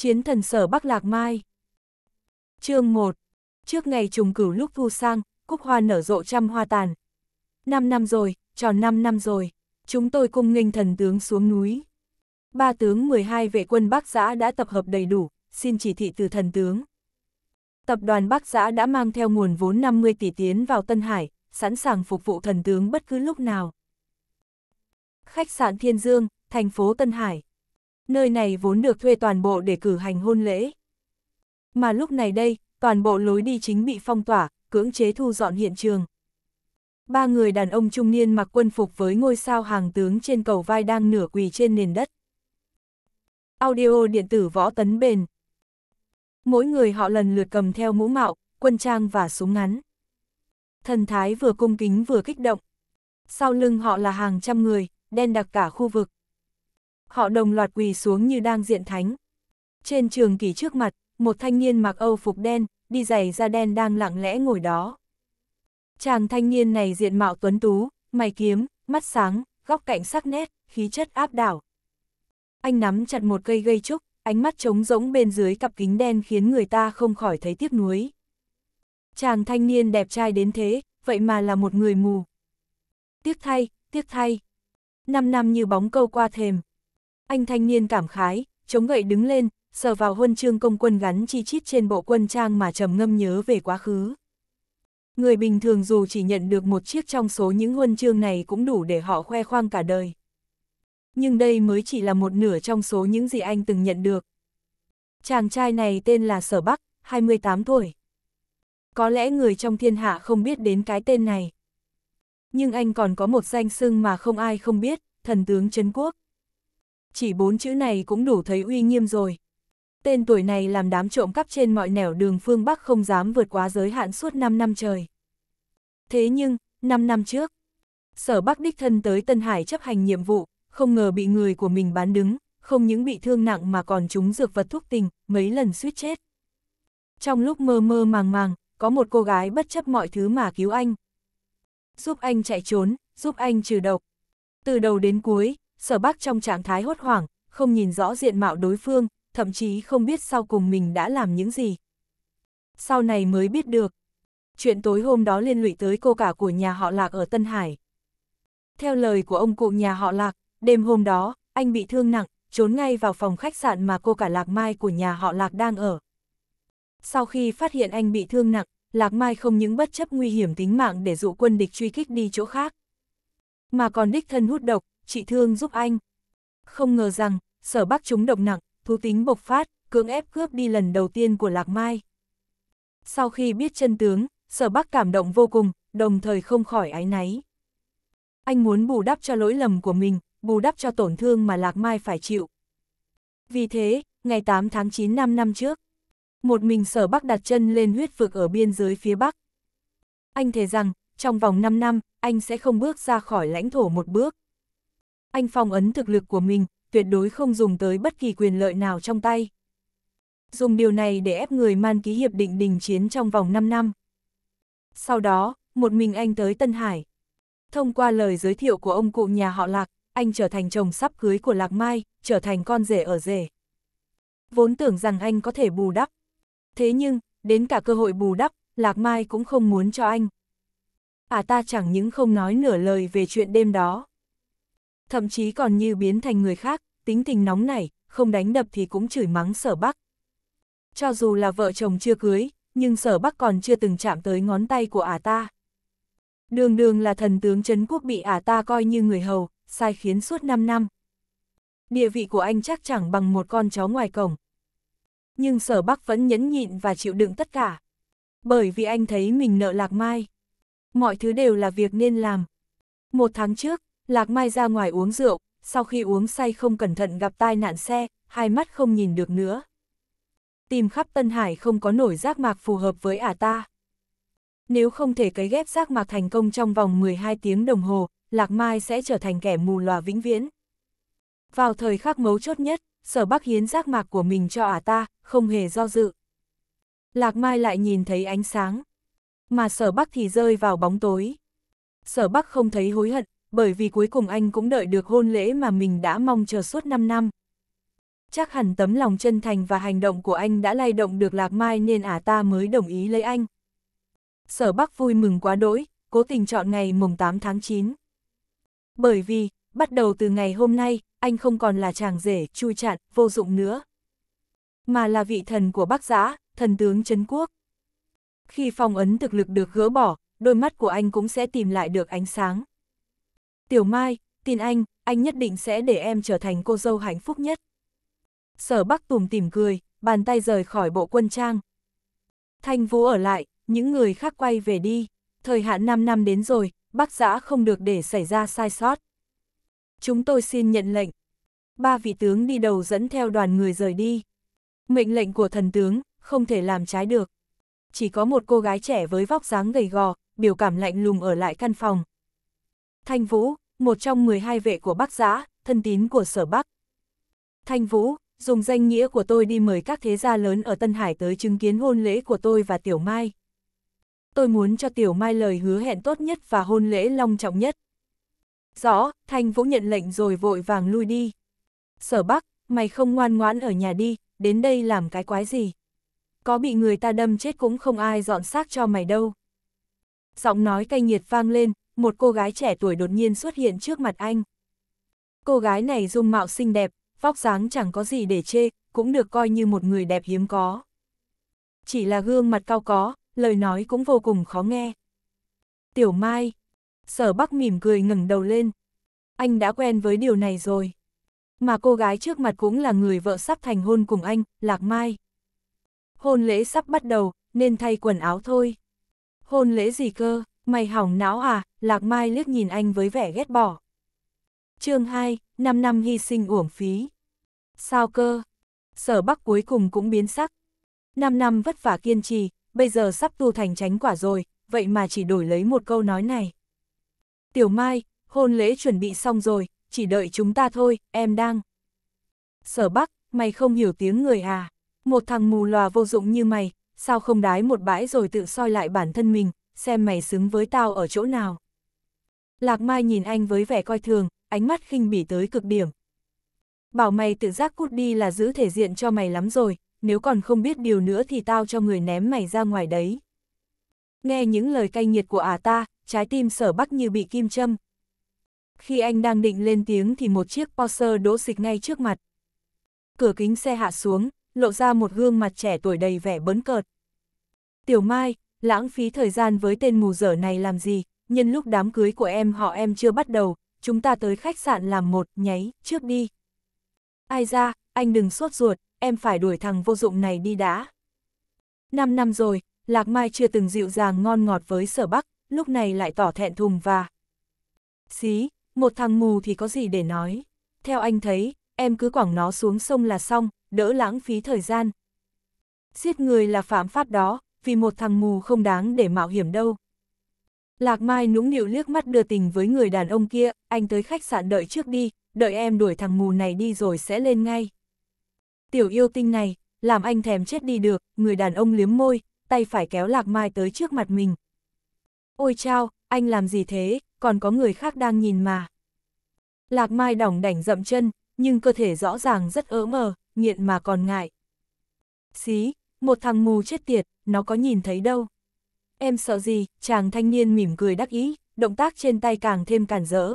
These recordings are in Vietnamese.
Chiến thần sở Bắc Lạc Mai chương 1 Trước ngày trùng cửu lúc thu sang, cúc hoa nở rộ trăm hoa tàn. Năm năm rồi, tròn năm năm rồi, chúng tôi cung nghênh thần tướng xuống núi. Ba tướng 12 vệ quân Bắc giã đã tập hợp đầy đủ, xin chỉ thị từ thần tướng. Tập đoàn Bắc giã đã mang theo nguồn vốn 50 tỷ tiến vào Tân Hải, sẵn sàng phục vụ thần tướng bất cứ lúc nào. Khách sạn Thiên Dương, thành phố Tân Hải nơi này vốn được thuê toàn bộ để cử hành hôn lễ. Mà lúc này đây, toàn bộ lối đi chính bị phong tỏa, cưỡng chế thu dọn hiện trường. Ba người đàn ông trung niên mặc quân phục với ngôi sao hàng tướng trên cầu vai đang nửa quỳ trên nền đất. Audio điện tử võ tấn bền. Mỗi người họ lần lượt cầm theo mũ mạo, quân trang và súng ngắn. Thần thái vừa cung kính vừa kích động. Sau lưng họ là hàng trăm người, đen đặc cả khu vực họ đồng loạt quỳ xuống như đang diện thánh. Trên trường kỳ trước mặt, một thanh niên mặc âu phục đen, đi giày da đen đang lặng lẽ ngồi đó. Chàng thanh niên này diện mạo tuấn tú, mày kiếm, mắt sáng, góc cạnh sắc nét, khí chất áp đảo. Anh nắm chặt một cây gây trúc, ánh mắt trống rỗng bên dưới cặp kính đen khiến người ta không khỏi thấy tiếc nuối. Chàng thanh niên đẹp trai đến thế, vậy mà là một người mù. Tiếc thay, tiếc thay. Năm năm như bóng câu qua thềm, anh thanh niên cảm khái, chống gậy đứng lên, sờ vào huân chương công quân gắn chi chít trên bộ quân trang mà trầm ngâm nhớ về quá khứ. Người bình thường dù chỉ nhận được một chiếc trong số những huân chương này cũng đủ để họ khoe khoang cả đời. Nhưng đây mới chỉ là một nửa trong số những gì anh từng nhận được. Chàng trai này tên là Sở Bắc, 28 tuổi. Có lẽ người trong thiên hạ không biết đến cái tên này. Nhưng anh còn có một danh xưng mà không ai không biết, thần tướng Trấn Quốc chỉ bốn chữ này cũng đủ thấy uy nghiêm rồi. Tên tuổi này làm đám trộm cắp trên mọi nẻo đường phương Bắc không dám vượt quá giới hạn suốt 5 năm trời. Thế nhưng, 5 năm trước, sở Bắc đích thân tới Tân Hải chấp hành nhiệm vụ, không ngờ bị người của mình bán đứng, không những bị thương nặng mà còn trúng dược vật thuốc tình, mấy lần suýt chết. Trong lúc mơ mơ màng màng, có một cô gái bất chấp mọi thứ mà cứu anh. Giúp anh chạy trốn, giúp anh trừ độc. Từ đầu đến cuối, sở bắc trong trạng thái hốt hoảng, không nhìn rõ diện mạo đối phương, thậm chí không biết sau cùng mình đã làm những gì. Sau này mới biết được, chuyện tối hôm đó liên lụy tới cô cả của nhà họ Lạc ở Tân Hải. Theo lời của ông cụ nhà họ Lạc, đêm hôm đó, anh bị thương nặng, trốn ngay vào phòng khách sạn mà cô cả Lạc Mai của nhà họ Lạc đang ở. Sau khi phát hiện anh bị thương nặng, Lạc Mai không những bất chấp nguy hiểm tính mạng để dụ quân địch truy kích đi chỗ khác, mà còn đích thân hút độc, trị thương giúp anh. Không ngờ rằng, sở bắc chúng độc nặng, thú tính bộc phát, cưỡng ép cướp đi lần đầu tiên của Lạc Mai. Sau khi biết chân tướng, sở bắc cảm động vô cùng, đồng thời không khỏi ái náy. Anh muốn bù đắp cho lỗi lầm của mình, bù đắp cho tổn thương mà Lạc Mai phải chịu. Vì thế, ngày 8 tháng 9 năm năm trước, một mình sở bắc đặt chân lên huyết vực ở biên giới phía bắc. Anh thề rằng, trong vòng 5 năm, anh sẽ không bước ra khỏi lãnh thổ một bước anh phong ấn thực lực của mình, tuyệt đối không dùng tới bất kỳ quyền lợi nào trong tay. Dùng điều này để ép người man ký hiệp định đình chiến trong vòng 5 năm. Sau đó, một mình anh tới Tân Hải. Thông qua lời giới thiệu của ông cụ nhà họ Lạc, anh trở thành chồng sắp cưới của Lạc Mai, trở thành con rể ở rể. Vốn tưởng rằng anh có thể bù đắp. Thế nhưng, đến cả cơ hội bù đắp, Lạc Mai cũng không muốn cho anh. À ta chẳng những không nói nửa lời về chuyện đêm đó thậm chí còn như biến thành người khác, tính tình nóng nảy, không đánh đập thì cũng chửi mắng sở bắc. Cho dù là vợ chồng chưa cưới, nhưng sở bắc còn chưa từng chạm tới ngón tay của ả ta. Đường đường là thần tướng Trấn Quốc bị ả ta coi như người hầu, sai khiến suốt 5 năm. Địa vị của anh chắc chẳng bằng một con chó ngoài cổng. Nhưng sở bắc vẫn nhẫn nhịn và chịu đựng tất cả. Bởi vì anh thấy mình nợ lạc mai. Mọi thứ đều là việc nên làm. Một tháng trước, Lạc Mai ra ngoài uống rượu, sau khi uống say không cẩn thận gặp tai nạn xe, hai mắt không nhìn được nữa. Tìm khắp Tân Hải không có nổi giác mạc phù hợp với ả ta. Nếu không thể cấy ghép giác mạc thành công trong vòng 12 tiếng đồng hồ, Lạc Mai sẽ trở thành kẻ mù lòa vĩnh viễn. Vào thời khắc mấu chốt nhất, sở bắc hiến giác mạc của mình cho ả ta, không hề do dự. Lạc Mai lại nhìn thấy ánh sáng, mà sở bắc thì rơi vào bóng tối. Sở bắc không thấy hối hận, bởi vì cuối cùng anh cũng đợi được hôn lễ mà mình đã mong chờ suốt 5 năm. Chắc hẳn tấm lòng chân thành và hành động của anh đã lay động được Lạc Mai nên ả ta mới đồng ý lấy anh. Sở Bắc vui mừng quá đỗi, cố tình chọn ngày mùng 8 tháng 9. Bởi vì, bắt đầu từ ngày hôm nay, anh không còn là chàng rể, chui chặn, vô dụng nữa. Mà là vị thần của Bắc giã, thần tướng Trấn Quốc. Khi phong ấn thực lực được gỡ bỏ, đôi mắt của anh cũng sẽ tìm lại được ánh sáng. Tiểu Mai, tin anh, anh nhất định sẽ để em trở thành cô dâu hạnh phúc nhất. Sở Bắc Tùm tìm cười, bàn tay rời khỏi bộ quân trang. Thanh Vũ ở lại, những người khác quay về đi. Thời hạn 5 năm đến rồi, bác giã không được để xảy ra sai sót. Chúng tôi xin nhận lệnh. Ba vị tướng đi đầu dẫn theo đoàn người rời đi. Mệnh lệnh của thần tướng, không thể làm trái được. Chỉ có một cô gái trẻ với vóc dáng gầy gò, biểu cảm lạnh lùng ở lại căn phòng, Thanh Vũ, một trong 12 vệ của Bắc Giã, thân tín của Sở Bắc. Thanh Vũ, dùng danh nghĩa của tôi đi mời các thế gia lớn ở Tân Hải tới chứng kiến hôn lễ của tôi và Tiểu Mai. Tôi muốn cho Tiểu Mai lời hứa hẹn tốt nhất và hôn lễ long trọng nhất. Rõ, Thanh Vũ nhận lệnh rồi vội vàng lui đi. Sở Bắc, mày không ngoan ngoãn ở nhà đi, đến đây làm cái quái gì? Có bị người ta đâm chết cũng không ai dọn xác cho mày đâu. Giọng nói cay nghiệt vang lên, một cô gái trẻ tuổi đột nhiên xuất hiện trước mặt anh. Cô gái này dung mạo xinh đẹp, vóc dáng chẳng có gì để chê, cũng được coi như một người đẹp hiếm có. Chỉ là gương mặt cao có, lời nói cũng vô cùng khó nghe. Tiểu Mai, sở bắc mỉm cười ngẩng đầu lên. Anh đã quen với điều này rồi. Mà cô gái trước mặt cũng là người vợ sắp thành hôn cùng anh, Lạc Mai. Hôn lễ sắp bắt đầu, nên thay quần áo thôi. Hôn lễ gì cơ? Mày hỏng não à, Lạc Mai liếc nhìn anh với vẻ ghét bỏ. chương 2, 5 năm hy sinh uổng phí. Sao cơ? Sở Bắc cuối cùng cũng biến sắc. 5 năm vất vả kiên trì, bây giờ sắp tu thành tránh quả rồi, vậy mà chỉ đổi lấy một câu nói này. Tiểu Mai, hôn lễ chuẩn bị xong rồi, chỉ đợi chúng ta thôi, em đang. Sở Bắc, mày không hiểu tiếng người à? Một thằng mù lòa vô dụng như mày, sao không đái một bãi rồi tự soi lại bản thân mình, xem mày xứng với tao ở chỗ nào. Lạc Mai nhìn anh với vẻ coi thường, ánh mắt khinh bỉ tới cực điểm. Bảo mày tự giác cút đi là giữ thể diện cho mày lắm rồi, nếu còn không biết điều nữa thì tao cho người ném mày ra ngoài đấy. Nghe những lời cay nghiệt của ả à ta, trái tim sở bắc như bị kim châm. Khi anh đang định lên tiếng thì một chiếc Porsche đỗ xịch ngay trước mặt. Cửa kính xe hạ xuống, lộ ra một gương mặt trẻ tuổi đầy vẻ bấn cợt. Tiểu Mai, lãng phí thời gian với tên mù dở này làm gì, nhân lúc đám cưới của em họ em chưa bắt đầu, chúng ta tới khách sạn làm một, nháy, trước đi. Ai ra, anh đừng sốt ruột, em phải đuổi thằng vô dụng này đi đã. Năm năm rồi, Lạc Mai chưa từng dịu dàng ngon ngọt với sở bắc, lúc này lại tỏ thẹn thùng và... Xí, một thằng mù thì có gì để nói. Theo anh thấy, em cứ quẳng nó xuống sông là xong, đỡ lãng phí thời gian. Giết người là phạm pháp đó, vì một thằng mù không đáng để mạo hiểm đâu. Lạc Mai nũng nịu liếc mắt đưa tình với người đàn ông kia, anh tới khách sạn đợi trước đi, đợi em đuổi thằng mù này đi rồi sẽ lên ngay. Tiểu yêu tinh này, làm anh thèm chết đi được, người đàn ông liếm môi, tay phải kéo Lạc Mai tới trước mặt mình. Ôi chao, anh làm gì thế, còn có người khác đang nhìn mà. Lạc Mai đỏng đảnh dậm chân, nhưng cơ thể rõ ràng rất ớ mờ, nghiện mà còn ngại. Xí, một thằng mù chết tiệt, nó có nhìn thấy đâu. Em sợ gì, chàng thanh niên mỉm cười đắc ý, động tác trên tay càng thêm cản rỡ.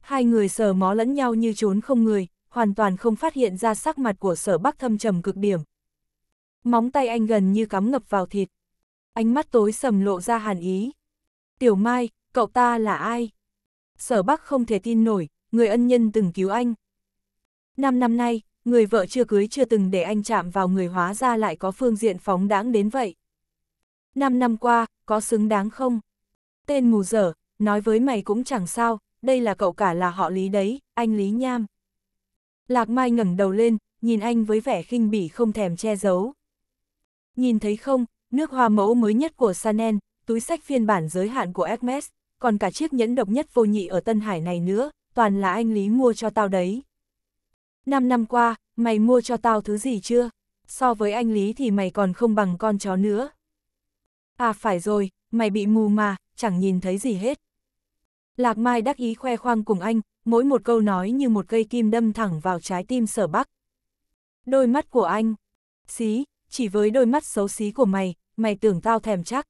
Hai người sờ mó lẫn nhau như trốn không người, hoàn toàn không phát hiện ra sắc mặt của sở bắc thâm trầm cực điểm. Móng tay anh gần như cắm ngập vào thịt. Ánh mắt tối sầm lộ ra hàn ý. Tiểu Mai, cậu ta là ai? Sở Bắc không thể tin nổi, người ân nhân từng cứu anh. Năm năm nay, người vợ chưa cưới chưa từng để anh chạm vào người hóa ra lại có phương diện phóng đáng đến vậy. Năm năm qua, có xứng đáng không? Tên mù dở, nói với mày cũng chẳng sao, đây là cậu cả là họ Lý đấy, anh Lý Nham. Lạc Mai ngẩng đầu lên, nhìn anh với vẻ khinh bỉ không thèm che giấu. Nhìn thấy không, nước hoa mẫu mới nhất của Chanel, túi sách phiên bản giới hạn của Hermes, còn cả chiếc nhẫn độc nhất vô nhị ở Tân Hải này nữa, toàn là anh Lý mua cho tao đấy. 5 năm qua, mày mua cho tao thứ gì chưa? So với anh Lý thì mày còn không bằng con chó nữa. À phải rồi, mày bị mù mà, chẳng nhìn thấy gì hết. Lạc Mai đắc ý khoe khoang cùng anh, mỗi một câu nói như một cây kim đâm thẳng vào trái tim sở bắc. Đôi mắt của anh, xí, chỉ với đôi mắt xấu xí của mày, mày tưởng tao thèm chắc.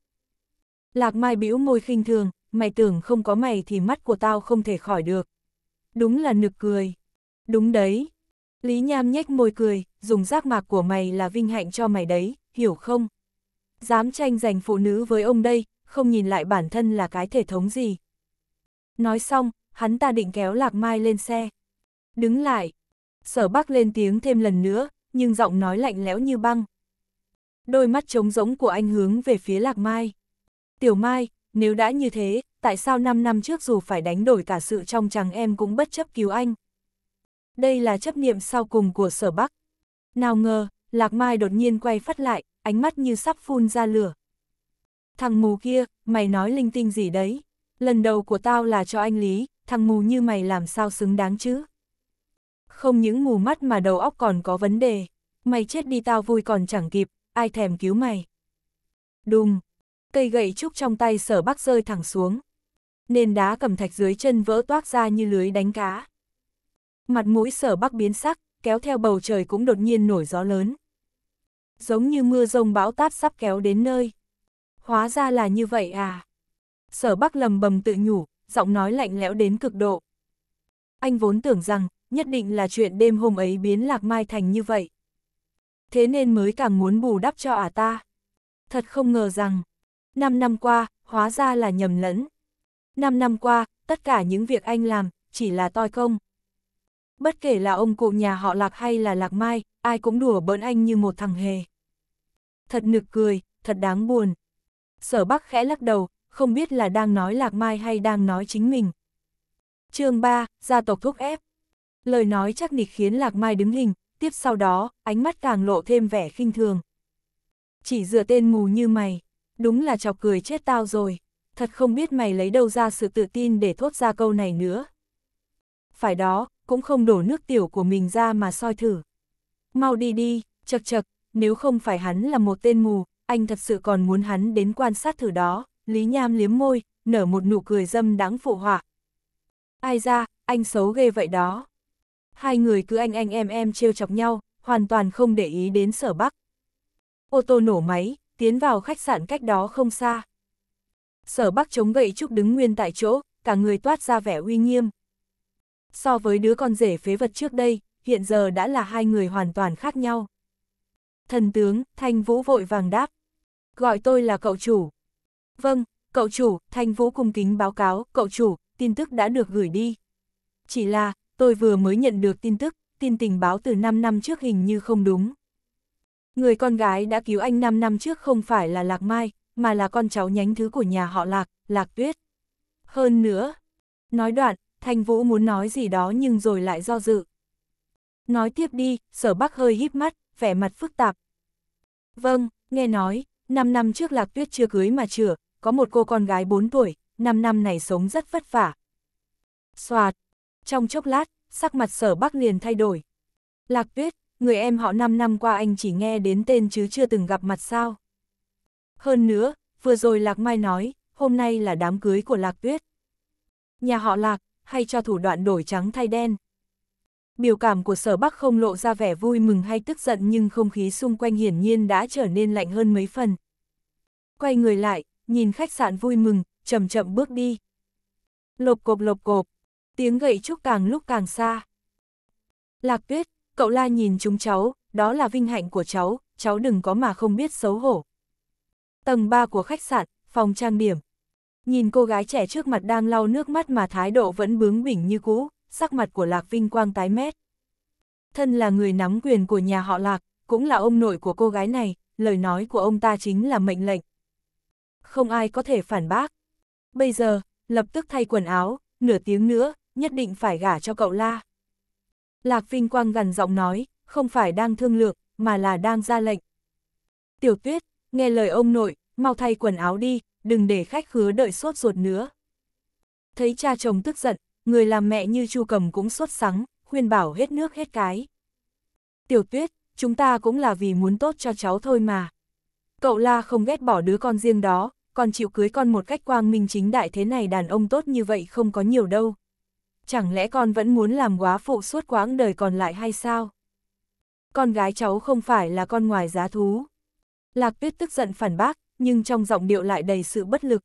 Lạc Mai bĩu môi khinh thường, mày tưởng không có mày thì mắt của tao không thể khỏi được. Đúng là nực cười. Đúng đấy, Lý Nham nhếch môi cười, dùng giác mạc của mày là vinh hạnh cho mày đấy, hiểu không? Dám tranh giành phụ nữ với ông đây, không nhìn lại bản thân là cái thể thống gì. Nói xong, hắn ta định kéo Lạc Mai lên xe. Đứng lại. Sở Bắc lên tiếng thêm lần nữa, nhưng giọng nói lạnh lẽo như băng. Đôi mắt trống rỗng của anh hướng về phía Lạc Mai. Tiểu Mai, nếu đã như thế, tại sao 5 năm trước dù phải đánh đổi cả sự trong trắng em cũng bất chấp cứu anh? đây là chấp niệm sau cùng của sở Bắc. Nào ngờ, Lạc Mai đột nhiên quay phát lại, ánh mắt như sắp phun ra lửa. Thằng mù kia, mày nói linh tinh gì đấy? Lần đầu của tao là cho anh Lý, thằng mù như mày làm sao xứng đáng chứ? Không những mù mắt mà đầu óc còn có vấn đề. Mày chết đi tao vui còn chẳng kịp, ai thèm cứu mày. Đùng, cây gậy trúc trong tay sở bắc rơi thẳng xuống. Nền đá cầm thạch dưới chân vỡ toác ra như lưới đánh cá mặt mũi sở bắc biến sắc, kéo theo bầu trời cũng đột nhiên nổi gió lớn. Giống như mưa rông bão táp sắp kéo đến nơi. Hóa ra là như vậy à. Sở bắc lầm bầm tự nhủ, giọng nói lạnh lẽo đến cực độ. Anh vốn tưởng rằng, nhất định là chuyện đêm hôm ấy biến lạc mai thành như vậy. Thế nên mới càng muốn bù đắp cho à ta. Thật không ngờ rằng, năm năm qua, hóa ra là nhầm lẫn. năm năm qua, tất cả những việc anh làm, chỉ là toi công bất kể là ông cụ nhà họ Lạc hay là Lạc Mai, ai cũng đùa bỡn anh như một thằng hề. Thật nực cười, thật đáng buồn. Sở Bắc khẽ lắc đầu, không biết là đang nói Lạc Mai hay đang nói chính mình. chương 3, gia tộc thúc ép. Lời nói chắc nịch khiến Lạc Mai đứng hình, tiếp sau đó, ánh mắt càng lộ thêm vẻ khinh thường. Chỉ dựa tên mù như mày, đúng là chọc cười chết tao rồi, thật không biết mày lấy đâu ra sự tự tin để thốt ra câu này nữa. Phải đó, cũng không đổ nước tiểu của mình ra mà soi thử. Mau đi đi, chật chật, nếu không phải hắn là một tên mù, anh thật sự còn muốn hắn đến quan sát thử đó, Lý Nham liếm môi, nở một nụ cười dâm đáng phụ họa. Ai ra, anh xấu ghê vậy đó. Hai người cứ anh anh em em trêu chọc nhau, hoàn toàn không để ý đến sở bắc. Ô tô nổ máy, tiến vào khách sạn cách đó không xa. Sở bắc chống gậy trúc đứng nguyên tại chỗ, cả người toát ra vẻ uy nghiêm. So với đứa con rể phế vật trước đây, hiện giờ đã là hai người hoàn toàn khác nhau. Thần tướng, Thanh Vũ vội vàng đáp. Gọi tôi là cậu chủ. Vâng, cậu chủ, Thanh Vũ cung kính báo cáo, cậu chủ, tin tức đã được gửi đi. Chỉ là, tôi vừa mới nhận được tin tức, tin tình báo từ 5 năm trước hình như không đúng. Người con gái đã cứu anh 5 năm trước không phải là Lạc Mai, mà là con cháu nhánh thứ của nhà họ Lạc, Lạc Tuyết. Hơn nữa, nói đoạn, Thanh Vũ muốn nói gì đó nhưng rồi lại do dự. Nói tiếp đi, sở bắc hơi híp mắt, vẻ mặt phức tạp. Vâng, nghe nói, 5 năm trước Lạc Tuyết chưa cưới mà chữa, có một cô con gái 4 tuổi, 5 năm này sống rất vất vả. Xoạt, trong chốc lát, sắc mặt sở bắc liền thay đổi. Lạc Tuyết, người em họ 5 năm qua anh chỉ nghe đến tên chứ chưa từng gặp mặt sao. Hơn nữa, vừa rồi Lạc Mai nói, hôm nay là đám cưới của Lạc Tuyết. Nhà họ Lạc, hay cho thủ đoạn đổi trắng thay đen. Biểu cảm của sở bắc không lộ ra vẻ vui mừng hay tức giận nhưng không khí xung quanh hiển nhiên đã trở nên lạnh hơn mấy phần. Quay người lại, nhìn khách sạn vui mừng, chậm chậm bước đi. Lộp cộp lộp cộp, tiếng gậy trúc càng lúc càng xa. Lạc tuyết, cậu la nhìn chúng cháu, đó là vinh hạnh của cháu, cháu đừng có mà không biết xấu hổ. Tầng 3 của khách sạn, phòng trang điểm. Nhìn cô gái trẻ trước mặt đang lau nước mắt mà thái độ vẫn bướng bỉnh như cũ, sắc mặt của Lạc Vinh Quang tái mét. Thân là người nắm quyền của nhà họ Lạc, cũng là ông nội của cô gái này, lời nói của ông ta chính là mệnh lệnh. Không ai có thể phản bác. Bây giờ, lập tức thay quần áo, nửa tiếng nữa, nhất định phải gả cho cậu La. Lạc Vinh Quang gần giọng nói, không phải đang thương lượng, mà là đang ra lệnh. Tiểu Tuyết, nghe lời ông nội, mau thay quần áo đi, đừng để khách khứa đợi sốt ruột nữa. Thấy cha chồng tức giận, người làm mẹ như Chu Cầm cũng sốt sắng, khuyên bảo hết nước hết cái. Tiểu Tuyết, chúng ta cũng là vì muốn tốt cho cháu thôi mà. Cậu La không ghét bỏ đứa con riêng đó, còn chịu cưới con một cách quang minh chính đại thế này đàn ông tốt như vậy không có nhiều đâu. Chẳng lẽ con vẫn muốn làm quá phụ suốt quãng đời còn lại hay sao? Con gái cháu không phải là con ngoài giá thú. Lạc Tuyết tức giận phản bác, nhưng trong giọng điệu lại đầy sự bất lực.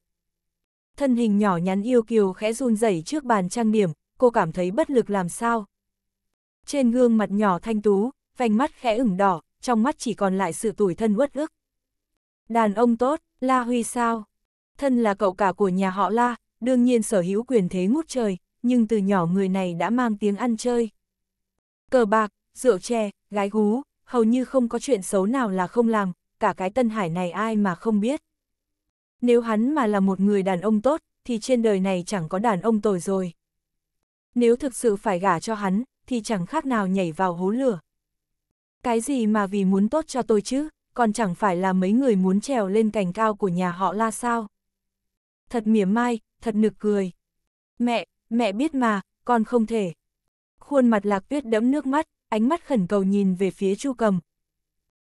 Thân hình nhỏ nhắn yêu kiều khẽ run rẩy trước bàn trang điểm, cô cảm thấy bất lực làm sao. Trên gương mặt nhỏ thanh tú, vành mắt khẽ ửng đỏ, trong mắt chỉ còn lại sự tủi thân uất ức. Đàn ông tốt, La Huy sao? Thân là cậu cả của nhà họ La, đương nhiên sở hữu quyền thế ngút trời, nhưng từ nhỏ người này đã mang tiếng ăn chơi. Cờ bạc, rượu chè, gái gú, hầu như không có chuyện xấu nào là không làm, cả cái Tân Hải này ai mà không biết. Nếu hắn mà là một người đàn ông tốt, thì trên đời này chẳng có đàn ông tồi rồi. Nếu thực sự phải gả cho hắn, thì chẳng khác nào nhảy vào hố lửa. Cái gì mà vì muốn tốt cho tôi chứ, còn chẳng phải là mấy người muốn trèo lên cành cao của nhà họ la sao. Thật mỉa mai, thật nực cười. Mẹ, mẹ biết mà, con không thể. Khuôn mặt lạc tuyết đẫm nước mắt, ánh mắt khẩn cầu nhìn về phía chu cầm,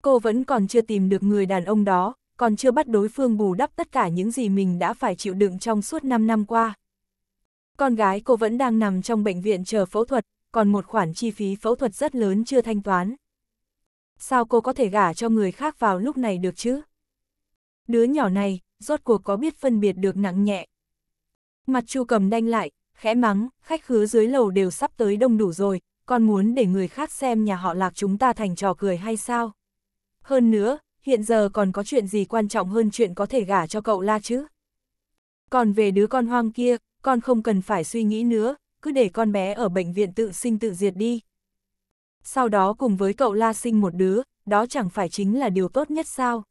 cô vẫn còn chưa tìm được người đàn ông đó, còn chưa bắt đối phương bù đắp tất cả những gì mình đã phải chịu đựng trong suốt 5 năm qua. Con gái cô vẫn đang nằm trong bệnh viện chờ phẫu thuật, còn một khoản chi phí phẫu thuật rất lớn chưa thanh toán. Sao cô có thể gả cho người khác vào lúc này được chứ? Đứa nhỏ này, rốt cuộc có biết phân biệt được nặng nhẹ. Mặt chu cầm đanh lại, khẽ mắng, khách khứa dưới lầu đều sắp tới đông đủ rồi, còn muốn để người khác xem nhà họ lạc chúng ta thành trò cười hay sao? Hơn nữa, hiện giờ còn có chuyện gì quan trọng hơn chuyện có thể gả cho cậu la chứ? Còn về đứa con hoang kia, con không cần phải suy nghĩ nữa, cứ để con bé ở bệnh viện tự sinh tự diệt đi. Sau đó cùng với cậu la sinh một đứa, đó chẳng phải chính là điều tốt nhất sao?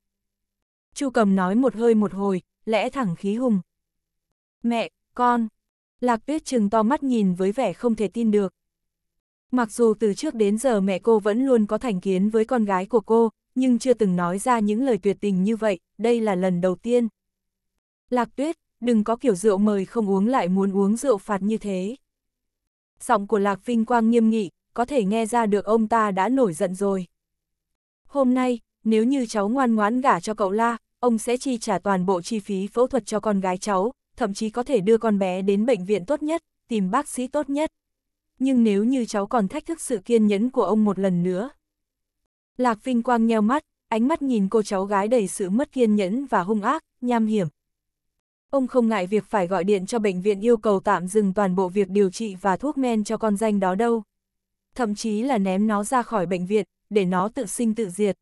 Chu cầm nói một hơi một hồi, lẽ thẳng khí hùng. Mẹ, con, Lạc tuyết trừng to mắt nhìn với vẻ không thể tin được. Mặc dù từ trước đến giờ mẹ cô vẫn luôn có thành kiến với con gái của cô, nhưng chưa từng nói ra những lời tuyệt tình như vậy, đây là lần đầu tiên. Lạc tuyết, đừng có kiểu rượu mời không uống lại muốn uống rượu phạt như thế. Giọng của Lạc Vinh Quang nghiêm nghị, có thể nghe ra được ông ta đã nổi giận rồi. Hôm nay, nếu như cháu ngoan ngoãn gả cho cậu La, ông sẽ chi trả toàn bộ chi phí phẫu thuật cho con gái cháu, thậm chí có thể đưa con bé đến bệnh viện tốt nhất, tìm bác sĩ tốt nhất. Nhưng nếu như cháu còn thách thức sự kiên nhẫn của ông một lần nữa, Lạc Vinh Quang nheo mắt, ánh mắt nhìn cô cháu gái đầy sự mất kiên nhẫn và hung ác, nham hiểm. Ông không ngại việc phải gọi điện cho bệnh viện yêu cầu tạm dừng toàn bộ việc điều trị và thuốc men cho con danh đó đâu. Thậm chí là ném nó ra khỏi bệnh viện, để nó tự sinh tự diệt.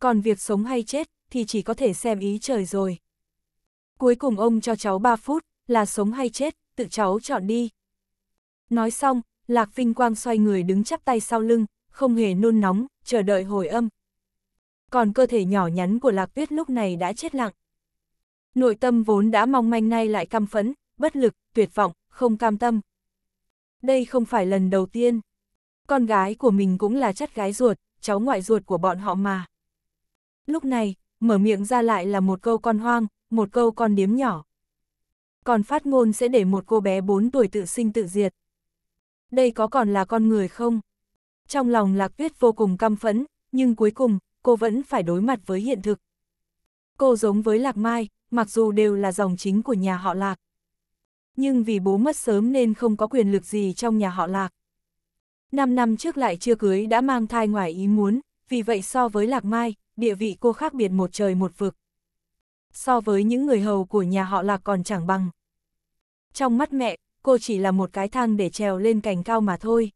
Còn việc sống hay chết, thì chỉ có thể xem ý trời rồi. Cuối cùng ông cho cháu 3 phút, là sống hay chết, tự cháu chọn đi. Nói xong, Lạc Vinh Quang xoay người đứng chắp tay sau lưng, không hề nôn nóng, chờ đợi hồi âm. Còn cơ thể nhỏ nhắn của Lạc Tuyết lúc này đã chết lặng. Nội tâm vốn đã mong manh nay lại căm phẫn, bất lực, tuyệt vọng, không cam tâm. Đây không phải lần đầu tiên. Con gái của mình cũng là chất gái ruột, cháu ngoại ruột của bọn họ mà. Lúc này, mở miệng ra lại là một câu con hoang, một câu con điếm nhỏ. Còn phát ngôn sẽ để một cô bé 4 tuổi tự sinh tự diệt. Đây có còn là con người không? Trong lòng Lạc Tuyết vô cùng căm phẫn, nhưng cuối cùng, cô vẫn phải đối mặt với hiện thực. Cô giống với Lạc Mai, mặc dù đều là dòng chính của nhà họ Lạc. Nhưng vì bố mất sớm nên không có quyền lực gì trong nhà họ Lạc. Năm năm trước lại chưa cưới đã mang thai ngoài ý muốn, vì vậy so với Lạc Mai, địa vị cô khác biệt một trời một vực. So với những người hầu của nhà họ Lạc còn chẳng bằng. Trong mắt mẹ, cô chỉ là một cái thang để trèo lên cành cao mà thôi.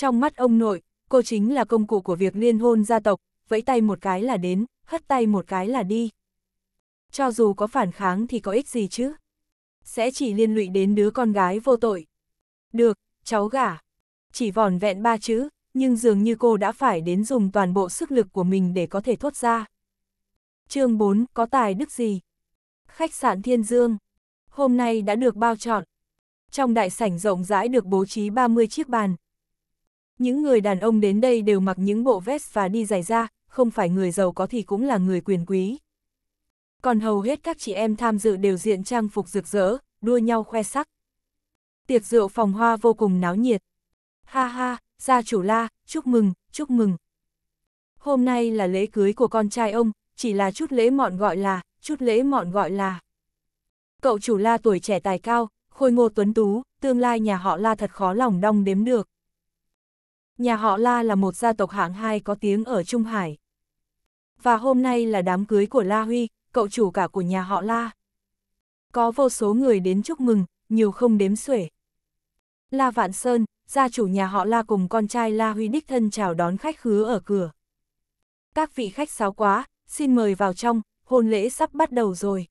Trong mắt ông nội, cô chính là công cụ của việc liên hôn gia tộc, vẫy tay một cái là đến, hất tay một cái là đi. Cho dù có phản kháng thì có ích gì chứ? Sẽ chỉ liên lụy đến đứa con gái vô tội. Được, cháu gả. Chỉ vòn vẹn ba chữ, nhưng dường như cô đã phải đến dùng toàn bộ sức lực của mình để có thể thốt ra. chương 4, có tài đức gì? Khách sạn Thiên Dương. Hôm nay đã được bao chọn. Trong đại sảnh rộng rãi được bố trí 30 chiếc bàn, những người đàn ông đến đây đều mặc những bộ vest và đi giày da, không phải người giàu có thì cũng là người quyền quý. Còn hầu hết các chị em tham dự đều diện trang phục rực rỡ, đua nhau khoe sắc. Tiệc rượu phòng hoa vô cùng náo nhiệt. Ha ha, gia chủ la, chúc mừng, chúc mừng. Hôm nay là lễ cưới của con trai ông, chỉ là chút lễ mọn gọi là, chút lễ mọn gọi là. Cậu chủ la tuổi trẻ tài cao, khôi ngô tuấn tú, tương lai nhà họ la thật khó lòng đong đếm được. Nhà họ La là một gia tộc hạng hai có tiếng ở Trung Hải. Và hôm nay là đám cưới của La Huy, cậu chủ cả của nhà họ La. Có vô số người đến chúc mừng, nhiều không đếm xuể. La Vạn Sơn, gia chủ nhà họ La cùng con trai La Huy đích thân chào đón khách khứa ở cửa. Các vị khách sáo quá, xin mời vào trong, hôn lễ sắp bắt đầu rồi.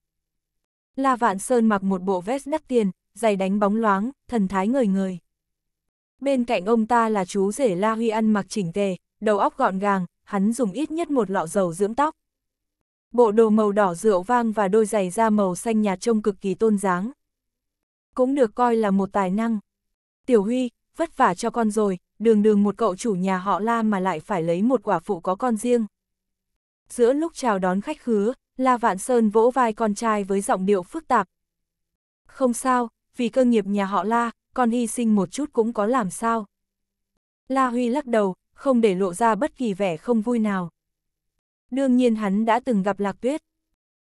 La Vạn Sơn mặc một bộ vest đắt tiền, giày đánh bóng loáng, thần thái ngời ngời. Bên cạnh ông ta là chú rể La Huy ăn mặc chỉnh tề, đầu óc gọn gàng, hắn dùng ít nhất một lọ dầu dưỡng tóc. Bộ đồ màu đỏ rượu vang và đôi giày da màu xanh nhạt trông cực kỳ tôn dáng. Cũng được coi là một tài năng. Tiểu Huy, vất vả cho con rồi, đường đường một cậu chủ nhà họ La mà lại phải lấy một quả phụ có con riêng. Giữa lúc chào đón khách khứa, La Vạn Sơn vỗ vai con trai với giọng điệu phức tạp. Không sao, vì cơ nghiệp nhà họ La, con hy sinh một chút cũng có làm sao. La Huy lắc đầu, không để lộ ra bất kỳ vẻ không vui nào. Đương nhiên hắn đã từng gặp Lạc Tuyết.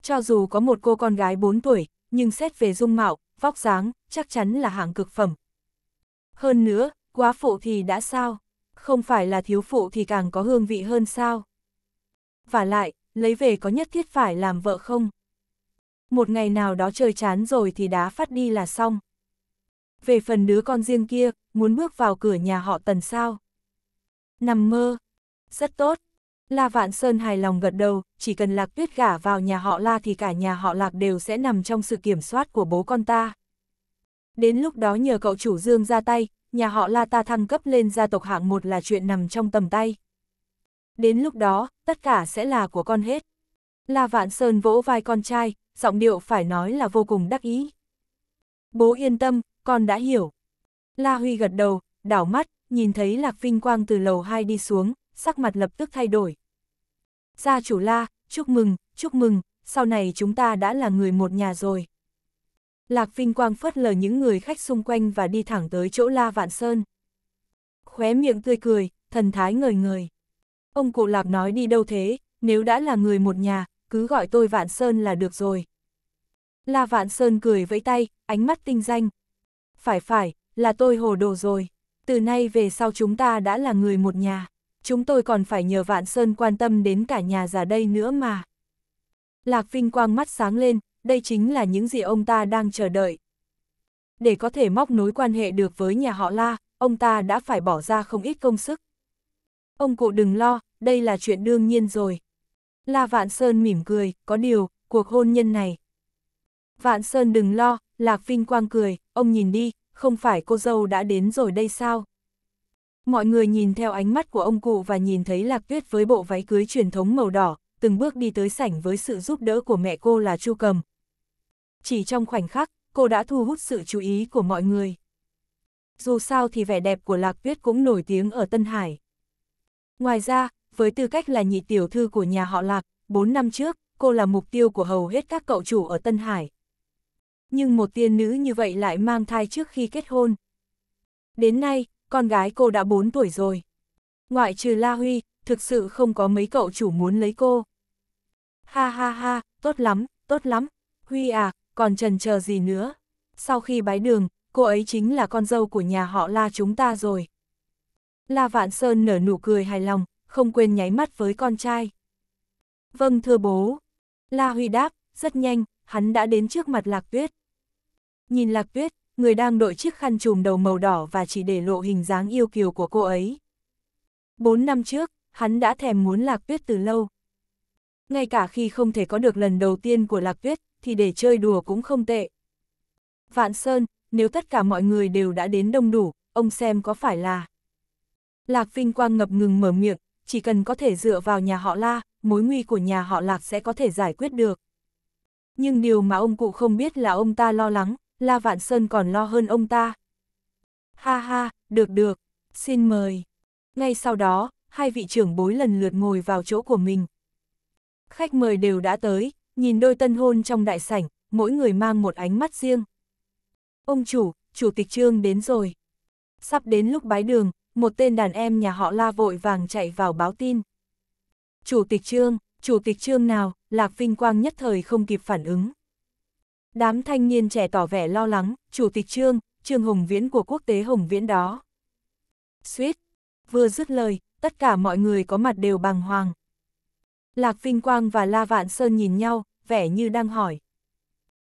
Cho dù có một cô con gái 4 tuổi, nhưng xét về dung mạo, vóc dáng, chắc chắn là hạng cực phẩm. Hơn nữa, quá phụ thì đã sao? Không phải là thiếu phụ thì càng có hương vị hơn sao? Và lại, lấy về có nhất thiết phải làm vợ không? Một ngày nào đó chơi chán rồi thì đá phát đi là xong về phần đứa con riêng kia, muốn bước vào cửa nhà họ tần sao. Nằm mơ. Rất tốt. La Vạn Sơn hài lòng gật đầu, chỉ cần Lạc Tuyết gả vào nhà họ La thì cả nhà họ Lạc đều sẽ nằm trong sự kiểm soát của bố con ta. Đến lúc đó nhờ cậu chủ Dương ra tay, nhà họ La ta thăng cấp lên gia tộc hạng một là chuyện nằm trong tầm tay. Đến lúc đó, tất cả sẽ là của con hết. La Vạn Sơn vỗ vai con trai, giọng điệu phải nói là vô cùng đắc ý. Bố yên tâm, con đã hiểu. La Huy gật đầu, đảo mắt, nhìn thấy Lạc Vinh Quang từ lầu 2 đi xuống, sắc mặt lập tức thay đổi. Gia chủ La, chúc mừng, chúc mừng, sau này chúng ta đã là người một nhà rồi. Lạc Vinh Quang phớt lờ những người khách xung quanh và đi thẳng tới chỗ La Vạn Sơn. Khóe miệng tươi cười, thần thái ngời ngời. Ông cụ Lạc nói đi đâu thế, nếu đã là người một nhà, cứ gọi tôi Vạn Sơn là được rồi. La Vạn Sơn cười vẫy tay, ánh mắt tinh danh, phải phải, là tôi hồ đồ rồi. Từ nay về sau chúng ta đã là người một nhà. Chúng tôi còn phải nhờ Vạn Sơn quan tâm đến cả nhà già đây nữa mà. Lạc Vinh Quang mắt sáng lên, đây chính là những gì ông ta đang chờ đợi. Để có thể móc nối quan hệ được với nhà họ La, ông ta đã phải bỏ ra không ít công sức. Ông cụ đừng lo, đây là chuyện đương nhiên rồi. La Vạn Sơn mỉm cười, có điều, cuộc hôn nhân này. Vạn Sơn đừng lo, Lạc Vinh Quang cười, ông nhìn đi, không phải cô dâu đã đến rồi đây sao? Mọi người nhìn theo ánh mắt của ông cụ và nhìn thấy Lạc Tuyết với bộ váy cưới truyền thống màu đỏ, từng bước đi tới sảnh với sự giúp đỡ của mẹ cô là Chu Cầm. Chỉ trong khoảnh khắc, cô đã thu hút sự chú ý của mọi người. Dù sao thì vẻ đẹp của Lạc Tuyết cũng nổi tiếng ở Tân Hải. Ngoài ra, với tư cách là nhị tiểu thư của nhà họ Lạc, 4 năm trước, cô là mục tiêu của hầu hết các cậu chủ ở Tân Hải, nhưng một tiên nữ như vậy lại mang thai trước khi kết hôn. Đến nay, con gái cô đã 4 tuổi rồi. Ngoại trừ La Huy, thực sự không có mấy cậu chủ muốn lấy cô. Ha ha ha, tốt lắm, tốt lắm. Huy à, còn trần chờ gì nữa. Sau khi bái đường, cô ấy chính là con dâu của nhà họ La chúng ta rồi. La Vạn Sơn nở nụ cười hài lòng, không quên nháy mắt với con trai. Vâng thưa bố. La Huy đáp, rất nhanh, hắn đã đến trước mặt Lạc Tuyết. Nhìn Lạc Tuyết, người đang đội chiếc khăn trùm đầu màu đỏ và chỉ để lộ hình dáng yêu kiều của cô ấy. Bốn năm trước, hắn đã thèm muốn Lạc Tuyết từ lâu. Ngay cả khi không thể có được lần đầu tiên của Lạc Tuyết, thì để chơi đùa cũng không tệ. Vạn Sơn, nếu tất cả mọi người đều đã đến đông đủ, ông xem có phải là... Lạc Vinh Quang ngập ngừng mở miệng, chỉ cần có thể dựa vào nhà họ La, mối nguy của nhà họ Lạc sẽ có thể giải quyết được. Nhưng điều mà ông cụ không biết là ông ta lo lắng, La Vạn Sơn còn lo hơn ông ta. Ha ha, được được, xin mời. Ngay sau đó, hai vị trưởng bối lần lượt ngồi vào chỗ của mình. Khách mời đều đã tới, nhìn đôi tân hôn trong đại sảnh, mỗi người mang một ánh mắt riêng. Ông chủ, chủ tịch trương đến rồi. Sắp đến lúc bái đường, một tên đàn em nhà họ la vội vàng chạy vào báo tin. Chủ tịch trương, chủ tịch trương nào, Lạc Vinh Quang nhất thời không kịp phản ứng. Đám thanh niên trẻ tỏ vẻ lo lắng, chủ tịch trương, trương hùng viễn của quốc tế hùng viễn đó. Suýt, vừa dứt lời, tất cả mọi người có mặt đều bàng hoàng. Lạc Vinh Quang và La Vạn Sơn nhìn nhau, vẻ như đang hỏi.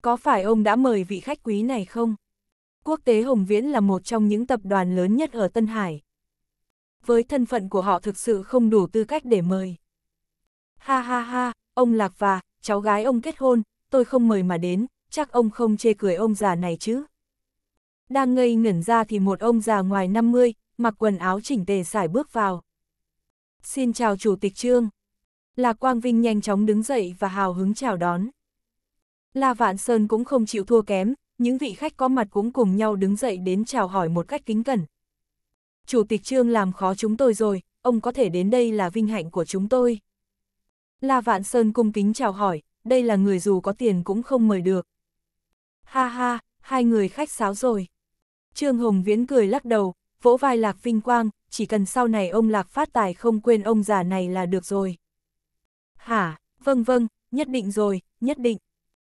Có phải ông đã mời vị khách quý này không? Quốc tế Hồng Viễn là một trong những tập đoàn lớn nhất ở Tân Hải. Với thân phận của họ thực sự không đủ tư cách để mời. Ha ha ha, ông Lạc và cháu gái ông kết hôn, tôi không mời mà đến, chắc ông không chê cười ông già này chứ. Đang ngây ngẩn ra thì một ông già ngoài 50, mặc quần áo chỉnh tề xài bước vào. Xin chào Chủ tịch Trương. Lạc Quang Vinh nhanh chóng đứng dậy và hào hứng chào đón. La Vạn Sơn cũng không chịu thua kém, những vị khách có mặt cũng cùng nhau đứng dậy đến chào hỏi một cách kính cẩn. Chủ tịch Trương làm khó chúng tôi rồi, ông có thể đến đây là vinh hạnh của chúng tôi. La Vạn Sơn cung kính chào hỏi, đây là người dù có tiền cũng không mời được ha ha, hai người khách sáo rồi. Trương Hồng Viễn cười lắc đầu, vỗ vai Lạc Vinh Quang, chỉ cần sau này ông Lạc phát tài không quên ông già này là được rồi. Hả, vâng vâng, nhất định rồi, nhất định.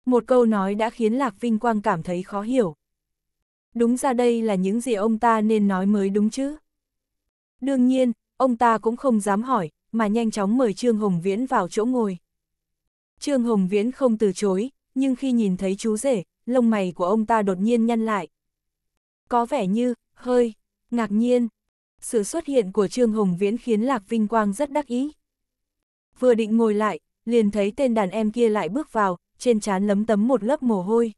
Một câu nói đã khiến Lạc Vinh Quang cảm thấy khó hiểu. Đúng ra đây là những gì ông ta nên nói mới đúng chứ. Đương nhiên, ông ta cũng không dám hỏi, mà nhanh chóng mời Trương Hồng Viễn vào chỗ ngồi. Trương Hồng Viễn không từ chối, nhưng khi nhìn thấy chú rể, lông mày của ông ta đột nhiên nhăn lại. Có vẻ như, hơi, ngạc nhiên. Sự xuất hiện của Trương Hồng Viễn khiến Lạc Vinh Quang rất đắc ý. Vừa định ngồi lại, liền thấy tên đàn em kia lại bước vào, trên trán lấm tấm một lớp mồ hôi.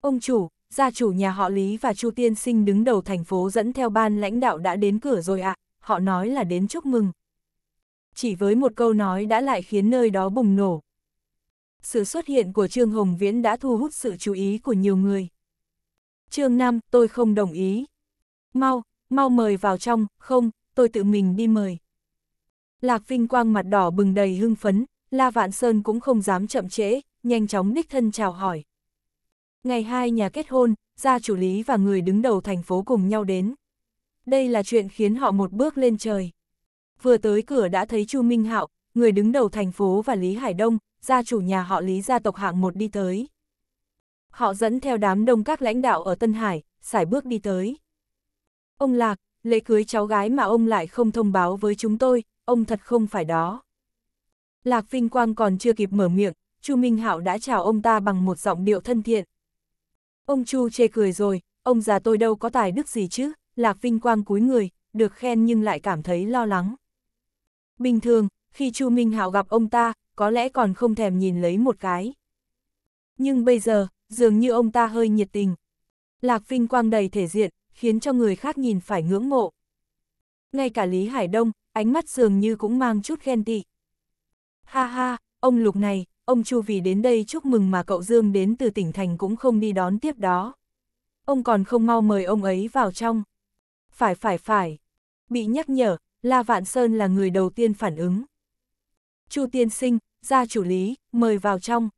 Ông chủ, gia chủ nhà họ Lý và Chu Tiên Sinh đứng đầu thành phố dẫn theo ban lãnh đạo đã đến cửa rồi ạ, à, họ nói là đến chúc mừng. Chỉ với một câu nói đã lại khiến nơi đó bùng nổ, sự xuất hiện của Trương Hồng Viễn đã thu hút sự chú ý của nhiều người. Trương Nam, tôi không đồng ý. Mau, mau mời vào trong, không, tôi tự mình đi mời. Lạc Vinh Quang mặt đỏ bừng đầy hưng phấn, La Vạn Sơn cũng không dám chậm trễ, nhanh chóng đích thân chào hỏi. Ngày hai nhà kết hôn, gia chủ lý và người đứng đầu thành phố cùng nhau đến. Đây là chuyện khiến họ một bước lên trời. Vừa tới cửa đã thấy Chu Minh Hạo, người đứng đầu thành phố và Lý Hải Đông, gia chủ nhà họ Lý gia tộc hạng một đi tới. Họ dẫn theo đám đông các lãnh đạo ở Tân Hải, xài bước đi tới. Ông Lạc, lễ cưới cháu gái mà ông lại không thông báo với chúng tôi, ông thật không phải đó. Lạc Vinh Quang còn chưa kịp mở miệng, Chu Minh Hạo đã chào ông ta bằng một giọng điệu thân thiện. Ông Chu chê cười rồi, ông già tôi đâu có tài đức gì chứ, Lạc Vinh Quang cúi người, được khen nhưng lại cảm thấy lo lắng. Bình thường, khi Chu Minh Hạo gặp ông ta, có lẽ còn không thèm nhìn lấy một cái. Nhưng bây giờ, dường như ông ta hơi nhiệt tình. Lạc Vinh Quang đầy thể diện, khiến cho người khác nhìn phải ngưỡng mộ. Ngay cả Lý Hải Đông, ánh mắt dường như cũng mang chút ghen tị. Ha ha, ông Lục này, ông Chu vì đến đây chúc mừng mà cậu Dương đến từ tỉnh thành cũng không đi đón tiếp đó. Ông còn không mau mời ông ấy vào trong. Phải phải phải. Bị nhắc nhở, La Vạn Sơn là người đầu tiên phản ứng. Chu tiên sinh, gia chủ lý, mời vào trong.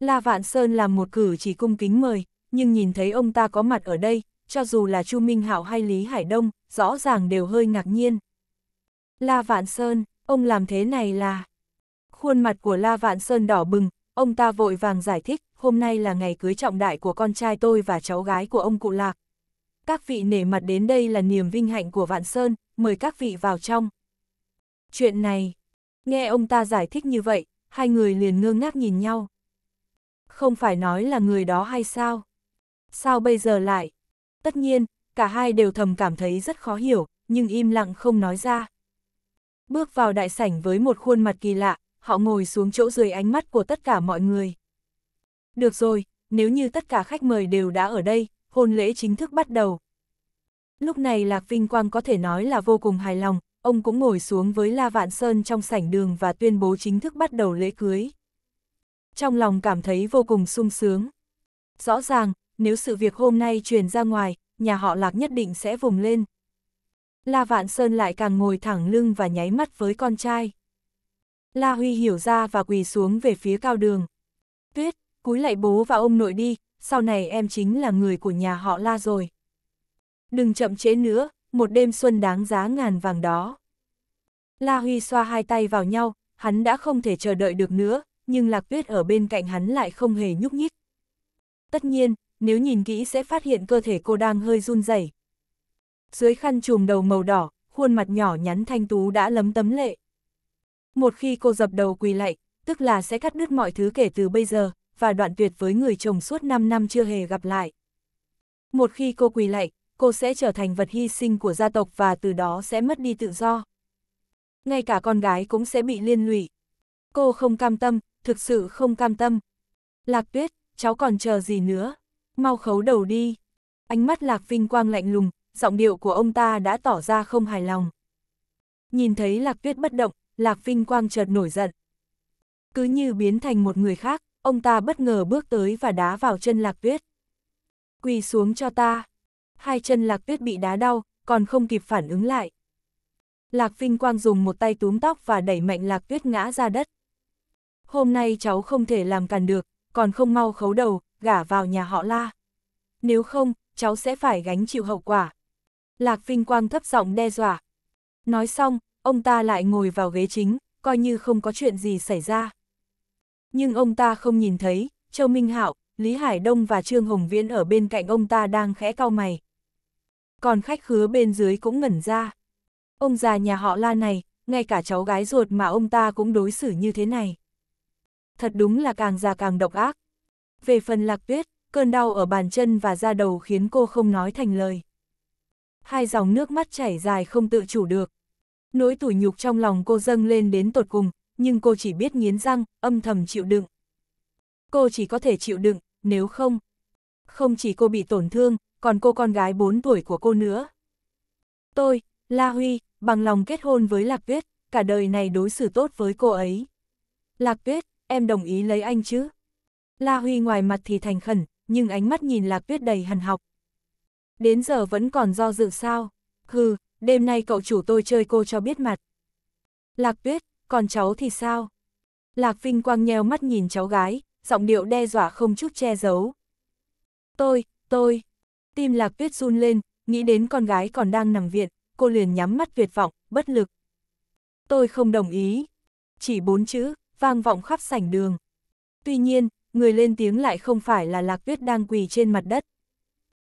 La Vạn Sơn làm một cử chỉ cung kính mời, nhưng nhìn thấy ông ta có mặt ở đây, cho dù là Chu Minh Hạo hay Lý Hải Đông, rõ ràng đều hơi ngạc nhiên. La Vạn Sơn, ông làm thế này là... Khuôn mặt của La Vạn Sơn đỏ bừng, ông ta vội vàng giải thích, hôm nay là ngày cưới trọng đại của con trai tôi và cháu gái của ông cụ Lạc. Các vị nể mặt đến đây là niềm vinh hạnh của Vạn Sơn, mời các vị vào trong. Chuyện này, Nghe ông ta giải thích như vậy, hai người liền ngơ ngác nhìn nhau. Không phải nói là người đó hay sao? Sao bây giờ lại? Tất nhiên, cả hai đều thầm cảm thấy rất khó hiểu, nhưng im lặng không nói ra. Bước vào đại sảnh với một khuôn mặt kỳ lạ, họ ngồi xuống chỗ dưới ánh mắt của tất cả mọi người. Được rồi, nếu như tất cả khách mời đều đã ở đây, hôn lễ chính thức bắt đầu. Lúc này Lạc Vinh Quang có thể nói là vô cùng hài lòng, ông cũng ngồi xuống với La Vạn Sơn trong sảnh đường và tuyên bố chính thức bắt đầu lễ cưới. Trong lòng cảm thấy vô cùng sung sướng. Rõ ràng, nếu sự việc hôm nay truyền ra ngoài, nhà họ Lạc nhất định sẽ vùng lên. La Vạn Sơn lại càng ngồi thẳng lưng và nháy mắt với con trai. La Huy hiểu ra và quỳ xuống về phía cao đường. Tuyết, cúi lại bố và ông nội đi, sau này em chính là người của nhà họ La rồi. Đừng chậm chế nữa, một đêm xuân đáng giá ngàn vàng đó. La Huy xoa hai tay vào nhau, hắn đã không thể chờ đợi được nữa, nhưng Lạc Tuyết ở bên cạnh hắn lại không hề nhúc nhích. Tất nhiên, nếu nhìn kỹ sẽ phát hiện cơ thể cô đang hơi run rẩy. Dưới khăn trùm đầu màu đỏ, khuôn mặt nhỏ nhắn thanh tú đã lấm tấm lệ. Một khi cô dập đầu quỳ lạy, tức là sẽ cắt đứt mọi thứ kể từ bây giờ, và đoạn tuyệt với người chồng suốt 5 năm chưa hề gặp lại. Một khi cô quỳ lạy, cô sẽ trở thành vật hy sinh của gia tộc và từ đó sẽ mất đi tự do. Ngay cả con gái cũng sẽ bị liên lụy. Cô không cam tâm, thực sự không cam tâm. Lạc tuyết, cháu còn chờ gì nữa? Mau khấu đầu đi. Ánh mắt Lạc Vinh Quang lạnh lùng, giọng điệu của ông ta đã tỏ ra không hài lòng. Nhìn thấy Lạc tuyết bất động, Lạc Vinh Quang chợt nổi giận. Cứ như biến thành một người khác, ông ta bất ngờ bước tới và đá vào chân Lạc tuyết. Quỳ xuống cho ta hai chân Lạc Tuyết bị đá đau, còn không kịp phản ứng lại. Lạc Vinh Quang dùng một tay túm tóc và đẩy mạnh Lạc Tuyết ngã ra đất. Hôm nay cháu không thể làm càn được, còn không mau khấu đầu, gả vào nhà họ la. Nếu không, cháu sẽ phải gánh chịu hậu quả. Lạc Vinh Quang thấp giọng đe dọa. Nói xong, ông ta lại ngồi vào ghế chính, coi như không có chuyện gì xảy ra. Nhưng ông ta không nhìn thấy, Châu Minh Hạo, Lý Hải Đông và Trương Hồng Viễn ở bên cạnh ông ta đang khẽ cau mày còn khách khứa bên dưới cũng ngẩn ra. Ông già nhà họ la này, ngay cả cháu gái ruột mà ông ta cũng đối xử như thế này. Thật đúng là càng già càng độc ác. Về phần lạc tuyết, cơn đau ở bàn chân và da đầu khiến cô không nói thành lời. Hai dòng nước mắt chảy dài không tự chủ được. Nỗi tủi nhục trong lòng cô dâng lên đến tột cùng, nhưng cô chỉ biết nghiến răng, âm thầm chịu đựng. Cô chỉ có thể chịu đựng, nếu không. Không chỉ cô bị tổn thương, còn cô con gái 4 tuổi của cô nữa. Tôi, La Huy, bằng lòng kết hôn với Lạc Tuyết, cả đời này đối xử tốt với cô ấy. Lạc Tuyết, em đồng ý lấy anh chứ? La Huy ngoài mặt thì thành khẩn, nhưng ánh mắt nhìn Lạc Tuyết đầy hằn học. Đến giờ vẫn còn do dự sao? Hừ, đêm nay cậu chủ tôi chơi cô cho biết mặt. Lạc Tuyết, còn cháu thì sao? Lạc Vinh Quang nheo mắt nhìn cháu gái, giọng điệu đe dọa không chút che giấu. Tôi, tôi, Tim lạc tuyết run lên, nghĩ đến con gái còn đang nằm viện, cô liền nhắm mắt tuyệt vọng, bất lực. Tôi không đồng ý. Chỉ bốn chữ, vang vọng khắp sảnh đường. Tuy nhiên, người lên tiếng lại không phải là lạc tuyết đang quỳ trên mặt đất.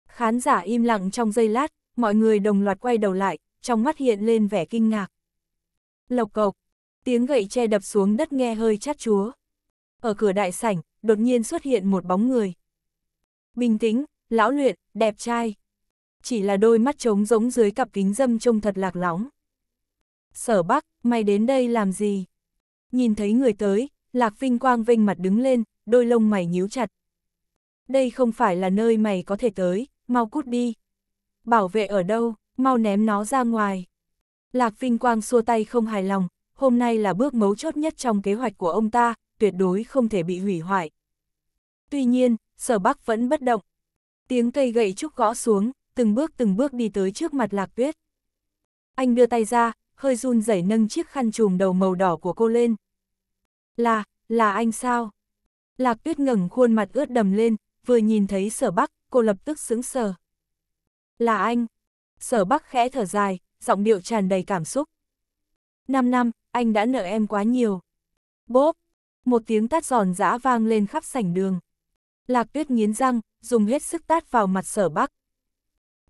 Khán giả im lặng trong giây lát, mọi người đồng loạt quay đầu lại, trong mắt hiện lên vẻ kinh ngạc. Lộc cộc, tiếng gậy che đập xuống đất nghe hơi chát chúa. Ở cửa đại sảnh, đột nhiên xuất hiện một bóng người. Bình tĩnh, lão luyện, đẹp trai. Chỉ là đôi mắt trống rỗng dưới cặp kính dâm trông thật lạc lõng. Sở Bắc, mày đến đây làm gì? Nhìn thấy người tới, Lạc Vinh Quang vênh mặt đứng lên, đôi lông mày nhíu chặt. Đây không phải là nơi mày có thể tới, mau cút đi. Bảo vệ ở đâu, mau ném nó ra ngoài. Lạc Vinh Quang xua tay không hài lòng, hôm nay là bước mấu chốt nhất trong kế hoạch của ông ta, tuyệt đối không thể bị hủy hoại. Tuy nhiên, Sở Bắc vẫn bất động, Tiếng cây gậy trúc gõ xuống, từng bước từng bước đi tới trước mặt Lạc Tuyết. Anh đưa tay ra, hơi run rẩy nâng chiếc khăn trùm đầu màu đỏ của cô lên. Là, là anh sao? Lạc Tuyết ngẩng khuôn mặt ướt đầm lên, vừa nhìn thấy sở bắc, cô lập tức sững sờ. Là anh. Sở bắc khẽ thở dài, giọng điệu tràn đầy cảm xúc. Năm năm, anh đã nợ em quá nhiều. Bốp, một tiếng tát giòn giã vang lên khắp sảnh đường. Lạc tuyết nghiến răng, dùng hết sức tát vào mặt sở bắc.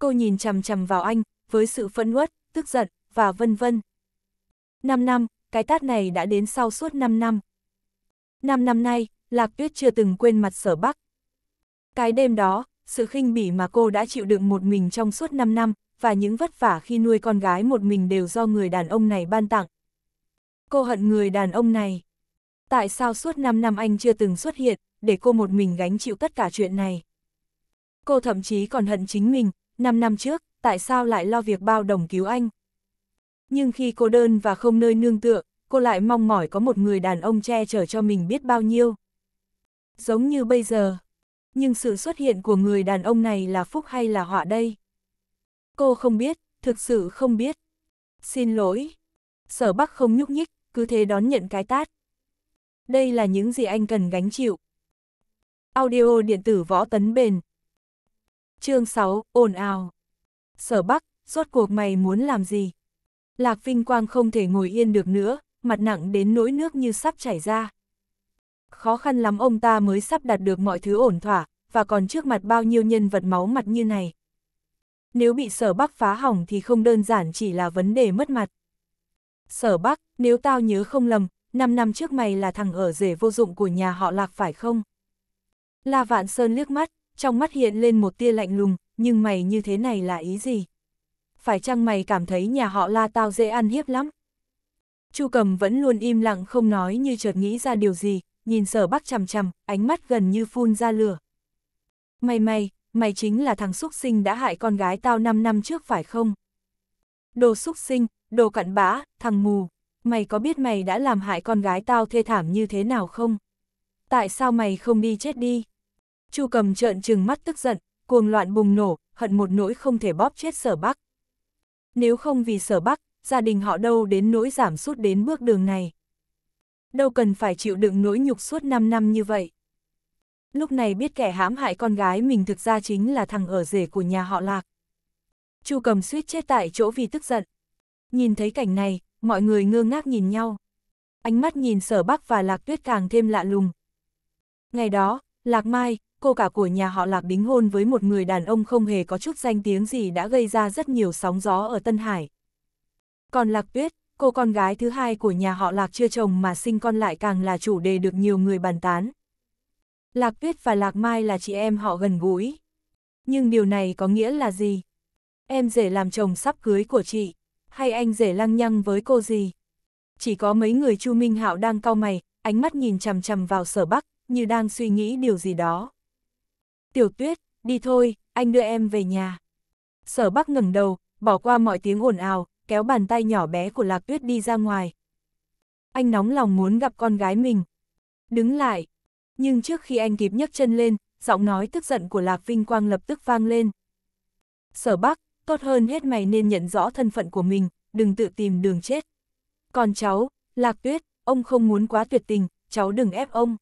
Cô nhìn chằm chằm vào anh, với sự phẫn uất, tức giận, và vân vân. Năm năm, cái tát này đã đến sau suốt 5 năm. Năm năm nay, Lạc Tuyết chưa từng quên mặt sở bắc. Cái đêm đó, sự khinh bỉ mà cô đã chịu đựng một mình trong suốt 5 năm, và những vất vả khi nuôi con gái một mình đều do người đàn ông này ban tặng. Cô hận người đàn ông này. Tại sao suốt 5 năm anh chưa từng xuất hiện, để cô một mình gánh chịu tất cả chuyện này. Cô thậm chí còn hận chính mình, 5 năm trước, tại sao lại lo việc bao đồng cứu anh. Nhưng khi cô đơn và không nơi nương tựa, cô lại mong mỏi có một người đàn ông che chở cho mình biết bao nhiêu. Giống như bây giờ. Nhưng sự xuất hiện của người đàn ông này là phúc hay là họa đây? Cô không biết, thực sự không biết. Xin lỗi. Sở Bắc không nhúc nhích, cứ thế đón nhận cái tát. Đây là những gì anh cần gánh chịu. Audio điện tử võ tấn bền. Chương 6, ồn ào. Sở Bắc, rốt cuộc mày muốn làm gì? Lạc Vinh Quang không thể ngồi yên được nữa, mặt nặng đến nỗi nước như sắp chảy ra. Khó khăn lắm ông ta mới sắp đạt được mọi thứ ổn thỏa, và còn trước mặt bao nhiêu nhân vật máu mặt như này. Nếu bị sở Bắc phá hỏng thì không đơn giản chỉ là vấn đề mất mặt. Sở Bắc, nếu tao nhớ không lầm, 5 năm trước mày là thằng ở rể vô dụng của nhà họ Lạc phải không? La Vạn Sơn liếc mắt, trong mắt hiện lên một tia lạnh lùng, nhưng mày như thế này là ý gì? Phải chăng mày cảm thấy nhà họ La tao dễ ăn hiếp lắm? Chu Cầm vẫn luôn im lặng không nói như chợt nghĩ ra điều gì, nhìn sở bắc chằm chằm, ánh mắt gần như phun ra lửa. Mày mày, mày chính là thằng xúc sinh đã hại con gái tao 5 năm trước phải không? Đồ xúc sinh, đồ cặn bã, thằng mù, mày có biết mày đã làm hại con gái tao thê thảm như thế nào không? tại sao mày không đi chết đi? Chu cầm trợn trừng mắt tức giận, cuồng loạn bùng nổ, hận một nỗi không thể bóp chết sở bắc. Nếu không vì sở bắc, gia đình họ đâu đến nỗi giảm sút đến bước đường này. Đâu cần phải chịu đựng nỗi nhục suốt 5 năm như vậy. Lúc này biết kẻ hãm hại con gái mình thực ra chính là thằng ở rể của nhà họ Lạc. Chu cầm suýt chết tại chỗ vì tức giận. Nhìn thấy cảnh này, mọi người ngơ ngác nhìn nhau. Ánh mắt nhìn sở bắc và lạc tuyết càng thêm lạ lùng, Ngày đó, Lạc Mai, cô cả của nhà họ Lạc đính hôn với một người đàn ông không hề có chút danh tiếng gì đã gây ra rất nhiều sóng gió ở Tân Hải. Còn Lạc Tuyết, cô con gái thứ hai của nhà họ Lạc chưa chồng mà sinh con lại càng là chủ đề được nhiều người bàn tán. Lạc Tuyết và Lạc Mai là chị em họ gần gũi. Nhưng điều này có nghĩa là gì? Em rể làm chồng sắp cưới của chị, hay anh rể lăng nhăng với cô gì? Chỉ có mấy người Chu Minh Hạo đang cau mày, ánh mắt nhìn chằm chằm vào sở Bắc, như đang suy nghĩ điều gì đó. Tiểu tuyết, đi thôi, anh đưa em về nhà. Sở bắc ngẩng đầu, bỏ qua mọi tiếng ồn ào, kéo bàn tay nhỏ bé của lạc tuyết đi ra ngoài. Anh nóng lòng muốn gặp con gái mình. Đứng lại. Nhưng trước khi anh kịp nhấc chân lên, giọng nói tức giận của lạc vinh quang lập tức vang lên. Sở bắc, tốt hơn hết mày nên nhận rõ thân phận của mình, đừng tự tìm đường chết. Còn cháu, lạc tuyết, ông không muốn quá tuyệt tình, cháu đừng ép ông.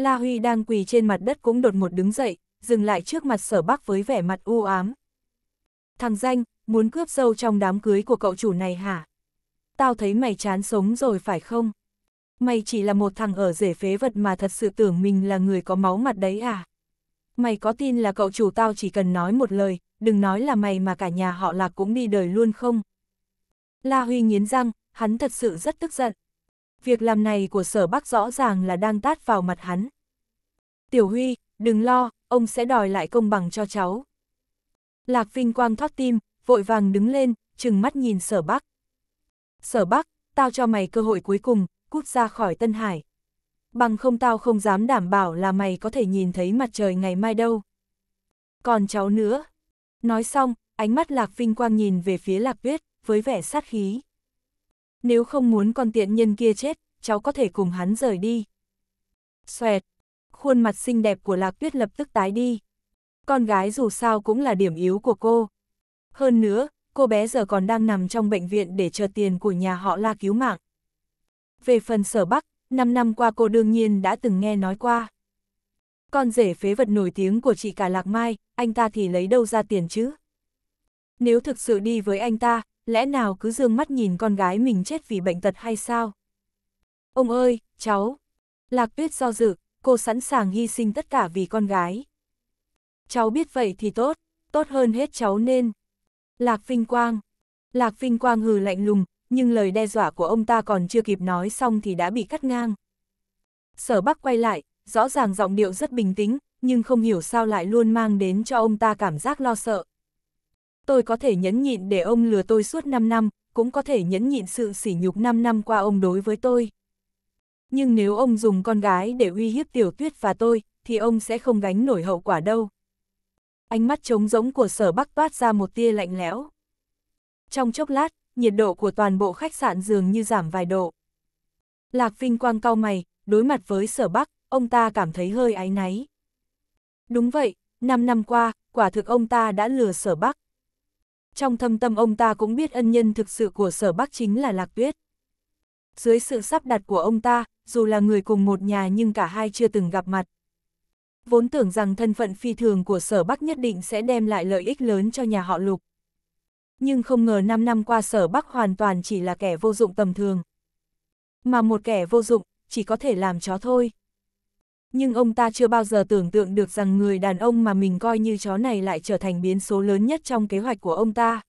La Huy đang quỳ trên mặt đất cũng đột một đứng dậy, dừng lại trước mặt sở bắc với vẻ mặt u ám. Thằng danh, muốn cướp dâu trong đám cưới của cậu chủ này hả? Tao thấy mày chán sống rồi phải không? Mày chỉ là một thằng ở rể phế vật mà thật sự tưởng mình là người có máu mặt đấy à? Mày có tin là cậu chủ tao chỉ cần nói một lời, đừng nói là mày mà cả nhà họ là cũng đi đời luôn không? La Huy nghiến răng, hắn thật sự rất tức giận. Việc làm này của sở bắc rõ ràng là đang tát vào mặt hắn. Tiểu Huy, đừng lo, ông sẽ đòi lại công bằng cho cháu. Lạc Vinh Quang thoát tim, vội vàng đứng lên, chừng mắt nhìn sở bắc. Sở bắc, tao cho mày cơ hội cuối cùng, cút ra khỏi Tân Hải. Bằng không tao không dám đảm bảo là mày có thể nhìn thấy mặt trời ngày mai đâu. Còn cháu nữa. Nói xong, ánh mắt Lạc Vinh Quang nhìn về phía Lạc viết với vẻ sát khí nếu không muốn con tiện nhân kia chết, cháu có thể cùng hắn rời đi. Xoẹt, khuôn mặt xinh đẹp của Lạc Tuyết lập tức tái đi. Con gái dù sao cũng là điểm yếu của cô. Hơn nữa, cô bé giờ còn đang nằm trong bệnh viện để chờ tiền của nhà họ La cứu mạng. Về phần sở Bắc, 5 năm qua cô đương nhiên đã từng nghe nói qua. Con rể phế vật nổi tiếng của chị cả Lạc Mai, anh ta thì lấy đâu ra tiền chứ? Nếu thực sự đi với anh ta, lẽ nào cứ dương mắt nhìn con gái mình chết vì bệnh tật hay sao? Ông ơi, cháu! Lạc tuyết do dự, cô sẵn sàng hy sinh tất cả vì con gái. Cháu biết vậy thì tốt, tốt hơn hết cháu nên. Lạc Vinh Quang! Lạc Vinh Quang hừ lạnh lùng, nhưng lời đe dọa của ông ta còn chưa kịp nói xong thì đã bị cắt ngang. Sở Bắc quay lại, rõ ràng giọng điệu rất bình tĩnh, nhưng không hiểu sao lại luôn mang đến cho ông ta cảm giác lo sợ tôi có thể nhẫn nhịn để ông lừa tôi suốt 5 năm, cũng có thể nhẫn nhịn sự sỉ nhục 5 năm qua ông đối với tôi. Nhưng nếu ông dùng con gái để uy hiếp Tiểu Tuyết và tôi, thì ông sẽ không gánh nổi hậu quả đâu. Ánh mắt trống rỗng của sở bắc toát ra một tia lạnh lẽo. Trong chốc lát, nhiệt độ của toàn bộ khách sạn dường như giảm vài độ. Lạc Vinh Quang cau mày, đối mặt với sở bắc, ông ta cảm thấy hơi áy náy. Đúng vậy, 5 năm qua, quả thực ông ta đã lừa sở bắc trong thâm tâm ông ta cũng biết ân nhân thực sự của sở bắc chính là Lạc Tuyết. Dưới sự sắp đặt của ông ta, dù là người cùng một nhà nhưng cả hai chưa từng gặp mặt. Vốn tưởng rằng thân phận phi thường của sở Bắc nhất định sẽ đem lại lợi ích lớn cho nhà họ Lục. Nhưng không ngờ 5 năm qua sở Bắc hoàn toàn chỉ là kẻ vô dụng tầm thường. Mà một kẻ vô dụng, chỉ có thể làm chó thôi nhưng ông ta chưa bao giờ tưởng tượng được rằng người đàn ông mà mình coi như chó này lại trở thành biến số lớn nhất trong kế hoạch của ông ta.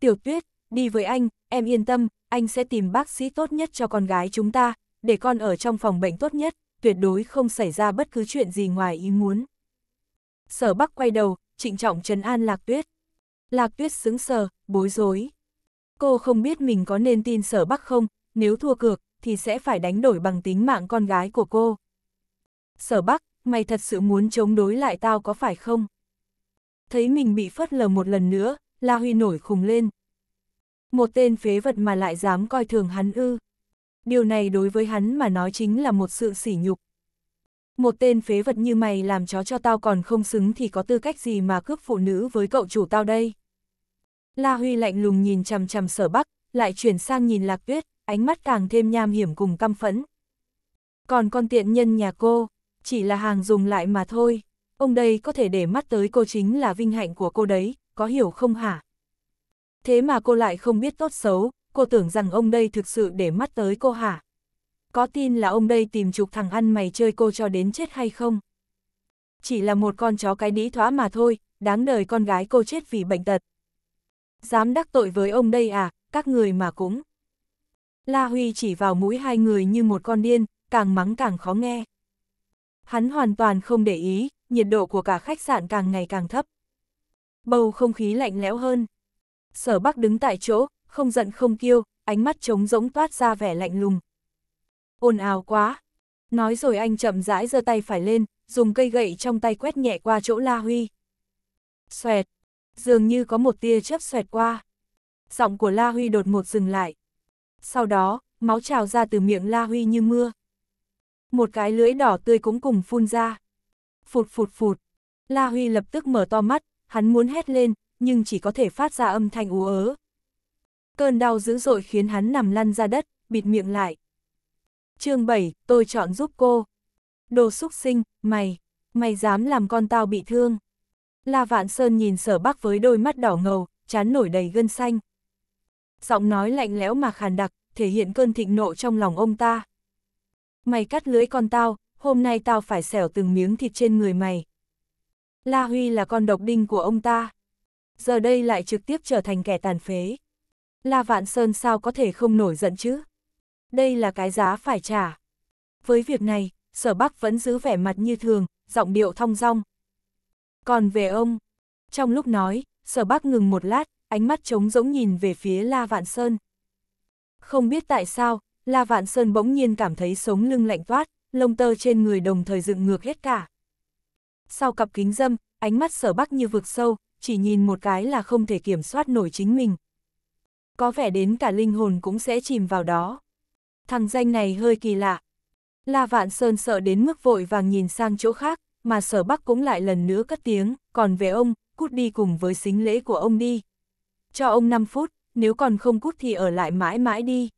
Tiểu tuyết, đi với anh, em yên tâm, anh sẽ tìm bác sĩ tốt nhất cho con gái chúng ta, để con ở trong phòng bệnh tốt nhất, tuyệt đối không xảy ra bất cứ chuyện gì ngoài ý muốn. Sở Bắc quay đầu, trịnh trọng trấn an Lạc Tuyết. Lạc Tuyết sững sờ, bối rối. Cô không biết mình có nên tin Sở Bắc không, nếu thua cược thì sẽ phải đánh đổi bằng tính mạng con gái của cô sở bắc, mày thật sự muốn chống đối lại tao có phải không? Thấy mình bị phất lờ một lần nữa, La Huy nổi khùng lên. Một tên phế vật mà lại dám coi thường hắn ư. Điều này đối với hắn mà nói chính là một sự sỉ nhục. Một tên phế vật như mày làm chó cho tao còn không xứng thì có tư cách gì mà cướp phụ nữ với cậu chủ tao đây. La Huy lạnh lùng nhìn chằm chằm sở bắc, lại chuyển sang nhìn lạc tuyết, ánh mắt càng thêm nham hiểm cùng căm phẫn. Còn con tiện nhân nhà cô, chỉ là hàng dùng lại mà thôi. Ông đây có thể để mắt tới cô chính là vinh hạnh của cô đấy, có hiểu không hả? Thế mà cô lại không biết tốt xấu, cô tưởng rằng ông đây thực sự để mắt tới cô hả? Có tin là ông đây tìm chục thằng ăn mày chơi cô cho đến chết hay không? Chỉ là một con chó cái đĩ thoá mà thôi, đáng đời con gái cô chết vì bệnh tật. Dám đắc tội với ông đây à, các người mà cũng. La Huy chỉ vào mũi hai người như một con điên, càng mắng càng khó nghe. Hắn hoàn toàn không để ý, nhiệt độ của cả khách sạn càng ngày càng thấp. Bầu không khí lạnh lẽo hơn. Sở Bắc đứng tại chỗ, không giận không kiêu, ánh mắt trống rỗng toát ra vẻ lạnh lùng. Ồn ào quá. Nói rồi anh chậm rãi giơ tay phải lên, dùng cây gậy trong tay quét nhẹ qua chỗ La Huy. Xoẹt. Dường như có một tia chớp xoẹt qua. Giọng của La Huy đột ngột dừng lại. Sau đó, máu trào ra từ miệng La Huy như mưa một cái lưỡi đỏ tươi cũng cùng phun ra. Phụt phụt phụt, La Huy lập tức mở to mắt, hắn muốn hét lên, nhưng chỉ có thể phát ra âm thanh ú ớ. Cơn đau dữ dội khiến hắn nằm lăn ra đất, bịt miệng lại. chương 7, tôi chọn giúp cô. Đồ xúc sinh, mày, mày dám làm con tao bị thương. La Vạn Sơn nhìn sở bắc với đôi mắt đỏ ngầu, chán nổi đầy gân xanh. Giọng nói lạnh lẽo mà khàn đặc, thể hiện cơn thịnh nộ trong lòng ông ta. Mày cắt lưới con tao, hôm nay tao phải xẻo từng miếng thịt trên người mày. La Huy là con độc đinh của ông ta. Giờ đây lại trực tiếp trở thành kẻ tàn phế. La Vạn Sơn sao có thể không nổi giận chứ? Đây là cái giá phải trả. Với việc này, Sở Bắc vẫn giữ vẻ mặt như thường, giọng điệu thong dong. Còn về ông, trong lúc nói, Sở Bắc ngừng một lát, ánh mắt trống rỗng nhìn về phía La Vạn Sơn. Không biết tại sao, La Vạn Sơn bỗng nhiên cảm thấy sống lưng lạnh toát, lông tơ trên người đồng thời dựng ngược hết cả. Sau cặp kính dâm, ánh mắt sở bắc như vực sâu, chỉ nhìn một cái là không thể kiểm soát nổi chính mình. Có vẻ đến cả linh hồn cũng sẽ chìm vào đó. Thằng danh này hơi kỳ lạ. La Vạn Sơn sợ đến mức vội vàng nhìn sang chỗ khác, mà sở bắc cũng lại lần nữa cất tiếng, còn về ông, cút đi cùng với xính lễ của ông đi. Cho ông 5 phút, nếu còn không cút thì ở lại mãi mãi đi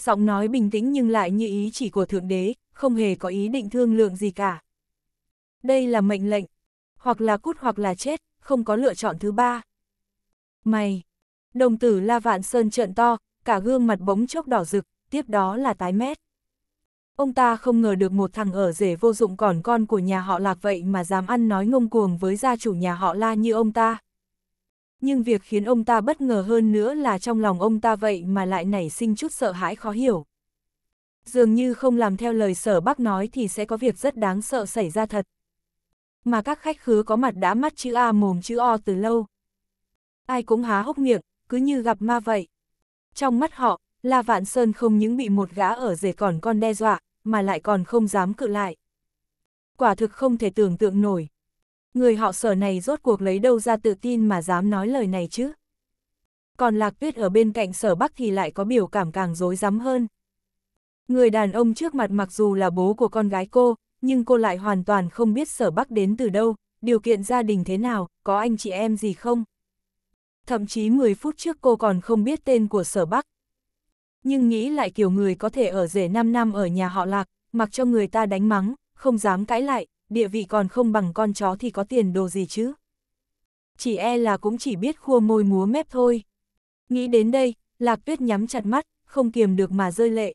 giọng nói bình tĩnh nhưng lại như ý chỉ của Thượng Đế, không hề có ý định thương lượng gì cả. Đây là mệnh lệnh, hoặc là cút hoặc là chết, không có lựa chọn thứ ba. Mày! Đồng tử La Vạn Sơn trợn to, cả gương mặt bỗng chốc đỏ rực, tiếp đó là tái mét. Ông ta không ngờ được một thằng ở rể vô dụng còn con của nhà họ lạc vậy mà dám ăn nói ngông cuồng với gia chủ nhà họ La như ông ta nhưng việc khiến ông ta bất ngờ hơn nữa là trong lòng ông ta vậy mà lại nảy sinh chút sợ hãi khó hiểu. Dường như không làm theo lời sở bác nói thì sẽ có việc rất đáng sợ xảy ra thật. Mà các khách khứa có mặt đã mắt chữ A mồm chữ O từ lâu. Ai cũng há hốc miệng, cứ như gặp ma vậy. Trong mắt họ, La Vạn Sơn không những bị một gã ở rể còn con đe dọa, mà lại còn không dám cự lại. Quả thực không thể tưởng tượng nổi, Người họ sở này rốt cuộc lấy đâu ra tự tin mà dám nói lời này chứ? Còn Lạc Tuyết ở bên cạnh sở Bắc thì lại có biểu cảm càng rối rắm hơn. Người đàn ông trước mặt mặc dù là bố của con gái cô, nhưng cô lại hoàn toàn không biết sở Bắc đến từ đâu, điều kiện gia đình thế nào, có anh chị em gì không. Thậm chí 10 phút trước cô còn không biết tên của sở Bắc. Nhưng nghĩ lại kiểu người có thể ở rể 5 năm ở nhà họ Lạc, mặc cho người ta đánh mắng, không dám cãi lại, địa vị còn không bằng con chó thì có tiền đồ gì chứ. Chỉ e là cũng chỉ biết khua môi múa mép thôi. Nghĩ đến đây, Lạc Tuyết nhắm chặt mắt, không kiềm được mà rơi lệ.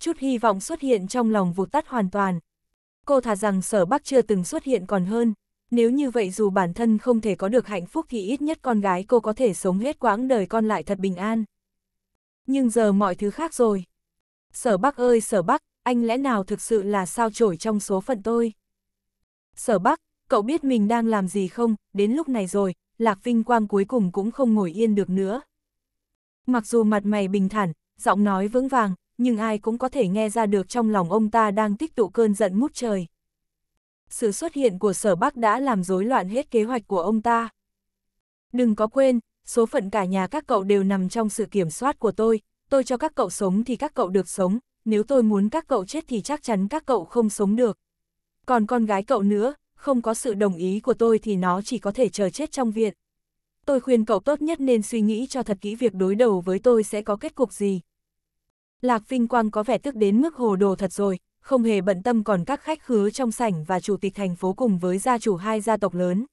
Chút hy vọng xuất hiện trong lòng vụt tắt hoàn toàn. Cô thà rằng sở bắc chưa từng xuất hiện còn hơn, nếu như vậy dù bản thân không thể có được hạnh phúc thì ít nhất con gái cô có thể sống hết quãng đời con lại thật bình an. Nhưng giờ mọi thứ khác rồi. Sở Bắc ơi Sở Bắc, anh lẽ nào thực sự là sao chổi trong số phận tôi? Sở Bắc, cậu biết mình đang làm gì không, đến lúc này rồi, Lạc Vinh Quang cuối cùng cũng không ngồi yên được nữa. Mặc dù mặt mày bình thản, giọng nói vững vàng, nhưng ai cũng có thể nghe ra được trong lòng ông ta đang tích tụ cơn giận mút trời. Sự xuất hiện của sở Bắc đã làm rối loạn hết kế hoạch của ông ta. Đừng có quên, số phận cả nhà các cậu đều nằm trong sự kiểm soát của tôi, tôi cho các cậu sống thì các cậu được sống, nếu tôi muốn các cậu chết thì chắc chắn các cậu không sống được. Còn con gái cậu nữa, không có sự đồng ý của tôi thì nó chỉ có thể chờ chết trong viện. Tôi khuyên cậu tốt nhất nên suy nghĩ cho thật kỹ việc đối đầu với tôi sẽ có kết cục gì. Lạc Vinh Quang có vẻ tức đến mức hồ đồ thật rồi, không hề bận tâm còn các khách khứa trong sảnh và chủ tịch thành phố cùng với gia chủ hai gia tộc lớn.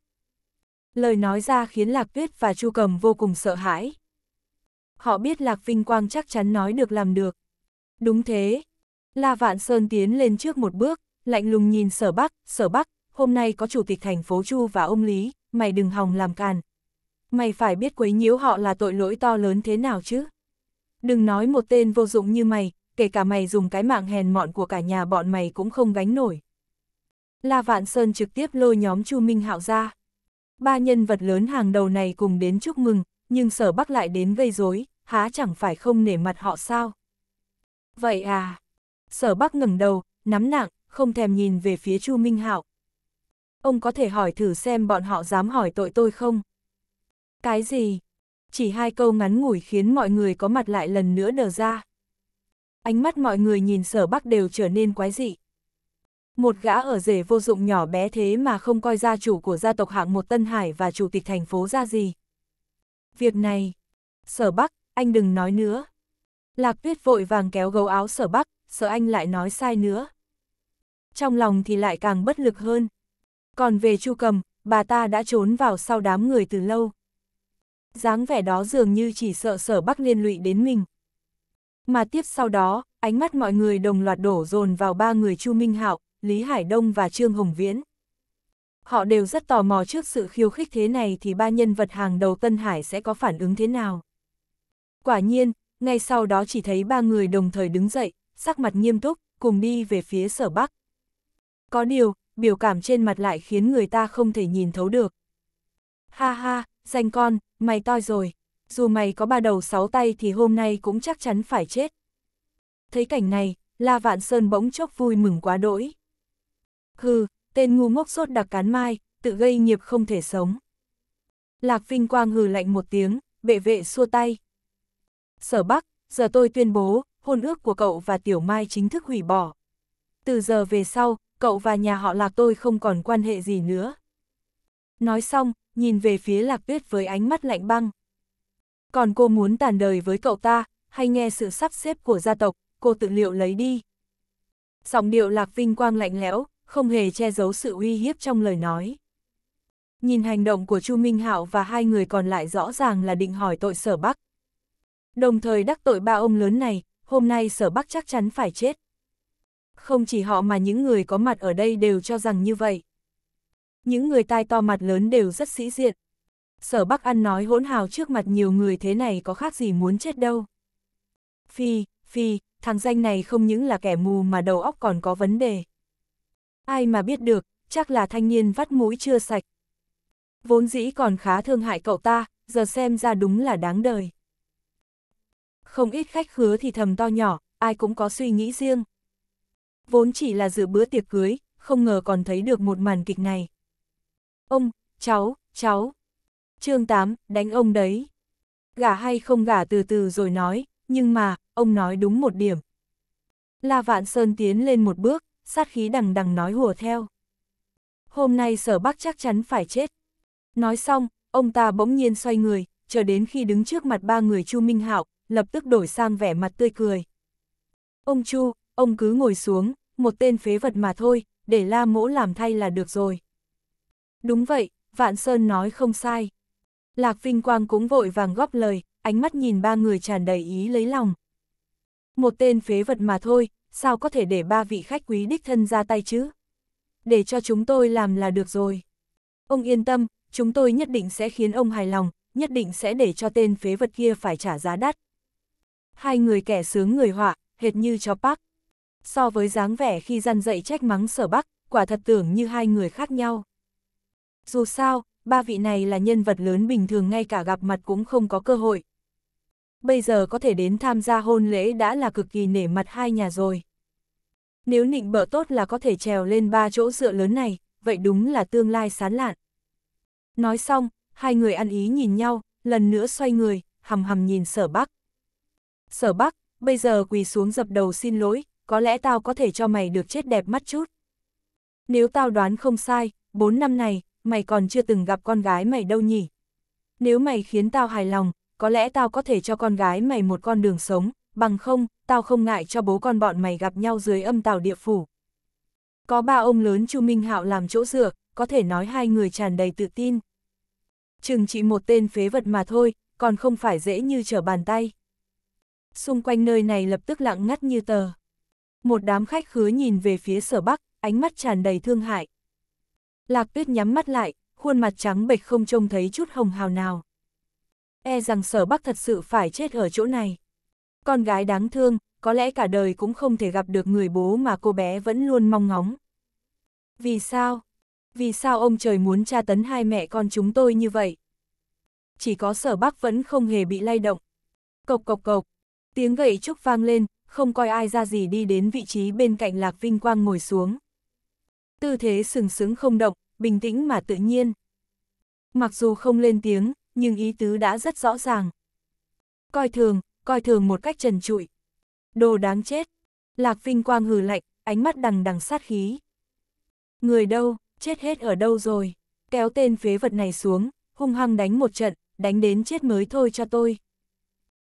Lời nói ra khiến Lạc Tuyết và Chu Cầm vô cùng sợ hãi. Họ biết Lạc Vinh Quang chắc chắn nói được làm được. Đúng thế. La Vạn Sơn tiến lên trước một bước, lạnh lùng nhìn sở bắc, sở bắc, hôm nay có chủ tịch thành phố Chu và ông Lý, mày đừng hòng làm càn. Mày phải biết quấy nhiễu họ là tội lỗi to lớn thế nào chứ. Đừng nói một tên vô dụng như mày, kể cả mày dùng cái mạng hèn mọn của cả nhà bọn mày cũng không gánh nổi. La Vạn Sơn trực tiếp lôi nhóm Chu Minh Hạo ra. Ba nhân vật lớn hàng đầu này cùng đến chúc mừng, nhưng sở bắc lại đến gây rối, há chẳng phải không nể mặt họ sao. Vậy à, sở bắc ngẩng đầu, nắm nặng, không thèm nhìn về phía Chu Minh Hạo. Ông có thể hỏi thử xem bọn họ dám hỏi tội tôi không? Cái gì? Chỉ hai câu ngắn ngủi khiến mọi người có mặt lại lần nữa đờ ra. Ánh mắt mọi người nhìn sở bắc đều trở nên quái dị. Một gã ở rể vô dụng nhỏ bé thế mà không coi gia chủ của gia tộc hạng một Tân Hải và chủ tịch thành phố ra gì. Việc này, sở bắc, anh đừng nói nữa. Lạc tuyết vội vàng kéo gấu áo sở bắc, sợ anh lại nói sai nữa trong lòng thì lại càng bất lực hơn. Còn về Chu Cầm, bà ta đã trốn vào sau đám người từ lâu. dáng vẻ đó dường như chỉ sợ sở bắc liên lụy đến mình. Mà tiếp sau đó, ánh mắt mọi người đồng loạt đổ dồn vào ba người Chu Minh Hạo, Lý Hải Đông và Trương Hồng Viễn. Họ đều rất tò mò trước sự khiêu khích thế này thì ba nhân vật hàng đầu Tân Hải sẽ có phản ứng thế nào. Quả nhiên, ngay sau đó chỉ thấy ba người đồng thời đứng dậy, sắc mặt nghiêm túc, cùng đi về phía sở Bắc có điều, biểu cảm trên mặt lại khiến người ta không thể nhìn thấu được. Ha ha, danh con, mày toi rồi, dù mày có ba đầu sáu tay thì hôm nay cũng chắc chắn phải chết. Thấy cảnh này, La Vạn Sơn bỗng chốc vui mừng quá đỗi. Hừ, tên ngu ngốc sốt đặc cán mai, tự gây nghiệp không thể sống. Lạc Vinh Quang hừ lạnh một tiếng, bệ vệ xua tay. Sở Bắc, giờ tôi tuyên bố, hôn ước của cậu và Tiểu Mai chính thức hủy bỏ. Từ giờ về sau, cậu và nhà họ lạc tôi không còn quan hệ gì nữa. Nói xong, nhìn về phía lạc tuyết với ánh mắt lạnh băng. Còn cô muốn tàn đời với cậu ta, hay nghe sự sắp xếp của gia tộc, cô tự liệu lấy đi. Giọng điệu lạc vinh quang lạnh lẽo, không hề che giấu sự uy hiếp trong lời nói. Nhìn hành động của Chu Minh Hạo và hai người còn lại rõ ràng là định hỏi tội sở Bắc. Đồng thời đắc tội ba ông lớn này, hôm nay sở Bắc chắc chắn phải chết không chỉ họ mà những người có mặt ở đây đều cho rằng như vậy. Những người tai to mặt lớn đều rất sĩ diện. Sở Bắc Ăn nói hỗn hào trước mặt nhiều người thế này có khác gì muốn chết đâu. Phi, Phi, thằng danh này không những là kẻ mù mà đầu óc còn có vấn đề. Ai mà biết được, chắc là thanh niên vắt mũi chưa sạch. Vốn dĩ còn khá thương hại cậu ta, giờ xem ra đúng là đáng đời. Không ít khách khứa thì thầm to nhỏ, ai cũng có suy nghĩ riêng vốn chỉ là dự bữa tiệc cưới, không ngờ còn thấy được một màn kịch này. Ông, cháu, cháu. chương 8, đánh ông đấy. Gả hay không gả từ từ rồi nói, nhưng mà, ông nói đúng một điểm. La Vạn Sơn tiến lên một bước, sát khí đằng đằng nói hùa theo. Hôm nay sở bắc chắc chắn phải chết. Nói xong, ông ta bỗng nhiên xoay người, chờ đến khi đứng trước mặt ba người Chu Minh Hạo, lập tức đổi sang vẻ mặt tươi cười. Ông Chu, ông cứ ngồi xuống, một tên phế vật mà thôi, để la mỗ làm thay là được rồi. Đúng vậy, Vạn Sơn nói không sai. Lạc Vinh Quang cũng vội vàng góp lời, ánh mắt nhìn ba người tràn đầy ý lấy lòng. Một tên phế vật mà thôi, sao có thể để ba vị khách quý đích thân ra tay chứ? Để cho chúng tôi làm là được rồi. Ông yên tâm, chúng tôi nhất định sẽ khiến ông hài lòng, nhất định sẽ để cho tên phế vật kia phải trả giá đắt. Hai người kẻ sướng người họa, hệt như cho Park so với dáng vẻ khi răn dậy trách mắng sở bắc, quả thật tưởng như hai người khác nhau. Dù sao, ba vị này là nhân vật lớn bình thường ngay cả gặp mặt cũng không có cơ hội. Bây giờ có thể đến tham gia hôn lễ đã là cực kỳ nể mặt hai nhà rồi. Nếu nịnh bợ tốt là có thể trèo lên ba chỗ dựa lớn này, vậy đúng là tương lai sán lạn. Nói xong, hai người ăn ý nhìn nhau, lần nữa xoay người, hầm hầm nhìn sở bắc. Sở bắc, bây giờ quỳ xuống dập đầu xin lỗi, có lẽ tao có thể cho mày được chết đẹp mắt chút. Nếu tao đoán không sai, 4 năm này, mày còn chưa từng gặp con gái mày đâu nhỉ. Nếu mày khiến tao hài lòng, có lẽ tao có thể cho con gái mày một con đường sống, bằng không, tao không ngại cho bố con bọn mày gặp nhau dưới âm tàu địa phủ. Có ba ông lớn Chu Minh Hạo làm chỗ dựa, có thể nói hai người tràn đầy tự tin. Chừng chỉ một tên phế vật mà thôi, còn không phải dễ như trở bàn tay. Xung quanh nơi này lập tức lặng ngắt như tờ. Một đám khách khứa nhìn về phía sở bắc, ánh mắt tràn đầy thương hại. Lạc tuyết nhắm mắt lại, khuôn mặt trắng bệch không trông thấy chút hồng hào nào. E rằng sở bắc thật sự phải chết ở chỗ này. Con gái đáng thương, có lẽ cả đời cũng không thể gặp được người bố mà cô bé vẫn luôn mong ngóng. Vì sao? Vì sao ông trời muốn tra tấn hai mẹ con chúng tôi như vậy? Chỉ có sở bắc vẫn không hề bị lay động. Cộc cộc cộc, tiếng gậy trúc vang lên, không coi ai ra gì đi đến vị trí bên cạnh Lạc Vinh Quang ngồi xuống. Tư thế sừng sững không động, bình tĩnh mà tự nhiên. Mặc dù không lên tiếng, nhưng ý tứ đã rất rõ ràng. Coi thường, coi thường một cách trần trụi. Đồ đáng chết. Lạc Vinh Quang hừ lạnh, ánh mắt đằng đằng sát khí. Người đâu, chết hết ở đâu rồi. Kéo tên phế vật này xuống, hung hăng đánh một trận, đánh đến chết mới thôi cho tôi.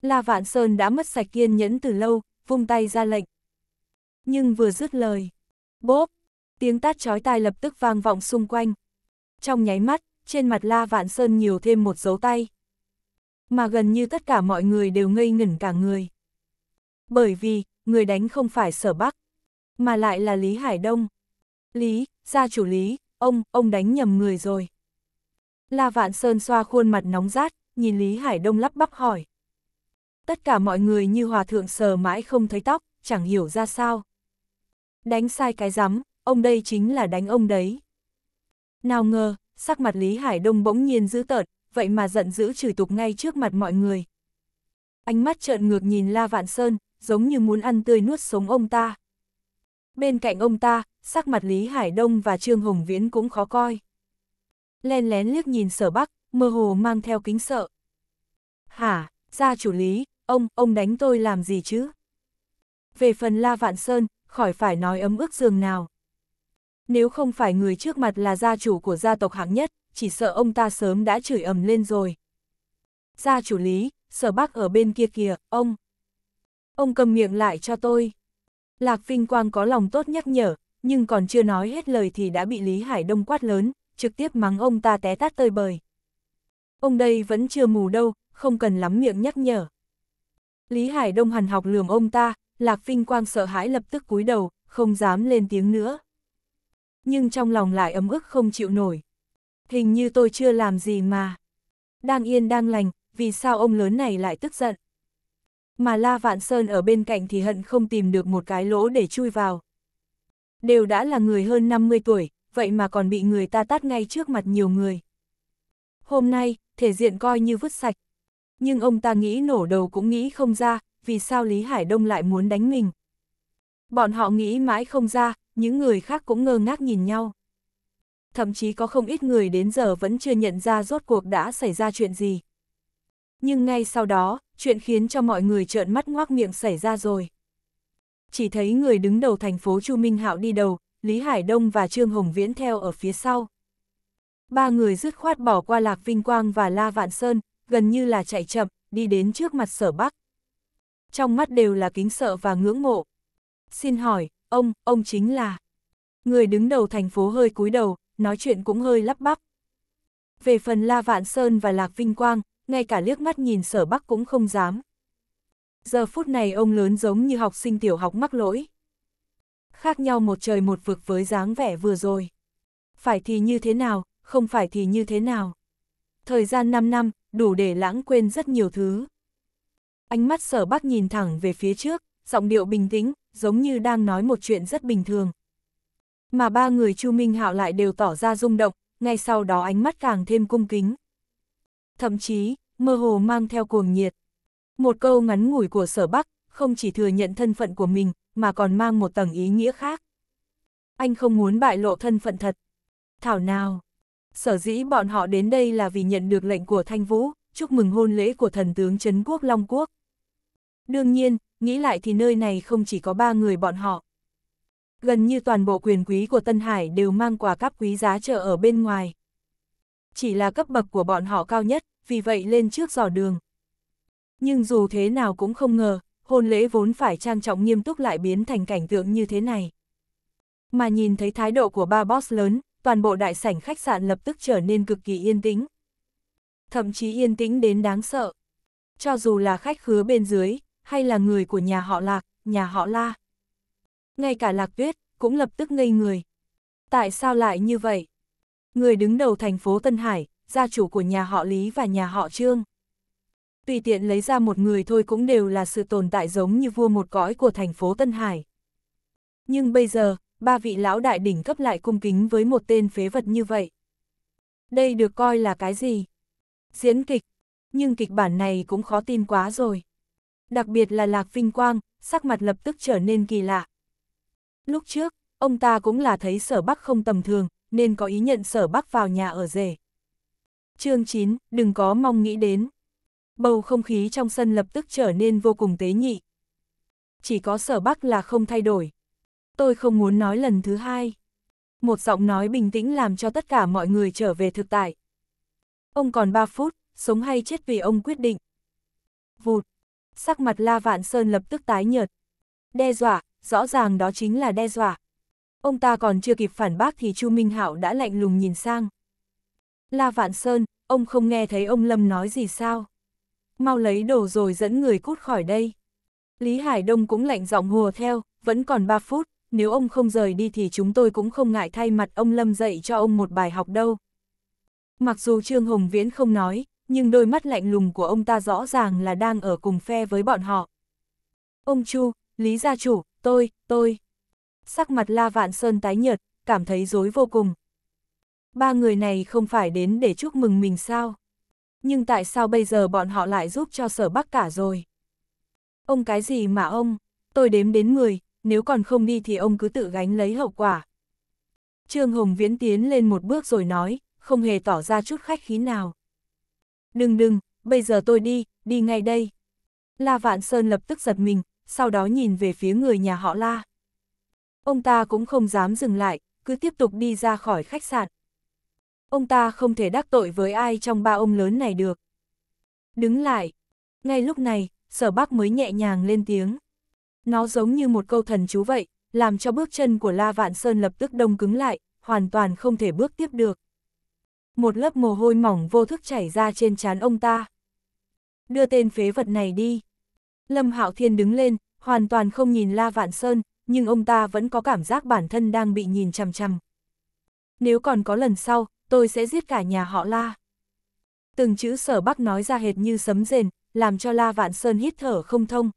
La Vạn Sơn đã mất sạch kiên nhẫn từ lâu, vung tay ra lệnh. Nhưng vừa dứt lời, bốp, tiếng tát chói tai lập tức vang vọng xung quanh. Trong nháy mắt, trên mặt La Vạn Sơn nhiều thêm một dấu tay. Mà gần như tất cả mọi người đều ngây ngẩn cả người. Bởi vì, người đánh không phải sở Bắc, mà lại là Lý Hải Đông. Lý, gia chủ Lý, ông, ông đánh nhầm người rồi. La Vạn Sơn xoa khuôn mặt nóng rát, nhìn Lý Hải Đông lắp bắp hỏi. Tất cả mọi người như hòa thượng sờ mãi không thấy tóc, chẳng hiểu ra sao. Đánh sai cái rắm, ông đây chính là đánh ông đấy. Nào ngờ, sắc mặt Lý Hải Đông bỗng nhiên dữ tợn, vậy mà giận dữ chửi tục ngay trước mặt mọi người. Ánh mắt trợn ngược nhìn La Vạn Sơn, giống như muốn ăn tươi nuốt sống ông ta. Bên cạnh ông ta, sắc mặt Lý Hải Đông và Trương Hồng Viễn cũng khó coi. Len lén liếc nhìn sở bắc, mơ hồ mang theo kính sợ. Hả, gia chủ lý, ông, ông đánh tôi làm gì chứ? Về phần La Vạn Sơn, khỏi phải nói ấm ức giường nào. Nếu không phải người trước mặt là gia chủ của gia tộc hạng nhất, chỉ sợ ông ta sớm đã chửi ầm lên rồi. Gia chủ lý, sở bác ở bên kia kìa, ông. Ông cầm miệng lại cho tôi. Lạc Vinh Quang có lòng tốt nhắc nhở, nhưng còn chưa nói hết lời thì đã bị Lý Hải Đông quát lớn, trực tiếp mắng ông ta té tát tơi bời. Ông đây vẫn chưa mù đâu, không cần lắm miệng nhắc nhở. Lý Hải Đông hằn học lườm ông ta, Lạc Vinh Quang sợ hãi lập tức cúi đầu, không dám lên tiếng nữa. Nhưng trong lòng lại ấm ức không chịu nổi. Hình như tôi chưa làm gì mà. Đang yên đang lành, vì sao ông lớn này lại tức giận? Mà La Vạn Sơn ở bên cạnh thì hận không tìm được một cái lỗ để chui vào. Đều đã là người hơn 50 tuổi, vậy mà còn bị người ta tát ngay trước mặt nhiều người. Hôm nay, thể diện coi như vứt sạch, nhưng ông ta nghĩ nổ đầu cũng nghĩ không ra, vì sao Lý Hải Đông lại muốn đánh mình. Bọn họ nghĩ mãi không ra, những người khác cũng ngơ ngác nhìn nhau. Thậm chí có không ít người đến giờ vẫn chưa nhận ra rốt cuộc đã xảy ra chuyện gì. Nhưng ngay sau đó, chuyện khiến cho mọi người trợn mắt ngoác miệng xảy ra rồi. Chỉ thấy người đứng đầu thành phố Chu Minh Hạo đi đầu, Lý Hải Đông và Trương Hồng Viễn theo ở phía sau. Ba người dứt khoát bỏ qua Lạc Vinh Quang và La Vạn Sơn, gần như là chạy chậm, đi đến trước mặt sở bắc. Trong mắt đều là kính sợ và ngưỡng mộ. Xin hỏi, ông, ông chính là... Người đứng đầu thành phố hơi cúi đầu, nói chuyện cũng hơi lắp bắp. Về phần La Vạn Sơn và Lạc Vinh Quang, ngay cả liếc mắt nhìn sở bắc cũng không dám. Giờ phút này ông lớn giống như học sinh tiểu học mắc lỗi. Khác nhau một trời một vực với dáng vẻ vừa rồi. Phải thì như thế nào, không phải thì như thế nào. Thời gian 5 năm, đủ để lãng quên rất nhiều thứ. Ánh mắt sở bác nhìn thẳng về phía trước, giọng điệu bình tĩnh, giống như đang nói một chuyện rất bình thường. Mà ba người Chu Minh Hạo lại đều tỏ ra rung động, ngay sau đó ánh mắt càng thêm cung kính. Thậm chí, mơ hồ mang theo cuồng nhiệt. Một câu ngắn ngủi của sở bắc, không chỉ thừa nhận thân phận của mình, mà còn mang một tầng ý nghĩa khác. Anh không muốn bại lộ thân phận thật. Thảo nào, Sở dĩ bọn họ đến đây là vì nhận được lệnh của Thanh Vũ, chúc mừng hôn lễ của thần tướng Trấn Quốc Long Quốc. Đương nhiên, nghĩ lại thì nơi này không chỉ có ba người bọn họ. Gần như toàn bộ quyền quý của Tân Hải đều mang quà cáp quý giá chợ ở bên ngoài. Chỉ là cấp bậc của bọn họ cao nhất, vì vậy lên trước dò đường. Nhưng dù thế nào cũng không ngờ, hôn lễ vốn phải trang trọng nghiêm túc lại biến thành cảnh tượng như thế này. Mà nhìn thấy thái độ của ba boss lớn, toàn bộ đại sảnh khách sạn lập tức trở nên cực kỳ yên tĩnh. Thậm chí yên tĩnh đến đáng sợ. Cho dù là khách khứa bên dưới, hay là người của nhà họ Lạc, nhà họ La. Ngay cả Lạc Tuyết, cũng lập tức ngây người. Tại sao lại như vậy? Người đứng đầu thành phố Tân Hải, gia chủ của nhà họ Lý và nhà họ Trương. Tùy tiện lấy ra một người thôi cũng đều là sự tồn tại giống như vua một cõi của thành phố Tân Hải. Nhưng bây giờ, ba vị lão đại đỉnh cấp lại cung kính với một tên phế vật như vậy. Đây được coi là cái gì? Diễn kịch, nhưng kịch bản này cũng khó tin quá rồi. Đặc biệt là Lạc Vinh Quang, sắc mặt lập tức trở nên kỳ lạ. Lúc trước, ông ta cũng là thấy sở bắc không tầm thường, nên có ý nhận sở bắc vào nhà ở rể. chương 9, đừng có mong nghĩ đến. Bầu không khí trong sân lập tức trở nên vô cùng tế nhị. Chỉ có sở bắc là không thay đổi, tôi không muốn nói lần thứ hai. Một giọng nói bình tĩnh làm cho tất cả mọi người trở về thực tại. Ông còn 3 phút, sống hay chết vì ông quyết định. Vụt, sắc mặt La Vạn Sơn lập tức tái nhợt. Đe dọa, rõ ràng đó chính là đe dọa. Ông ta còn chưa kịp phản bác thì Chu Minh Hạo đã lạnh lùng nhìn sang. La Vạn Sơn, ông không nghe thấy ông Lâm nói gì sao? Mau lấy đồ rồi dẫn người cút khỏi đây. Lý Hải Đông cũng lạnh giọng hùa theo, vẫn còn 3 phút, nếu ông không rời đi thì chúng tôi cũng không ngại thay mặt ông Lâm dạy cho ông một bài học đâu. Mặc dù Trương Hồng Viễn không nói, nhưng đôi mắt lạnh lùng của ông ta rõ ràng là đang ở cùng phe với bọn họ. Ông Chu, Lý gia chủ, tôi, tôi. Sắc mặt La Vạn Sơn tái nhợt, cảm thấy dối vô cùng. Ba người này không phải đến để chúc mừng mình sao? Nhưng tại sao bây giờ bọn họ lại giúp cho sở bắc cả rồi? Ông cái gì mà ông? Tôi đếm đến 10, nếu còn không đi thì ông cứ tự gánh lấy hậu quả. Trương Hồng Viễn tiến lên một bước rồi nói, không hề tỏ ra chút khách khí nào. Đừng đừng, bây giờ tôi đi, đi ngay đây. La Vạn Sơn lập tức giật mình, sau đó nhìn về phía người nhà họ La. Ông ta cũng không dám dừng lại, cứ tiếp tục đi ra khỏi khách sạn. Ông ta không thể đắc tội với ai trong ba ông lớn này được. Đứng lại. Ngay lúc này, sở bác mới nhẹ nhàng lên tiếng. Nó giống như một câu thần chú vậy, làm cho bước chân của La Vạn Sơn lập tức đông cứng lại, hoàn toàn không thể bước tiếp được. Một lớp mồ hôi mỏng vô thức chảy ra trên trán ông ta. Đưa tên phế vật này đi. Lâm Hạo Thiên đứng lên, hoàn toàn không nhìn La Vạn Sơn, nhưng ông ta vẫn có cảm giác bản thân đang bị nhìn chằm chằm. Nếu còn có lần sau, tôi sẽ giết cả nhà họ La. Từng chữ sở bắc nói ra hệt như sấm rền, làm cho La Vạn Sơn hít thở không thông,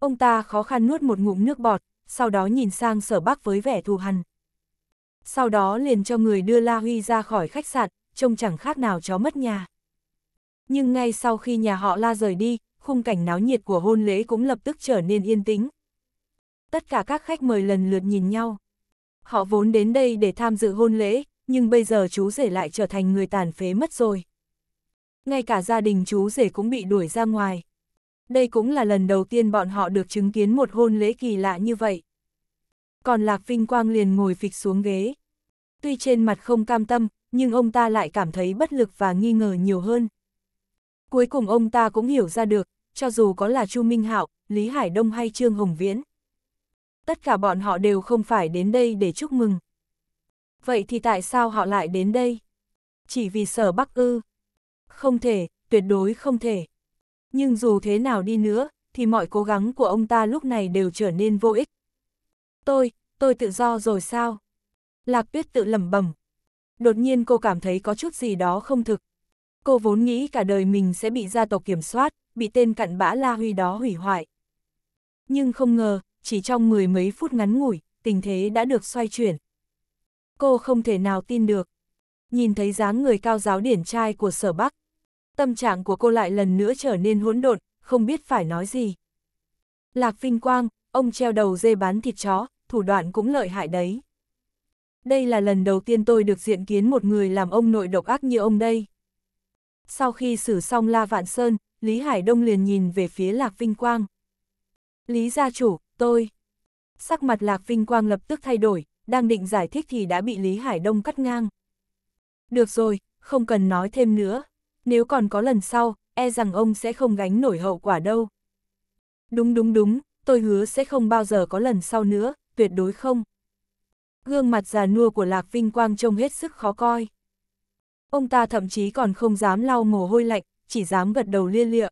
Ông ta khó khăn nuốt một ngụm nước bọt, sau đó nhìn sang sở bác với vẻ thù hằn. Sau đó liền cho người đưa La Huy ra khỏi khách sạn, trông chẳng khác nào chó mất nhà. Nhưng ngay sau khi nhà họ La rời đi, khung cảnh náo nhiệt của hôn lễ cũng lập tức trở nên yên tĩnh. Tất cả các khách mời lần lượt nhìn nhau. Họ vốn đến đây để tham dự hôn lễ, nhưng bây giờ chú rể lại trở thành người tàn phế mất rồi. Ngay cả gia đình chú rể cũng bị đuổi ra ngoài đây cũng là lần đầu tiên bọn họ được chứng kiến một hôn lễ kỳ lạ như vậy. Còn Lạc Vinh Quang liền ngồi phịch xuống ghế. Tuy trên mặt không cam tâm, nhưng ông ta lại cảm thấy bất lực và nghi ngờ nhiều hơn. Cuối cùng ông ta cũng hiểu ra được, cho dù có là Chu Minh Hạo, Lý Hải Đông hay Trương Hồng Viễn. Tất cả bọn họ đều không phải đến đây để chúc mừng. Vậy thì tại sao họ lại đến đây? Chỉ vì sở Bắc ư? Không thể, tuyệt đối không thể. Nhưng dù thế nào đi nữa, thì mọi cố gắng của ông ta lúc này đều trở nên vô ích. Tôi, tôi tự do rồi sao? Lạc tuyết tự lẩm bẩm. Đột nhiên cô cảm thấy có chút gì đó không thực. Cô vốn nghĩ cả đời mình sẽ bị gia tộc kiểm soát, bị tên cặn bã La Huy đó hủy hoại. Nhưng không ngờ, chỉ trong mười mấy phút ngắn ngủi, tình thế đã được xoay chuyển. Cô không thể nào tin được. Nhìn thấy dáng người cao giáo điển trai của sở Bắc, tâm trạng của cô lại lần nữa trở nên hỗn độn, không biết phải nói gì. Lạc Vinh Quang, ông treo đầu dê bán thịt chó, thủ đoạn cũng lợi hại đấy. Đây là lần đầu tiên tôi được diện kiến một người làm ông nội độc ác như ông đây. Sau khi xử xong La Vạn Sơn, Lý Hải Đông liền nhìn về phía Lạc Vinh Quang. Lý gia chủ, tôi. Sắc mặt Lạc Vinh Quang lập tức thay đổi, đang định giải thích thì đã bị Lý Hải Đông cắt ngang. Được rồi, không cần nói thêm nữa, nếu còn có lần sau, e rằng ông sẽ không gánh nổi hậu quả đâu. Đúng đúng đúng, tôi hứa sẽ không bao giờ có lần sau nữa, tuyệt đối không. Gương mặt già nua của Lạc Vinh Quang trông hết sức khó coi. Ông ta thậm chí còn không dám lau mồ hôi lạnh, chỉ dám gật đầu lia lịa.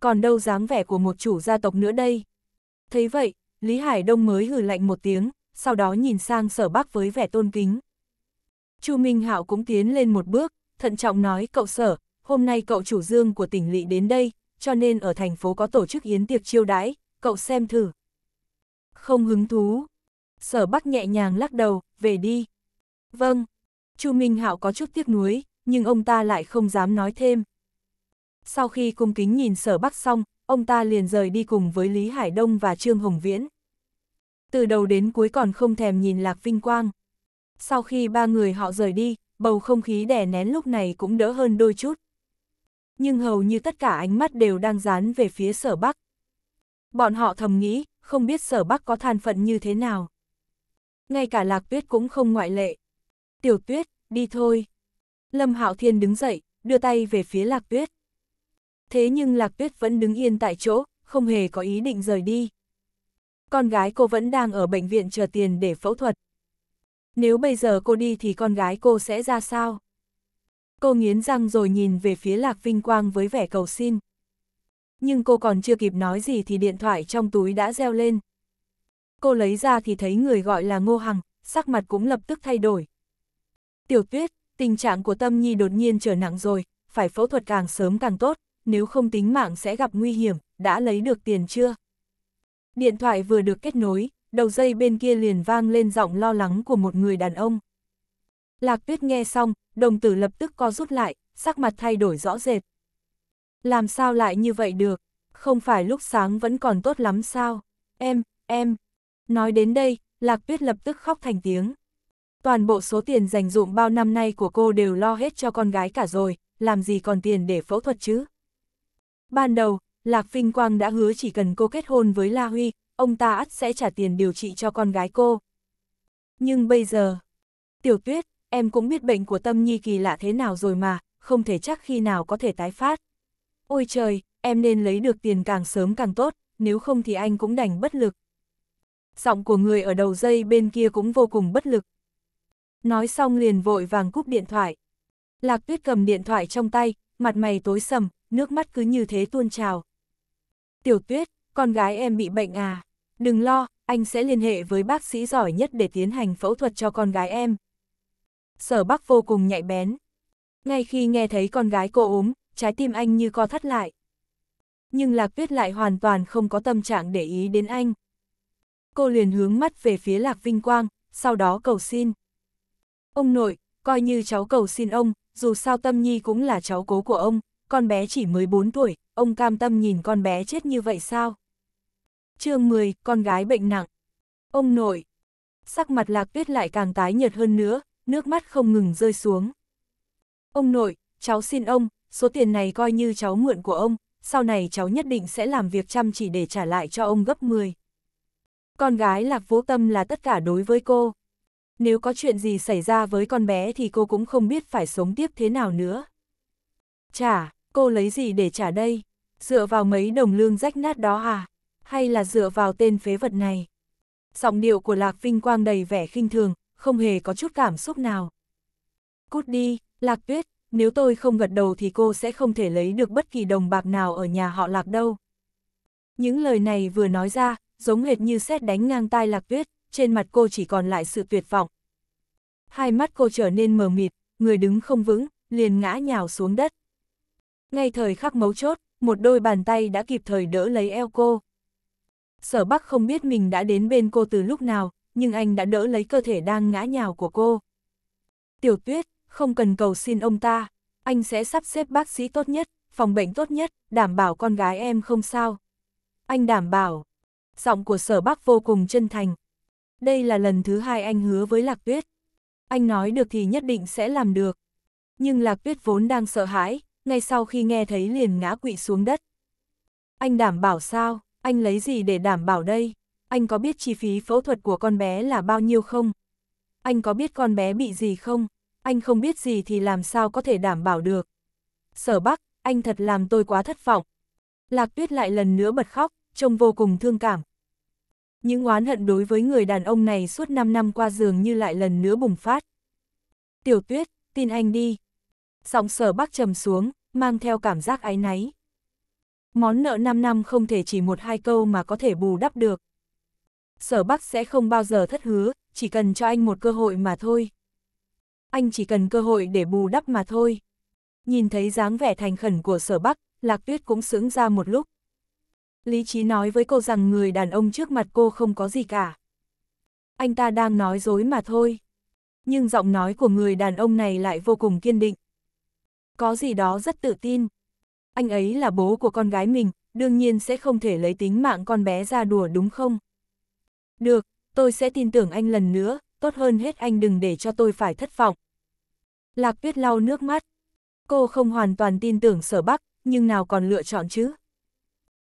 Còn đâu dáng vẻ của một chủ gia tộc nữa đây. Thấy vậy, Lý Hải Đông mới hừ lạnh một tiếng, sau đó nhìn sang sở bác với vẻ tôn kính. Chu Minh Hạo cũng tiến lên một bước, thận trọng nói cậu sở, hôm nay cậu chủ dương của tỉnh lỵ đến đây, cho nên ở thành phố có tổ chức yến tiệc chiêu đãi, cậu xem thử. Không hứng thú. Sở Bắc nhẹ nhàng lắc đầu, về đi. Vâng. Chu Minh Hạo có chút tiếc nuối, nhưng ông ta lại không dám nói thêm. Sau khi cung kính nhìn Sở Bắc xong, ông ta liền rời đi cùng với Lý Hải Đông và Trương Hồng Viễn. Từ đầu đến cuối còn không thèm nhìn Lạc Vinh Quang. Sau khi ba người họ rời đi, bầu không khí đè nén lúc này cũng đỡ hơn đôi chút. Nhưng hầu như tất cả ánh mắt đều đang dán về phía sở Bắc. Bọn họ thầm nghĩ, không biết sở Bắc có than phận như thế nào. Ngay cả lạc tuyết cũng không ngoại lệ. Tiểu tuyết, đi thôi. Lâm Hạo Thiên đứng dậy, đưa tay về phía lạc tuyết. Thế nhưng lạc tuyết vẫn đứng yên tại chỗ, không hề có ý định rời đi. Con gái cô vẫn đang ở bệnh viện chờ tiền để phẫu thuật. Nếu bây giờ cô đi thì con gái cô sẽ ra sao? Cô nghiến răng rồi nhìn về phía Lạc Vinh Quang với vẻ cầu xin. Nhưng cô còn chưa kịp nói gì thì điện thoại trong túi đã reo lên. Cô lấy ra thì thấy người gọi là Ngô Hằng, sắc mặt cũng lập tức thay đổi. Tiểu tuyết, tình trạng của Tâm Nhi đột nhiên trở nặng rồi, phải phẫu thuật càng sớm càng tốt, nếu không tính mạng sẽ gặp nguy hiểm, đã lấy được tiền chưa? Điện thoại vừa được kết nối, đầu dây bên kia liền vang lên giọng lo lắng của một người đàn ông. Lạc tuyết nghe xong, đồng tử lập tức co rút lại, sắc mặt thay đổi rõ rệt. Làm sao lại như vậy được, không phải lúc sáng vẫn còn tốt lắm sao, em, em. Nói đến đây, Lạc tuyết lập tức khóc thành tiếng. Toàn bộ số tiền dành dụng bao năm nay của cô đều lo hết cho con gái cả rồi, làm gì còn tiền để phẫu thuật chứ. Ban đầu, Lạc Vinh Quang đã hứa chỉ cần cô kết hôn với La Huy, ông ta ắt sẽ trả tiền điều trị cho con gái cô. Nhưng bây giờ, tiểu tuyết, em cũng biết bệnh của tâm nhi kỳ lạ thế nào rồi mà, không thể chắc khi nào có thể tái phát. Ôi trời, em nên lấy được tiền càng sớm càng tốt, nếu không thì anh cũng đành bất lực. Giọng của người ở đầu dây bên kia cũng vô cùng bất lực. Nói xong liền vội vàng cúp điện thoại. Lạc tuyết cầm điện thoại trong tay, mặt mày tối sầm, nước mắt cứ như thế tuôn trào. Tiểu tuyết, con gái em bị bệnh à? đừng lo, anh sẽ liên hệ với bác sĩ giỏi nhất để tiến hành phẫu thuật cho con gái em. Sở bác vô cùng nhạy bén. Ngay khi nghe thấy con gái cô ốm, trái tim anh như co thắt lại. Nhưng Lạc Tuyết lại hoàn toàn không có tâm trạng để ý đến anh. Cô liền hướng mắt về phía Lạc Vinh Quang, sau đó cầu xin. Ông nội, coi như cháu cầu xin ông, dù sao Tâm Nhi cũng là cháu cố của ông, con bé chỉ 14 tuổi, ông cam tâm nhìn con bé chết như vậy sao? chương 10, con gái bệnh nặng. Ông nội. Sắc mặt lạc tuyết lại càng tái nhợt hơn nữa, nước mắt không ngừng rơi xuống. Ông nội, cháu xin ông, số tiền này coi như cháu mượn của ông, sau này cháu nhất định sẽ làm việc chăm chỉ để trả lại cho ông gấp 10. Con gái lạc vô tâm là tất cả đối với cô. Nếu có chuyện gì xảy ra với con bé thì cô cũng không biết phải sống tiếp thế nào nữa. Trả, cô lấy gì để trả đây? Dựa vào mấy đồng lương rách nát đó à? hay là dựa vào tên phế vật này. Giọng điệu của Lạc Vinh Quang đầy vẻ khinh thường, không hề có chút cảm xúc nào. Cút đi, Lạc Tuyết, nếu tôi không gật đầu thì cô sẽ không thể lấy được bất kỳ đồng bạc nào ở nhà họ Lạc đâu. Những lời này vừa nói ra, giống hệt như xét đánh ngang tai Lạc Tuyết, trên mặt cô chỉ còn lại sự tuyệt vọng. Hai mắt cô trở nên mờ mịt, người đứng không vững, liền ngã nhào xuống đất. Ngay thời khắc mấu chốt, một đôi bàn tay đã kịp thời đỡ lấy eo cô sở bắc không biết mình đã đến bên cô từ lúc nào, nhưng anh đã đỡ lấy cơ thể đang ngã nhào của cô. Tiểu tuyết, không cần cầu xin ông ta, anh sẽ sắp xếp bác sĩ tốt nhất, phòng bệnh tốt nhất, đảm bảo con gái em không sao. Anh đảm bảo. Giọng của sở bắc vô cùng chân thành. Đây là lần thứ hai anh hứa với Lạc Tuyết. Anh nói được thì nhất định sẽ làm được. Nhưng Lạc Tuyết vốn đang sợ hãi, ngay sau khi nghe thấy liền ngã quỵ xuống đất. Anh đảm bảo sao? Anh lấy gì để đảm bảo đây? Anh có biết chi phí phẫu thuật của con bé là bao nhiêu không? Anh có biết con bé bị gì không? Anh không biết gì thì làm sao có thể đảm bảo được? Sở Bắc, anh thật làm tôi quá thất vọng. Lạc Tuyết lại lần nữa bật khóc, trông vô cùng thương cảm. Những oán hận đối với người đàn ông này suốt 5 năm qua giường như lại lần nữa bùng phát. Tiểu Tuyết, tin anh đi. Giọng sở bắc trầm xuống, mang theo cảm giác áy náy. Món nợ 5 năm không thể chỉ một hai câu mà có thể bù đắp được. Sở Bắc sẽ không bao giờ thất hứa, chỉ cần cho anh một cơ hội mà thôi. Anh chỉ cần cơ hội để bù đắp mà thôi. Nhìn thấy dáng vẻ thành khẩn của sở Bắc, Lạc Tuyết cũng sững ra một lúc. Lý Chí nói với cô rằng người đàn ông trước mặt cô không có gì cả. Anh ta đang nói dối mà thôi. Nhưng giọng nói của người đàn ông này lại vô cùng kiên định. Có gì đó rất tự tin, anh ấy là bố của con gái mình, đương nhiên sẽ không thể lấy tính mạng con bé ra đùa đúng không? Được, tôi sẽ tin tưởng anh lần nữa, tốt hơn hết anh đừng để cho tôi phải thất vọng. Lạc Tuyết lau nước mắt. Cô không hoàn toàn tin tưởng sở bắc, nhưng nào còn lựa chọn chứ?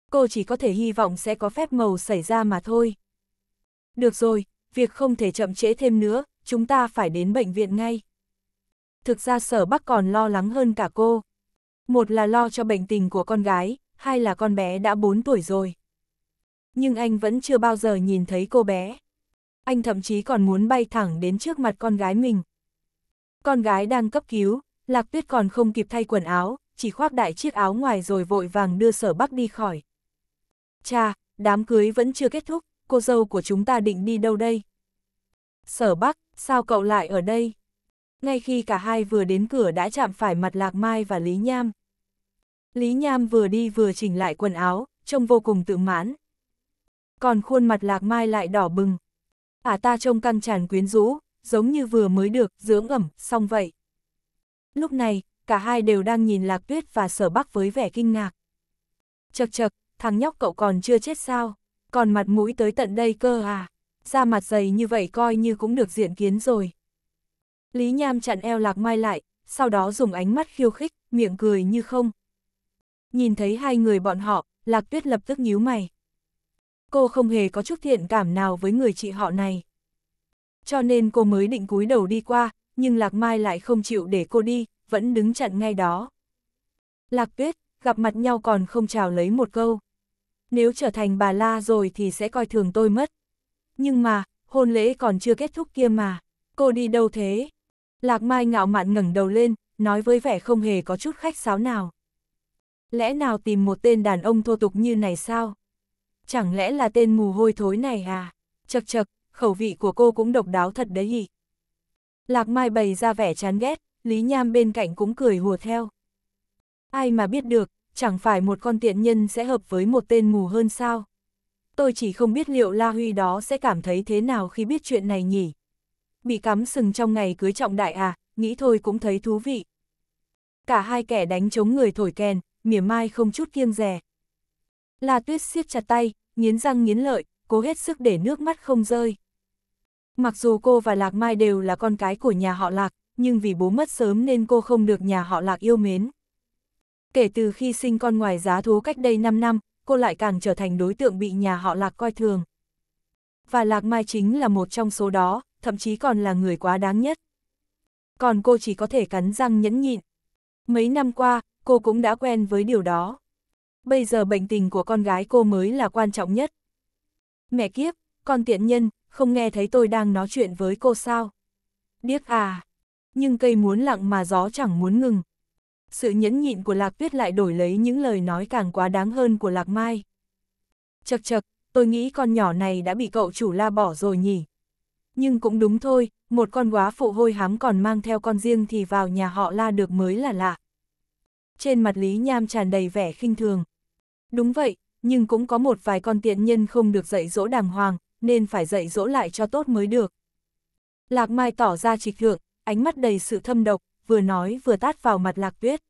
Cô chỉ có thể hy vọng sẽ có phép màu xảy ra mà thôi. Được rồi, việc không thể chậm trễ thêm nữa, chúng ta phải đến bệnh viện ngay. Thực ra sở bắc còn lo lắng hơn cả cô một là lo cho bệnh tình của con gái, hai là con bé đã 4 tuổi rồi. Nhưng anh vẫn chưa bao giờ nhìn thấy cô bé. Anh thậm chí còn muốn bay thẳng đến trước mặt con gái mình. Con gái đang cấp cứu, Lạc Tuyết còn không kịp thay quần áo, chỉ khoác đại chiếc áo ngoài rồi vội vàng đưa sở bắc đi khỏi. Cha, đám cưới vẫn chưa kết thúc, cô dâu của chúng ta định đi đâu đây? Sở bắc, sao cậu lại ở đây? Ngay khi cả hai vừa đến cửa đã chạm phải mặt Lạc Mai và Lý Nham. Lý Nham vừa đi vừa chỉnh lại quần áo, trông vô cùng tự mãn. Còn khuôn mặt lạc mai lại đỏ bừng. À ta trông căng tràn quyến rũ, giống như vừa mới được, dưỡng ẩm, xong vậy. Lúc này, cả hai đều đang nhìn lạc tuyết và sở bắc với vẻ kinh ngạc. Chật chật, thằng nhóc cậu còn chưa chết sao, còn mặt mũi tới tận đây cơ à, da mặt dày như vậy coi như cũng được diện kiến rồi. Lý Nham chặn eo lạc mai lại, sau đó dùng ánh mắt khiêu khích, miệng cười như không nhìn thấy hai người bọn họ, Lạc Tuyết lập tức nhíu mày. Cô không hề có chút thiện cảm nào với người chị họ này. Cho nên cô mới định cúi đầu đi qua, nhưng Lạc Mai lại không chịu để cô đi, vẫn đứng chặn ngay đó. Lạc Tuyết, gặp mặt nhau còn không chào lấy một câu. Nếu trở thành bà La rồi thì sẽ coi thường tôi mất. Nhưng mà, hôn lễ còn chưa kết thúc kia mà, cô đi đâu thế? Lạc Mai ngạo mạn ngẩng đầu lên, nói với vẻ không hề có chút khách sáo nào lẽ nào tìm một tên đàn ông thô tục như này sao? Chẳng lẽ là tên mù hôi thối này à? Chật chật, khẩu vị của cô cũng độc đáo thật đấy nhỉ? Lạc Mai bày ra vẻ chán ghét, Lý Nham bên cạnh cũng cười hùa theo. Ai mà biết được, chẳng phải một con tiện nhân sẽ hợp với một tên mù hơn sao? Tôi chỉ không biết liệu La Huy đó sẽ cảm thấy thế nào khi biết chuyện này nhỉ? Bị cắm sừng trong ngày cưới trọng đại à, nghĩ thôi cũng thấy thú vị. Cả hai kẻ đánh chống người thổi kèn, mỉa mai không chút kiêng rè. La Tuyết siết chặt tay, nghiến răng nghiến lợi, cố hết sức để nước mắt không rơi. Mặc dù cô và Lạc Mai đều là con cái của nhà họ Lạc, nhưng vì bố mất sớm nên cô không được nhà họ Lạc yêu mến. Kể từ khi sinh con ngoài giá thú cách đây 5 năm, cô lại càng trở thành đối tượng bị nhà họ Lạc coi thường. Và Lạc Mai chính là một trong số đó, thậm chí còn là người quá đáng nhất. Còn cô chỉ có thể cắn răng nhẫn nhịn. Mấy năm qua, cô cũng đã quen với điều đó. Bây giờ bệnh tình của con gái cô mới là quan trọng nhất. Mẹ kiếp, con tiện nhân, không nghe thấy tôi đang nói chuyện với cô sao? Điếc à! Nhưng cây muốn lặng mà gió chẳng muốn ngừng. Sự nhẫn nhịn của Lạc Tuyết lại đổi lấy những lời nói càng quá đáng hơn của Lạc Mai. Chật chật, tôi nghĩ con nhỏ này đã bị cậu chủ la bỏ rồi nhỉ. Nhưng cũng đúng thôi, một con quá phụ hôi hám còn mang theo con riêng thì vào nhà họ la được mới là lạ trên mặt Lý Nham tràn đầy vẻ khinh thường. Đúng vậy, nhưng cũng có một vài con tiện nhân không được dạy dỗ đàng hoàng, nên phải dạy dỗ lại cho tốt mới được. Lạc Mai tỏ ra trịch thượng, ánh mắt đầy sự thâm độc, vừa nói vừa tát vào mặt Lạc Tuyết.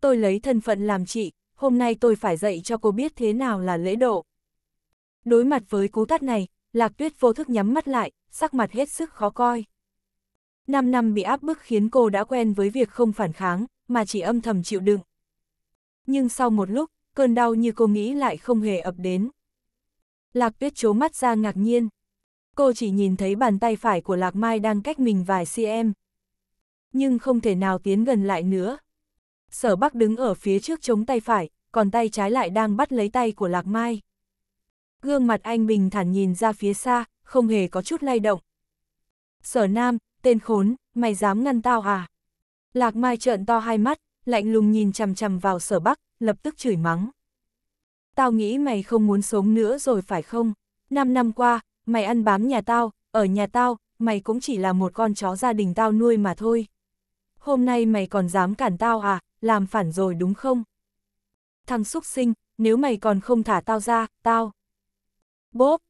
Tôi lấy thân phận làm chị, hôm nay tôi phải dạy cho cô biết thế nào là lễ độ. Đối mặt với cú tát này, Lạc Tuyết vô thức nhắm mắt lại, sắc mặt hết sức khó coi. Năm năm bị áp bức khiến cô đã quen với việc không phản kháng, mà chỉ âm thầm chịu đựng. Nhưng sau một lúc, cơn đau như cô nghĩ lại không hề ập đến. Lạc tuyết chố mắt ra ngạc nhiên. Cô chỉ nhìn thấy bàn tay phải của Lạc Mai đang cách mình vài cm. Nhưng không thể nào tiến gần lại nữa. Sở Bắc đứng ở phía trước chống tay phải, còn tay trái lại đang bắt lấy tay của Lạc Mai. Gương mặt anh bình thản nhìn ra phía xa, không hề có chút lay động. Sở Nam, tên khốn, mày dám ngăn tao à? Lạc Mai trợn to hai mắt, lạnh lùng nhìn chằm chằm vào sở bắc, lập tức chửi mắng. Tao nghĩ mày không muốn sống nữa rồi phải không? Năm năm qua, mày ăn bám nhà tao, ở nhà tao, mày cũng chỉ là một con chó gia đình tao nuôi mà thôi. Hôm nay mày còn dám cản tao à, làm phản rồi đúng không? Thằng xúc sinh, nếu mày còn không thả tao ra, tao. Bốp,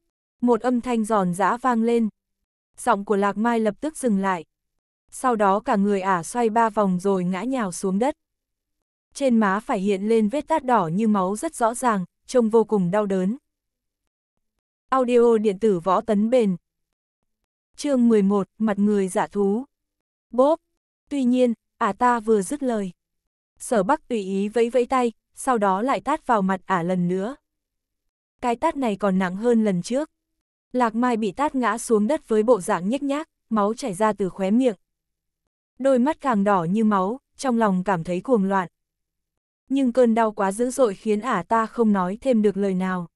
một âm thanh giòn giã vang lên. Giọng của Lạc Mai lập tức dừng lại, sau đó cả người ả xoay ba vòng rồi ngã nhào xuống đất. Trên má phải hiện lên vết tát đỏ như máu rất rõ ràng, trông vô cùng đau đớn. Audio điện tử võ tấn bền chương 11, mặt người giả dạ thú. Bốp! Tuy nhiên, ả ta vừa dứt lời. Sở Bắc tùy ý vẫy vẫy tay, sau đó lại tát vào mặt ả lần nữa. Cái tát này còn nặng hơn lần trước. Lạc Mai bị tát ngã xuống đất với bộ dạng nhếch nhác, máu chảy ra từ khóe miệng đôi mắt càng đỏ như máu, trong lòng cảm thấy cuồng loạn. Nhưng cơn đau quá dữ dội khiến ả ta không nói thêm được lời nào.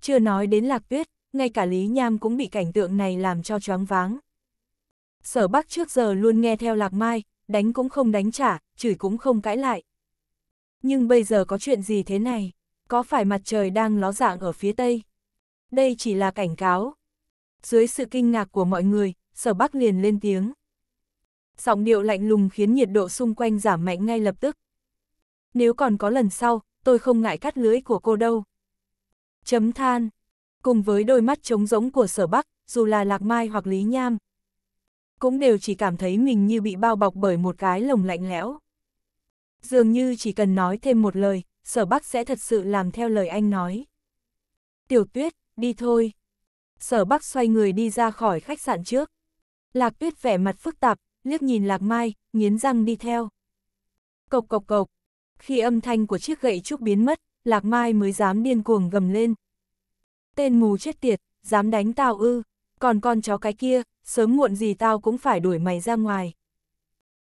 Chưa nói đến lạc tuyết, ngay cả Lý Nham cũng bị cảnh tượng này làm cho choáng váng. Sở Bắc trước giờ luôn nghe theo Lạc Mai, đánh cũng không đánh trả, chửi cũng không cãi lại. Nhưng bây giờ có chuyện gì thế này? Có phải mặt trời đang ló dạng ở phía tây? Đây chỉ là cảnh cáo. Dưới sự kinh ngạc của mọi người, Sở Bắc liền lên tiếng giọng điệu lạnh lùng khiến nhiệt độ xung quanh giảm mạnh ngay lập tức. Nếu còn có lần sau, tôi không ngại cắt lưới của cô đâu. Chấm than. Cùng với đôi mắt trống rỗng của sở Bắc, dù là Lạc Mai hoặc Lý Nham, cũng đều chỉ cảm thấy mình như bị bao bọc bởi một cái lồng lạnh lẽo. Dường như chỉ cần nói thêm một lời, sở Bắc sẽ thật sự làm theo lời anh nói. Tiểu tuyết, đi thôi. Sở Bắc xoay người đi ra khỏi khách sạn trước. Lạc tuyết vẻ mặt phức tạp, liếc nhìn Lạc Mai, nghiến răng đi theo. Cộc cộc cộc, khi âm thanh của chiếc gậy trúc biến mất, Lạc Mai mới dám điên cuồng gầm lên. Tên mù chết tiệt, dám đánh tao ư, còn con chó cái kia, sớm muộn gì tao cũng phải đuổi mày ra ngoài.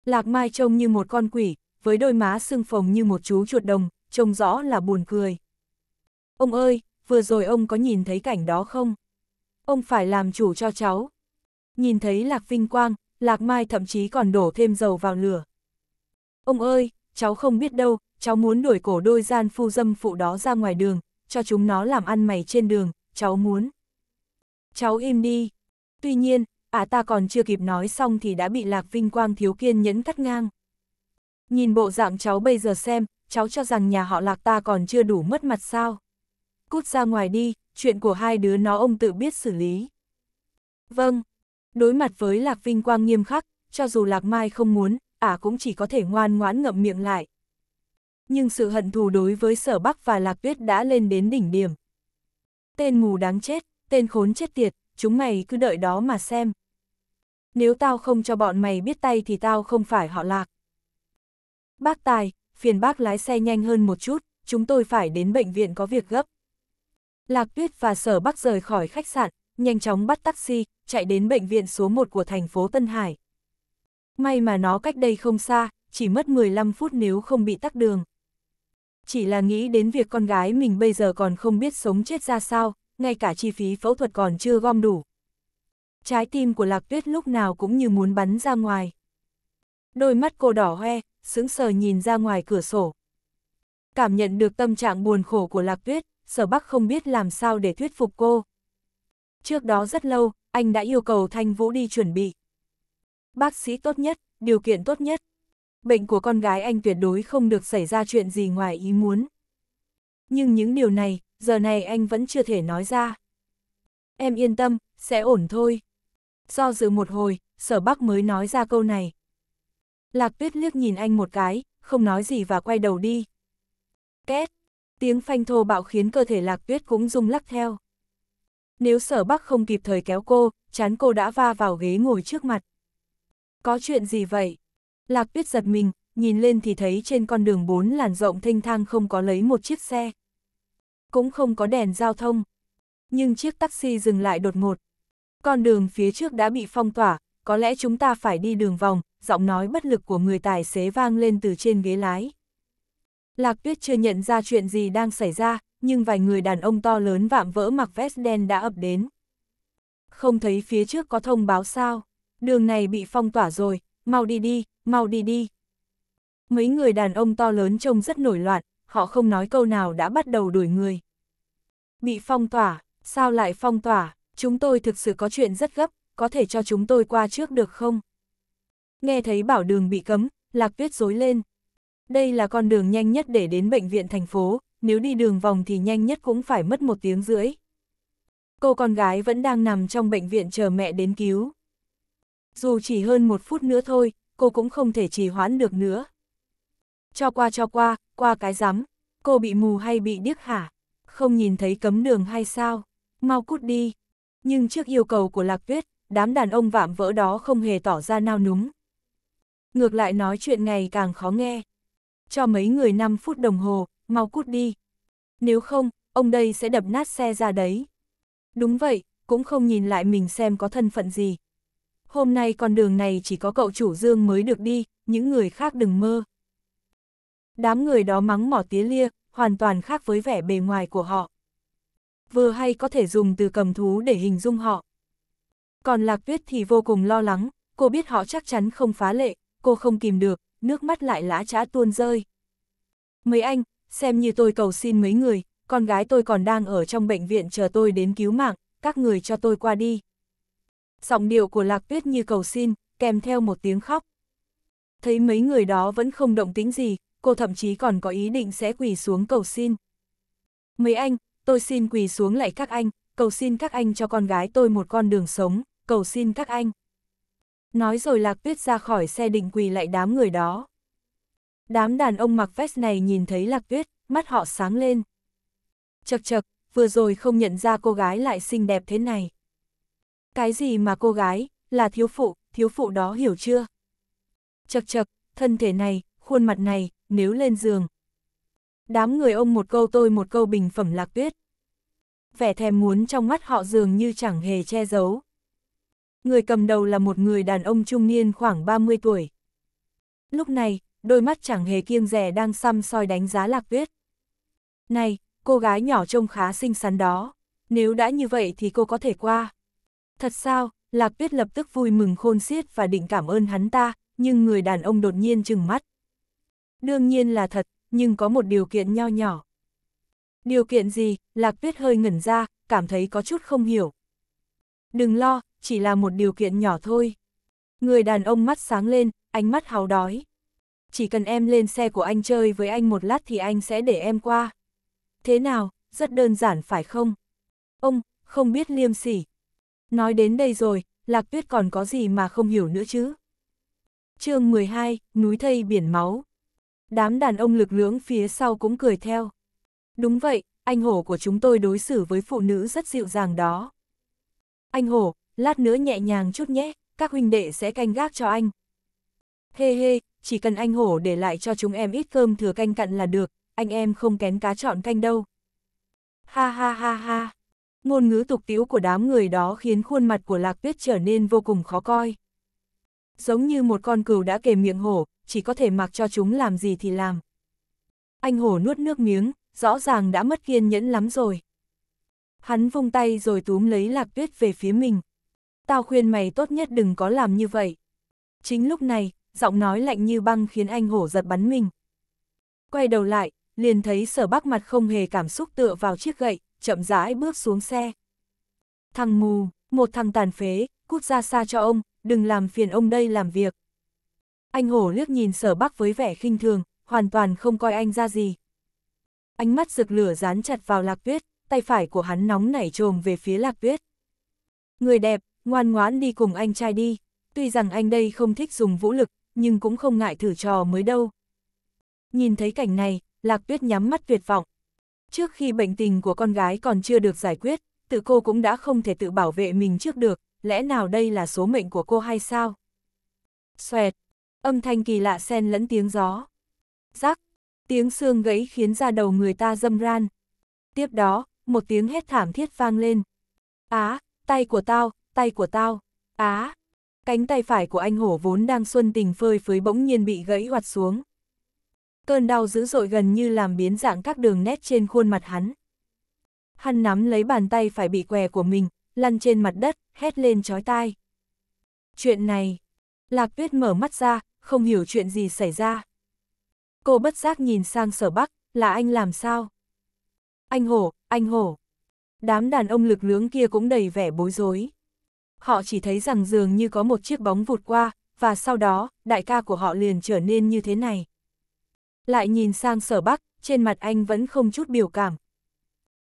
Lạc Mai trông như một con quỷ, với đôi má sưng phồng như một chú chuột đồng, trông rõ là buồn cười. Ông ơi, vừa rồi ông có nhìn thấy cảnh đó không? Ông phải làm chủ cho cháu. Nhìn thấy Lạc Vinh Quang, Lạc Mai thậm chí còn đổ thêm dầu vào lửa. Ông ơi, cháu không biết đâu, cháu muốn đuổi cổ đôi gian phu dâm phụ đó ra ngoài đường, cho chúng nó làm ăn mày trên đường, cháu muốn. Cháu im đi. Tuy nhiên, ả à ta còn chưa kịp nói xong thì đã bị Lạc Vinh Quang thiếu kiên nhẫn cắt ngang. Nhìn bộ dạng cháu bây giờ xem, cháu cho rằng nhà họ Lạc ta còn chưa đủ mất mặt sao. Cút ra ngoài đi, chuyện của hai đứa nó ông tự biết xử lý. Vâng. Đối mặt với Lạc Vinh Quang nghiêm khắc, cho dù Lạc Mai không muốn, ả à cũng chỉ có thể ngoan ngoãn ngậm miệng lại. Nhưng sự hận thù đối với Sở Bắc và Lạc Tuyết đã lên đến đỉnh điểm. Tên mù đáng chết, tên khốn chết tiệt, chúng mày cứ đợi đó mà xem. Nếu tao không cho bọn mày biết tay thì tao không phải họ Lạc. Bác Tài, phiền bác lái xe nhanh hơn một chút, chúng tôi phải đến bệnh viện có việc gấp. Lạc Tuyết và Sở Bắc rời khỏi khách sạn, nhanh chóng bắt taxi, chạy đến bệnh viện số 1 của thành phố Tân Hải. May mà nó cách đây không xa, chỉ mất 15 phút nếu không bị tắc đường. Chỉ là nghĩ đến việc con gái mình bây giờ còn không biết sống chết ra sao, ngay cả chi phí phẫu thuật còn chưa gom đủ. Trái tim của Lạc Tuyết lúc nào cũng như muốn bắn ra ngoài. Đôi mắt cô đỏ hoe, sững sờ nhìn ra ngoài cửa sổ. Cảm nhận được tâm trạng buồn khổ của Lạc Tuyết, Sở Bắc không biết làm sao để thuyết phục cô. Trước đó rất lâu, anh đã yêu cầu Thanh Vũ đi chuẩn bị. Bác sĩ tốt nhất, điều kiện tốt nhất. Bệnh của con gái anh tuyệt đối không được xảy ra chuyện gì ngoài ý muốn. Nhưng những điều này, giờ này anh vẫn chưa thể nói ra. Em yên tâm, sẽ ổn thôi. Do dự một hồi, sở Bắc mới nói ra câu này. Lạc tuyết liếc nhìn anh một cái, không nói gì và quay đầu đi. Két, tiếng phanh thô bạo khiến cơ thể lạc tuyết cũng rung lắc theo nếu sở bắc không kịp thời kéo cô, chán cô đã va vào ghế ngồi trước mặt. Có chuyện gì vậy? Lạc tuyết giật mình, nhìn lên thì thấy trên con đường bốn làn rộng thanh thang không có lấy một chiếc xe. Cũng không có đèn giao thông. Nhưng chiếc taxi dừng lại đột ngột. Con đường phía trước đã bị phong tỏa, có lẽ chúng ta phải đi đường vòng, giọng nói bất lực của người tài xế vang lên từ trên ghế lái. Lạc tuyết chưa nhận ra chuyện gì đang xảy ra, nhưng vài người đàn ông to lớn vạm vỡ mặc vest đen đã ập đến. Không thấy phía trước có thông báo sao, đường này bị phong tỏa rồi, mau đi đi, mau đi đi. Mấy người đàn ông to lớn trông rất nổi loạn, họ không nói câu nào đã bắt đầu đuổi người. Bị phong tỏa, sao lại phong tỏa, chúng tôi thực sự có chuyện rất gấp, có thể cho chúng tôi qua trước được không? Nghe thấy bảo đường bị cấm, Lạc viết dối lên. Đây là con đường nhanh nhất để đến bệnh viện thành phố, nếu đi đường vòng thì nhanh nhất cũng phải mất một tiếng rưỡi. Cô con gái vẫn đang nằm trong bệnh viện chờ mẹ đến cứu. Dù chỉ hơn một phút nữa thôi, cô cũng không thể trì hoãn được nữa. Cho qua cho qua, qua cái rắm, cô bị mù hay bị điếc hả? Không nhìn thấy cấm đường hay sao? Mau cút đi. Nhưng trước yêu cầu của Lạc Tuyết, đám đàn ông vạm vỡ đó không hề tỏ ra nao núng. Ngược lại nói chuyện ngày càng khó nghe. Cho mấy người 5 phút đồng hồ, mau cút đi. Nếu không, ông đây sẽ đập nát xe ra đấy. Đúng vậy, cũng không nhìn lại mình xem có thân phận gì. Hôm nay con đường này chỉ có cậu chủ Dương mới được đi, những người khác đừng mơ. Đám người đó mắng mỏ tía lia, hoàn toàn khác với vẻ bề ngoài của họ. Vừa hay có thể dùng từ cầm thú để hình dung họ. Còn Lạc Tuyết thì vô cùng lo lắng, cô biết họ chắc chắn không phá lệ, cô không kìm được, nước mắt lại lã trã tuôn rơi. Mấy anh, xem như tôi cầu xin mấy người, con gái tôi còn đang ở trong bệnh viện chờ tôi đến cứu mạng, các người cho tôi qua đi. Giọng điệu của Lạc Tuyết như cầu xin, kèm theo một tiếng khóc. Thấy mấy người đó vẫn không động tính gì, cô thậm chí còn có ý định sẽ quỳ xuống cầu xin. Mấy anh, tôi xin quỳ xuống lại các anh, cầu xin các anh cho con gái tôi một con đường sống, cầu xin các anh. Nói rồi Lạc Tuyết ra khỏi xe định quỳ lại đám người đó. Đám đàn ông mặc vest này nhìn thấy lạc tuyết, mắt họ sáng lên. Chật chật, vừa rồi không nhận ra cô gái lại xinh đẹp thế này. Cái gì mà cô gái, là thiếu phụ, thiếu phụ đó hiểu chưa? Chật chật, thân thể này, khuôn mặt này, nếu lên giường. Đám người ông một câu tôi một câu bình phẩm lạc tuyết. Vẻ thèm muốn trong mắt họ dường như chẳng hề che giấu. Người cầm đầu là một người đàn ông trung niên khoảng 30 tuổi. Lúc này, đôi mắt chẳng hề kiêng rẻ đang xăm soi đánh giá lạc tuyết. Này, cô gái nhỏ trông khá xinh xắn đó, nếu đã như vậy thì cô có thể qua. Thật sao, lạc tuyết lập tức vui mừng khôn xiết và định cảm ơn hắn ta, nhưng người đàn ông đột nhiên chừng mắt. Đương nhiên là thật, nhưng có một điều kiện nho nhỏ. Điều kiện gì, lạc tuyết hơi ngẩn ra, cảm thấy có chút không hiểu. Đừng lo, chỉ là một điều kiện nhỏ thôi. Người đàn ông mắt sáng lên, ánh mắt háo đói chỉ cần em lên xe của anh chơi với anh một lát thì anh sẽ để em qua. Thế nào, rất đơn giản phải không? Ông, không biết liêm sỉ. Nói đến đây rồi, Lạc Tuyết còn có gì mà không hiểu nữa chứ? chương 12, Núi Thây Biển Máu. Đám đàn ông lực lưỡng phía sau cũng cười theo. Đúng vậy, anh hổ của chúng tôi đối xử với phụ nữ rất dịu dàng đó. Anh hổ, lát nữa nhẹ nhàng chút nhé, các huynh đệ sẽ canh gác cho anh. Hê hê, chỉ cần anh hổ để lại cho chúng em ít cơm thừa canh cặn là được, anh em không kén cá chọn canh đâu. Ha ha ha ha. Ngôn ngữ tục tiễu của đám người đó khiến khuôn mặt của Lạc Tuyết trở nên vô cùng khó coi. Giống như một con cừu đã kề miệng hổ, chỉ có thể mặc cho chúng làm gì thì làm. Anh hổ nuốt nước miếng, rõ ràng đã mất kiên nhẫn lắm rồi. Hắn vung tay rồi túm lấy Lạc Tuyết về phía mình. Tao khuyên mày tốt nhất đừng có làm như vậy. Chính lúc này, giọng nói lạnh như băng khiến anh hổ giật bắn mình. Quay đầu lại, liền thấy sở bắc mặt không hề cảm xúc tựa vào chiếc gậy, chậm rãi bước xuống xe. Thằng mù, một thằng tàn phế, cút ra xa cho ông, đừng làm phiền ông đây làm việc. Anh hổ liếc nhìn sở bắc với vẻ khinh thường, hoàn toàn không coi anh ra gì. Ánh mắt rực lửa dán chặt vào lạc tuyết, tay phải của hắn nóng nảy trồm về phía lạc tuyết. Người đẹp, ngoan ngoãn đi cùng anh trai đi. Tuy rằng anh đây không thích dùng vũ lực, nhưng cũng không ngại thử trò mới đâu. Nhìn thấy cảnh này, Lạc Tuyết nhắm mắt tuyệt vọng. Trước khi bệnh tình của con gái còn chưa được giải quyết, tự cô cũng đã không thể tự bảo vệ mình trước được, lẽ nào đây là số mệnh của cô hay sao? Xoẹt, âm thanh kỳ lạ xen lẫn tiếng gió. Rắc, tiếng xương gãy khiến da đầu người ta dâm ran. Tiếp đó, một tiếng hét thảm thiết vang lên. Á, tay của tao, tay của tao, á. À. Cánh tay phải của anh hổ vốn đang xuân tình phơi phới bỗng nhiên bị gãy hoạt xuống. Cơn đau dữ dội gần như làm biến dạng các đường nét trên khuôn mặt hắn. Hắn nắm lấy bàn tay phải bị què của mình, lăn trên mặt đất, hét lên chói tai. Chuyện này, Lạc Tuyết mở mắt ra, không hiểu chuyện gì xảy ra. Cô bất giác nhìn sang sở bắc, là anh làm sao? Anh hổ, anh hổ. Đám đàn ông lực lưỡng kia cũng đầy vẻ bối rối họ chỉ thấy rằng dường như có một chiếc bóng vụt qua, và sau đó, đại ca của họ liền trở nên như thế này. Lại nhìn sang sở bắc, trên mặt anh vẫn không chút biểu cảm.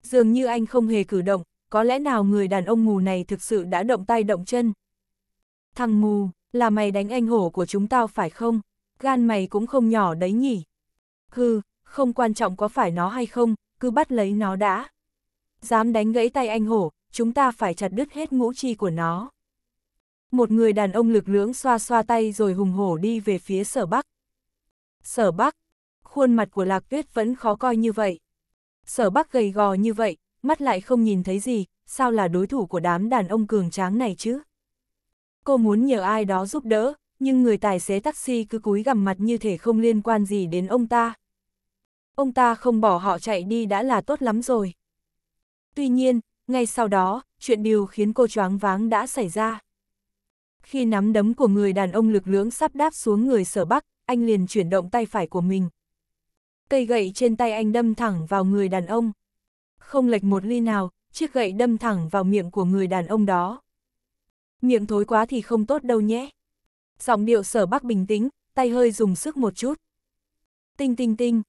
Dường như anh không hề cử động, có lẽ nào người đàn ông mù này thực sự đã động tay động chân. Thằng mù, là mày đánh anh hổ của chúng tao phải không? Gan mày cũng không nhỏ đấy nhỉ? Hừ, không quan trọng có phải nó hay không, cứ bắt lấy nó đã. Dám đánh gãy tay anh hổ, chúng ta phải chặt đứt hết ngũ chi của nó. Một người đàn ông lực lưỡng xoa xoa tay rồi hùng hổ đi về phía sở bắc. Sở bắc, khuôn mặt của lạc tuyết vẫn khó coi như vậy. Sở bắc gầy gò như vậy, mắt lại không nhìn thấy gì, sao là đối thủ của đám đàn ông cường tráng này chứ? Cô muốn nhờ ai đó giúp đỡ, nhưng người tài xế taxi cứ cúi gằm mặt như thể không liên quan gì đến ông ta. Ông ta không bỏ họ chạy đi đã là tốt lắm rồi. Tuy nhiên, ngay sau đó, chuyện điều khiến cô choáng váng đã xảy ra. Khi nắm đấm của người đàn ông lực lưỡng sắp đáp xuống người sở bắc, anh liền chuyển động tay phải của mình. Cây gậy trên tay anh đâm thẳng vào người đàn ông. Không lệch một ly nào, chiếc gậy đâm thẳng vào miệng của người đàn ông đó. Miệng thối quá thì không tốt đâu nhé. Giọng điệu sở bắc bình tĩnh, tay hơi dùng sức một chút. Tinh tinh tinh,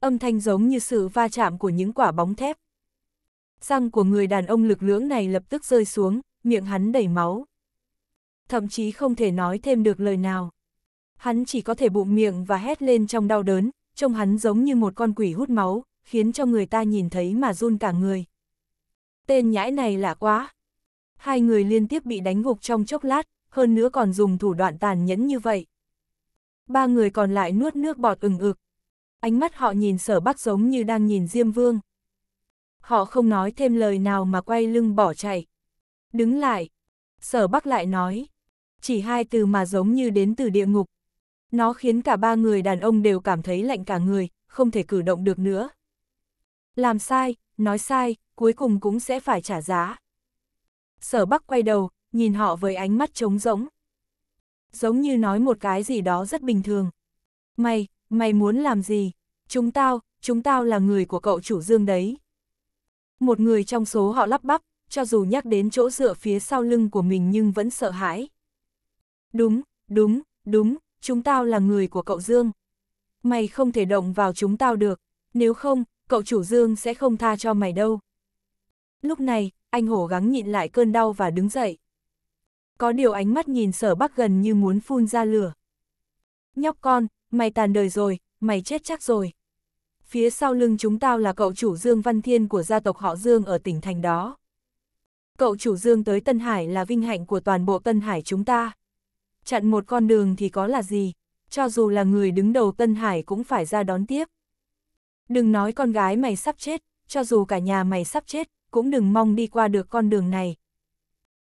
âm thanh giống như sự va chạm của những quả bóng thép, răng của người đàn ông lực lưỡng này lập tức rơi xuống, miệng hắn đầy máu. Thậm chí không thể nói thêm được lời nào. Hắn chỉ có thể bụng miệng và hét lên trong đau đớn, trông hắn giống như một con quỷ hút máu, khiến cho người ta nhìn thấy mà run cả người. Tên nhãi này lạ quá. Hai người liên tiếp bị đánh gục trong chốc lát, hơn nữa còn dùng thủ đoạn tàn nhẫn như vậy. Ba người còn lại nuốt nước bọt ừng ực. Ánh mắt họ nhìn sở bắc giống như đang nhìn Diêm Vương. Họ không nói thêm lời nào mà quay lưng bỏ chạy. Đứng lại. Sở Bắc lại nói. Chỉ hai từ mà giống như đến từ địa ngục. Nó khiến cả ba người đàn ông đều cảm thấy lạnh cả người, không thể cử động được nữa. Làm sai, nói sai, cuối cùng cũng sẽ phải trả giá. Sở Bắc quay đầu, nhìn họ với ánh mắt trống rỗng. Giống như nói một cái gì đó rất bình thường. Mày, mày muốn làm gì? Chúng tao, chúng tao là người của cậu chủ Dương đấy. Một người trong số họ lắp bắp, cho dù nhắc đến chỗ dựa phía sau lưng của mình nhưng vẫn sợ hãi. Đúng, đúng, đúng, chúng tao là người của cậu Dương. Mày không thể động vào chúng tao được, nếu không, cậu chủ Dương sẽ không tha cho mày đâu. Lúc này, anh hổ gắng nhịn lại cơn đau và đứng dậy. Có điều ánh mắt nhìn sở bắc gần như muốn phun ra lửa. Nhóc con, mày tàn đời rồi, mày chết chắc rồi phía sau lưng chúng tao là cậu chủ Dương Văn Thiên của gia tộc họ Dương ở tỉnh thành đó. Cậu chủ Dương tới Tân Hải là vinh hạnh của toàn bộ Tân Hải chúng ta. Chặn một con đường thì có là gì, cho dù là người đứng đầu Tân Hải cũng phải ra đón tiếp. Đừng nói con gái mày sắp chết, cho dù cả nhà mày sắp chết, cũng đừng mong đi qua được con đường này.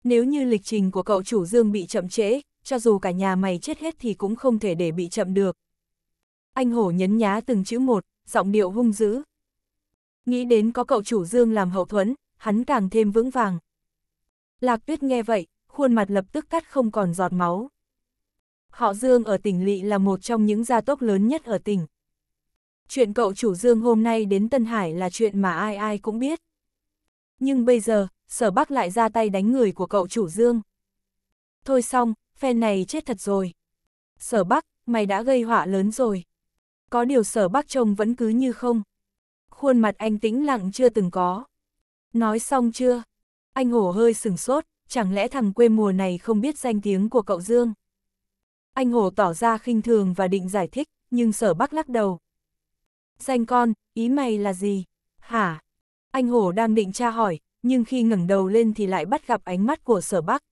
Nếu như lịch trình của cậu chủ Dương bị chậm trễ, cho dù cả nhà mày chết hết thì cũng không thể để bị chậm được. Anh hổ nhấn nhá từng chữ một, giọng điệu hung dữ. Nghĩ đến có cậu chủ Dương làm hậu thuẫn, hắn càng thêm vững vàng. Lạc tuyết nghe vậy, khuôn mặt lập tức cắt không còn giọt máu. Họ Dương ở tỉnh Lị là một trong những gia tốc lớn nhất ở tỉnh. Chuyện cậu chủ Dương hôm nay đến Tân Hải là chuyện mà ai ai cũng biết. Nhưng bây giờ, sở bắc lại ra tay đánh người của cậu chủ Dương. Thôi xong, phe này chết thật rồi. Sở bắc, mày đã gây họa lớn rồi. Có điều sở bác trông vẫn cứ như không. Khuôn mặt anh tĩnh lặng chưa từng có. Nói xong chưa? Anh hổ hơi sừng sốt, chẳng lẽ thằng quê mùa này không biết danh tiếng của cậu Dương? Anh hổ tỏ ra khinh thường và định giải thích, nhưng sở bác lắc đầu. Danh con, ý mày là gì? Hả? Anh hổ đang định tra hỏi, nhưng khi ngẩng đầu lên thì lại bắt gặp ánh mắt của sở bác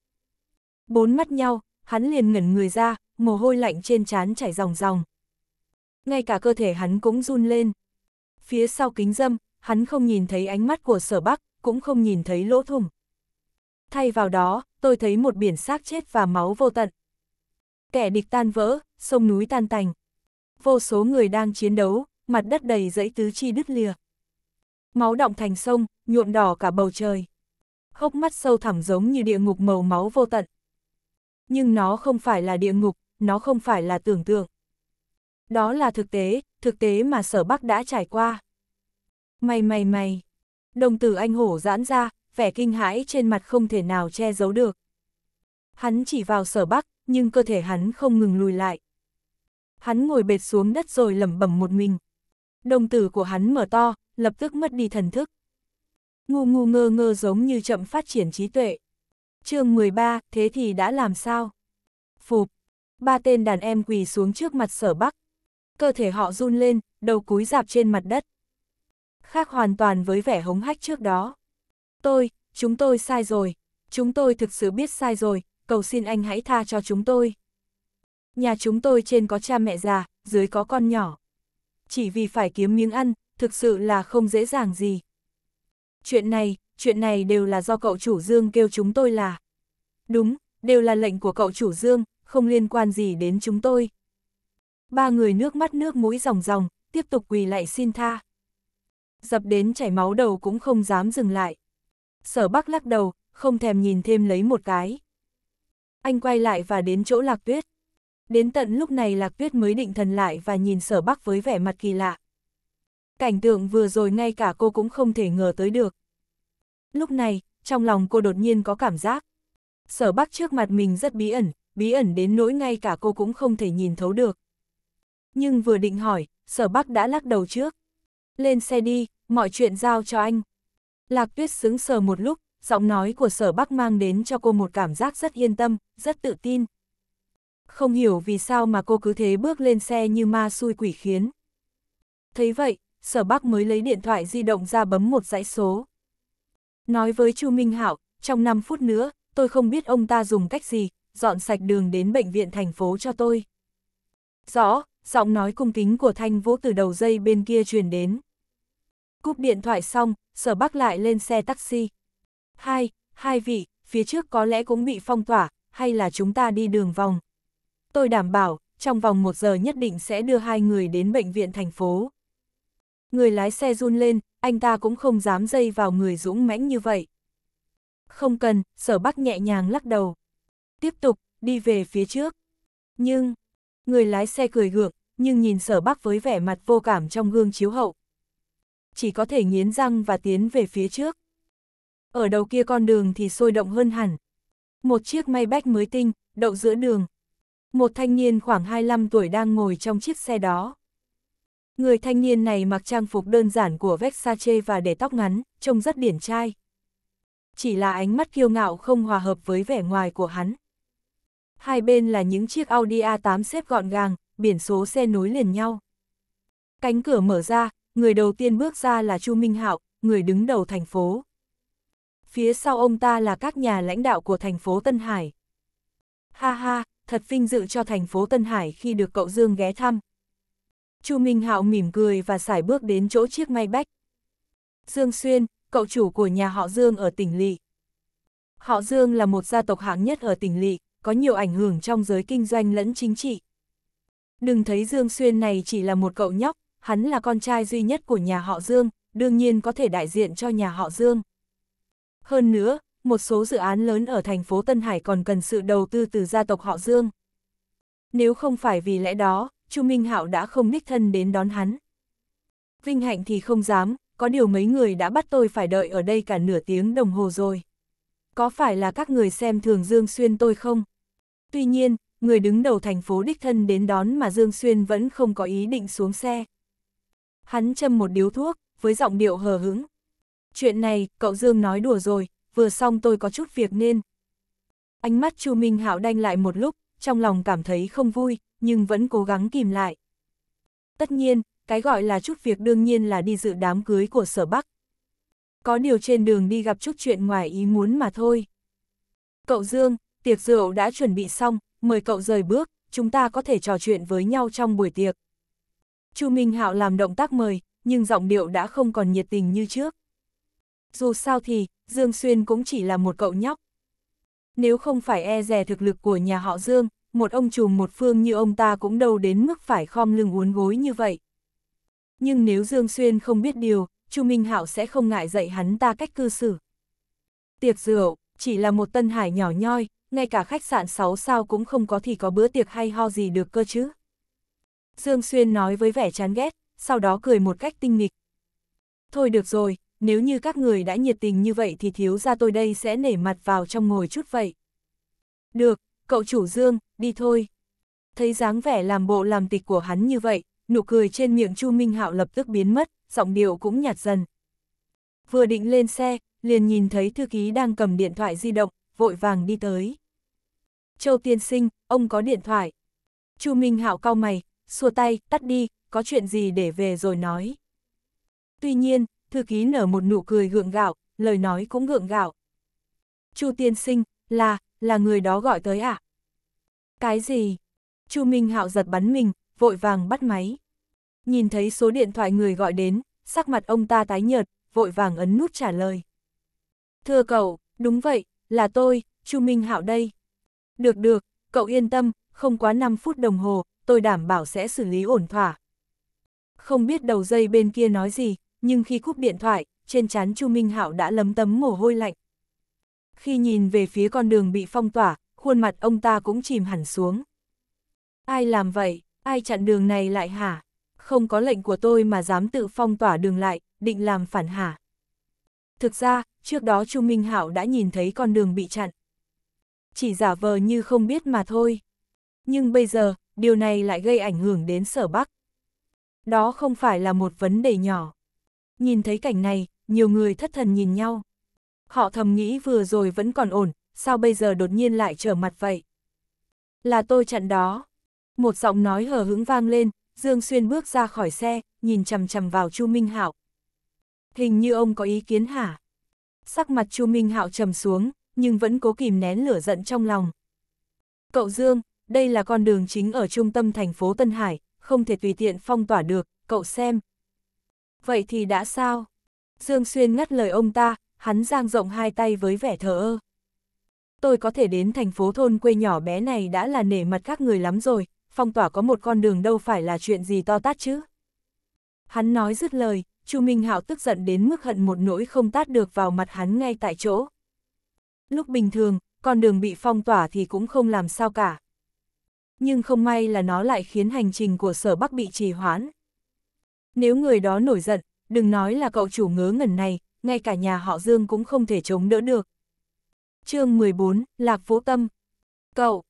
Bốn mắt nhau, hắn liền ngẩn người ra, mồ hôi lạnh trên trán chảy ròng ròng, ngay cả cơ thể hắn cũng run lên. Phía sau kính dâm, hắn không nhìn thấy ánh mắt của sở bắc, cũng không nhìn thấy lỗ thủng. Thay vào đó, tôi thấy một biển xác chết và máu vô tận. Kẻ địch tan vỡ, sông núi tan tành. Vô số người đang chiến đấu, mặt đất đầy dãy tứ chi đứt lìa. Máu động thành sông, nhuộm đỏ cả bầu trời. Hốc mắt sâu thẳm giống như địa ngục màu máu vô tận. Nhưng nó không phải là địa ngục, nó không phải là tưởng tượng. Đó là thực tế, thực tế mà sở bắc đã trải qua. Mày mày mày. Đồng tử anh hổ giãn ra, vẻ kinh hãi trên mặt không thể nào che giấu được. Hắn chỉ vào sở bắc, nhưng cơ thể hắn không ngừng lùi lại. Hắn ngồi bệt xuống đất rồi lẩm bẩm một mình. Đồng tử của hắn mở to, lập tức mất đi thần thức. Ngu ngu ngơ ngơ giống như chậm phát triển trí tuệ. chương 13, thế thì đã làm sao? Phục. Ba tên đàn em quỳ xuống trước mặt sở bắc cơ thể họ run lên, đầu cúi dạp trên mặt đất. Khác hoàn toàn với vẻ hống hách trước đó. Tôi, chúng tôi sai rồi, chúng tôi thực sự biết sai rồi, cầu xin anh hãy tha cho chúng tôi. Nhà chúng tôi trên có cha mẹ già, dưới có con nhỏ. Chỉ vì phải kiếm miếng ăn, thực sự là không dễ dàng gì. Chuyện này, chuyện này đều là do cậu chủ Dương kêu chúng tôi là. Đúng, đều là lệnh của cậu chủ Dương, không liên quan gì đến chúng tôi. Ba người nước mắt nước mũi ròng ròng, tiếp tục quỳ lại xin tha. Dập đến chảy máu đầu cũng không dám dừng lại. Sở Bắc lắc đầu, không thèm nhìn thêm lấy một cái. Anh quay lại và đến chỗ Lạc Tuyết. Đến tận lúc này Lạc Tuyết mới định thần lại và nhìn Sở Bắc với vẻ mặt kỳ lạ. Cảnh tượng vừa rồi ngay cả cô cũng không thể ngờ tới được. Lúc này, trong lòng cô đột nhiên có cảm giác. Sở Bắc trước mặt mình rất bí ẩn, bí ẩn đến nỗi ngay cả cô cũng không thể nhìn thấu được nhưng vừa định hỏi, sở bắc đã lắc đầu trước. Lên xe đi, mọi chuyện giao cho anh. Lạc tuyết sững sờ một lúc, giọng nói của sở bắc mang đến cho cô một cảm giác rất yên tâm, rất tự tin. Không hiểu vì sao mà cô cứ thế bước lên xe như ma xui quỷ khiến. Thấy vậy, sở bắc mới lấy điện thoại di động ra bấm một dãy số. Nói với Chu Minh Hạo, trong 5 phút nữa, tôi không biết ông ta dùng cách gì, dọn sạch đường đến bệnh viện thành phố cho tôi. Rõ, giọng nói cung kính của Thanh Vũ từ đầu dây bên kia truyền đến. Cúp điện thoại xong, sở bắc lại lên xe taxi. Hai, hai vị, phía trước có lẽ cũng bị phong tỏa, hay là chúng ta đi đường vòng. Tôi đảm bảo, trong vòng một giờ nhất định sẽ đưa hai người đến bệnh viện thành phố. Người lái xe run lên, anh ta cũng không dám dây vào người dũng mãnh như vậy. Không cần, sở bắc nhẹ nhàng lắc đầu. Tiếp tục, đi về phía trước. Nhưng, Người lái xe cười gượng, nhưng nhìn sở bắc với vẻ mặt vô cảm trong gương chiếu hậu. Chỉ có thể nghiến răng và tiến về phía trước. Ở đầu kia con đường thì sôi động hơn hẳn. Một chiếc may bách mới tinh, đậu giữa đường. Một thanh niên khoảng 25 tuổi đang ngồi trong chiếc xe đó. Người thanh niên này mặc trang phục đơn giản của Versace và để tóc ngắn, trông rất điển trai. Chỉ là ánh mắt kiêu ngạo không hòa hợp với vẻ ngoài của hắn hai bên là những chiếc Audi A8 xếp gọn gàng, biển số xe nối liền nhau. Cánh cửa mở ra, người đầu tiên bước ra là Chu Minh Hạo, người đứng đầu thành phố. Phía sau ông ta là các nhà lãnh đạo của thành phố Tân Hải. Ha ha, thật vinh dự cho thành phố Tân Hải khi được cậu Dương ghé thăm. Chu Minh Hạo mỉm cười và sải bước đến chỗ chiếc may bách. Dương Xuyên, cậu chủ của nhà họ Dương ở tỉnh Lị. Họ Dương là một gia tộc hạng nhất ở tỉnh Lị, có nhiều ảnh hưởng trong giới kinh doanh lẫn chính trị. Đừng thấy Dương Xuyên này chỉ là một cậu nhóc, hắn là con trai duy nhất của nhà họ Dương, đương nhiên có thể đại diện cho nhà họ Dương. Hơn nữa, một số dự án lớn ở thành phố Tân Hải còn cần sự đầu tư từ gia tộc họ Dương. Nếu không phải vì lẽ đó, Chu Minh Hạo đã không đích thân đến đón hắn. Vinh hạnh thì không dám, có điều mấy người đã bắt tôi phải đợi ở đây cả nửa tiếng đồng hồ rồi. Có phải là các người xem thường Dương Xuyên tôi không? Tuy nhiên, người đứng đầu thành phố đích thân đến đón mà Dương Xuyên vẫn không có ý định xuống xe. Hắn châm một điếu thuốc, với giọng điệu hờ hững. Chuyện này, cậu Dương nói đùa rồi, vừa xong tôi có chút việc nên. Ánh mắt Chu Minh Hạo đanh lại một lúc, trong lòng cảm thấy không vui, nhưng vẫn cố gắng kìm lại. Tất nhiên, cái gọi là chút việc đương nhiên là đi dự đám cưới của sở Bắc. Có điều trên đường đi gặp chút chuyện ngoài ý muốn mà thôi. Cậu Dương, tiệc rượu đã chuẩn bị xong, mời cậu rời bước, chúng ta có thể trò chuyện với nhau trong buổi tiệc. Chu Minh Hạo làm động tác mời, nhưng giọng điệu đã không còn nhiệt tình như trước. Dù sao thì, Dương Xuyên cũng chỉ là một cậu nhóc. Nếu không phải e rè thực lực của nhà họ Dương, một ông trùm một phương như ông ta cũng đâu đến mức phải khom lưng uốn gối như vậy. Nhưng nếu Dương Xuyên không biết điều, Chu Minh Hạo sẽ không ngại dạy hắn ta cách cư xử. Tiệc rượu, chỉ là một tân hải nhỏ nhoi, ngay cả khách sạn 6 sao cũng không có thì có bữa tiệc hay ho gì được cơ chứ. Dương Xuyên nói với vẻ chán ghét, sau đó cười một cách tinh nghịch. Thôi được rồi, nếu như các người đã nhiệt tình như vậy thì thiếu ra tôi đây sẽ nể mặt vào trong ngồi chút vậy. Được, cậu chủ Dương, đi thôi. Thấy dáng vẻ làm bộ làm tịch của hắn như vậy, nụ cười trên miệng Chu Minh Hạo lập tức biến mất, giọng điệu cũng nhạt dần. Vừa định lên xe, liền nhìn thấy thư ký đang cầm điện thoại di động, vội vàng đi tới. Châu tiên sinh, ông có điện thoại. Chu Minh Hạo cau mày, xua tay, tắt đi, có chuyện gì để về rồi nói. Tuy nhiên, thư ký nở một nụ cười gượng gạo, lời nói cũng gượng gạo. Chu tiên sinh, là, là người đó gọi tới À? Cái gì? Chu Minh Hạo giật bắn mình, vội vàng bắt máy. Nhìn thấy số điện thoại người gọi đến, sắc mặt ông ta tái nhợt, vội vàng ấn nút trả lời. Thưa cậu, đúng vậy, là tôi, Chu Minh Hạo đây. Được được, cậu yên tâm, không quá 5 phút đồng hồ, tôi đảm bảo sẽ xử lý ổn thỏa. Không biết đầu dây bên kia nói gì, nhưng khi cúp điện thoại, trên trán Chu Minh Hạo đã lấm tấm mồ hôi lạnh. Khi nhìn về phía con đường bị phong tỏa, khuôn mặt ông ta cũng chìm hẳn xuống. Ai làm vậy, ai chặn đường này lại hả? Không có lệnh của tôi mà dám tự phong tỏa đường lại, định làm phản hả? Thực ra, trước đó Chu Minh Hạo đã nhìn thấy con đường bị chặn. Chỉ giả vờ như không biết mà thôi. Nhưng bây giờ, điều này lại gây ảnh hưởng đến sở Bắc. Đó không phải là một vấn đề nhỏ. Nhìn thấy cảnh này, nhiều người thất thần nhìn nhau. Họ thầm nghĩ vừa rồi vẫn còn ổn, sao bây giờ đột nhiên lại trở mặt vậy? Là tôi chặn đó. Một giọng nói hờ hững vang lên, Dương Xuyên bước ra khỏi xe, nhìn chằm chằm vào Chu Minh Hạo. Hình như ông có ý kiến hả? sắc mặt Chu Minh Hạo trầm xuống, nhưng vẫn cố kìm nén lửa giận trong lòng. Cậu Dương, đây là con đường chính ở trung tâm thành phố Tân Hải, không thể tùy tiện phong tỏa được, cậu xem. Vậy thì đã sao? Dương Xuyên ngắt lời ông ta, hắn giang rộng hai tay với vẻ thờ ơ. Tôi có thể đến thành phố thôn quê nhỏ bé này đã là nể mặt các người lắm rồi, phong tỏa có một con đường đâu phải là chuyện gì to tát chứ. Hắn nói dứt lời, Chu Minh Hạo tức giận đến mức hận một nỗi không tát được vào mặt hắn ngay tại chỗ. Lúc bình thường, con đường bị phong tỏa thì cũng không làm sao cả. Nhưng không may là nó lại khiến hành trình của sở bắc bị trì hoãn. Nếu người đó nổi giận, đừng nói là cậu chủ ngớ ngẩn này, ngay cả nhà họ Dương cũng không thể chống đỡ được. chương 14, Lạc Phố Tâm Cậu!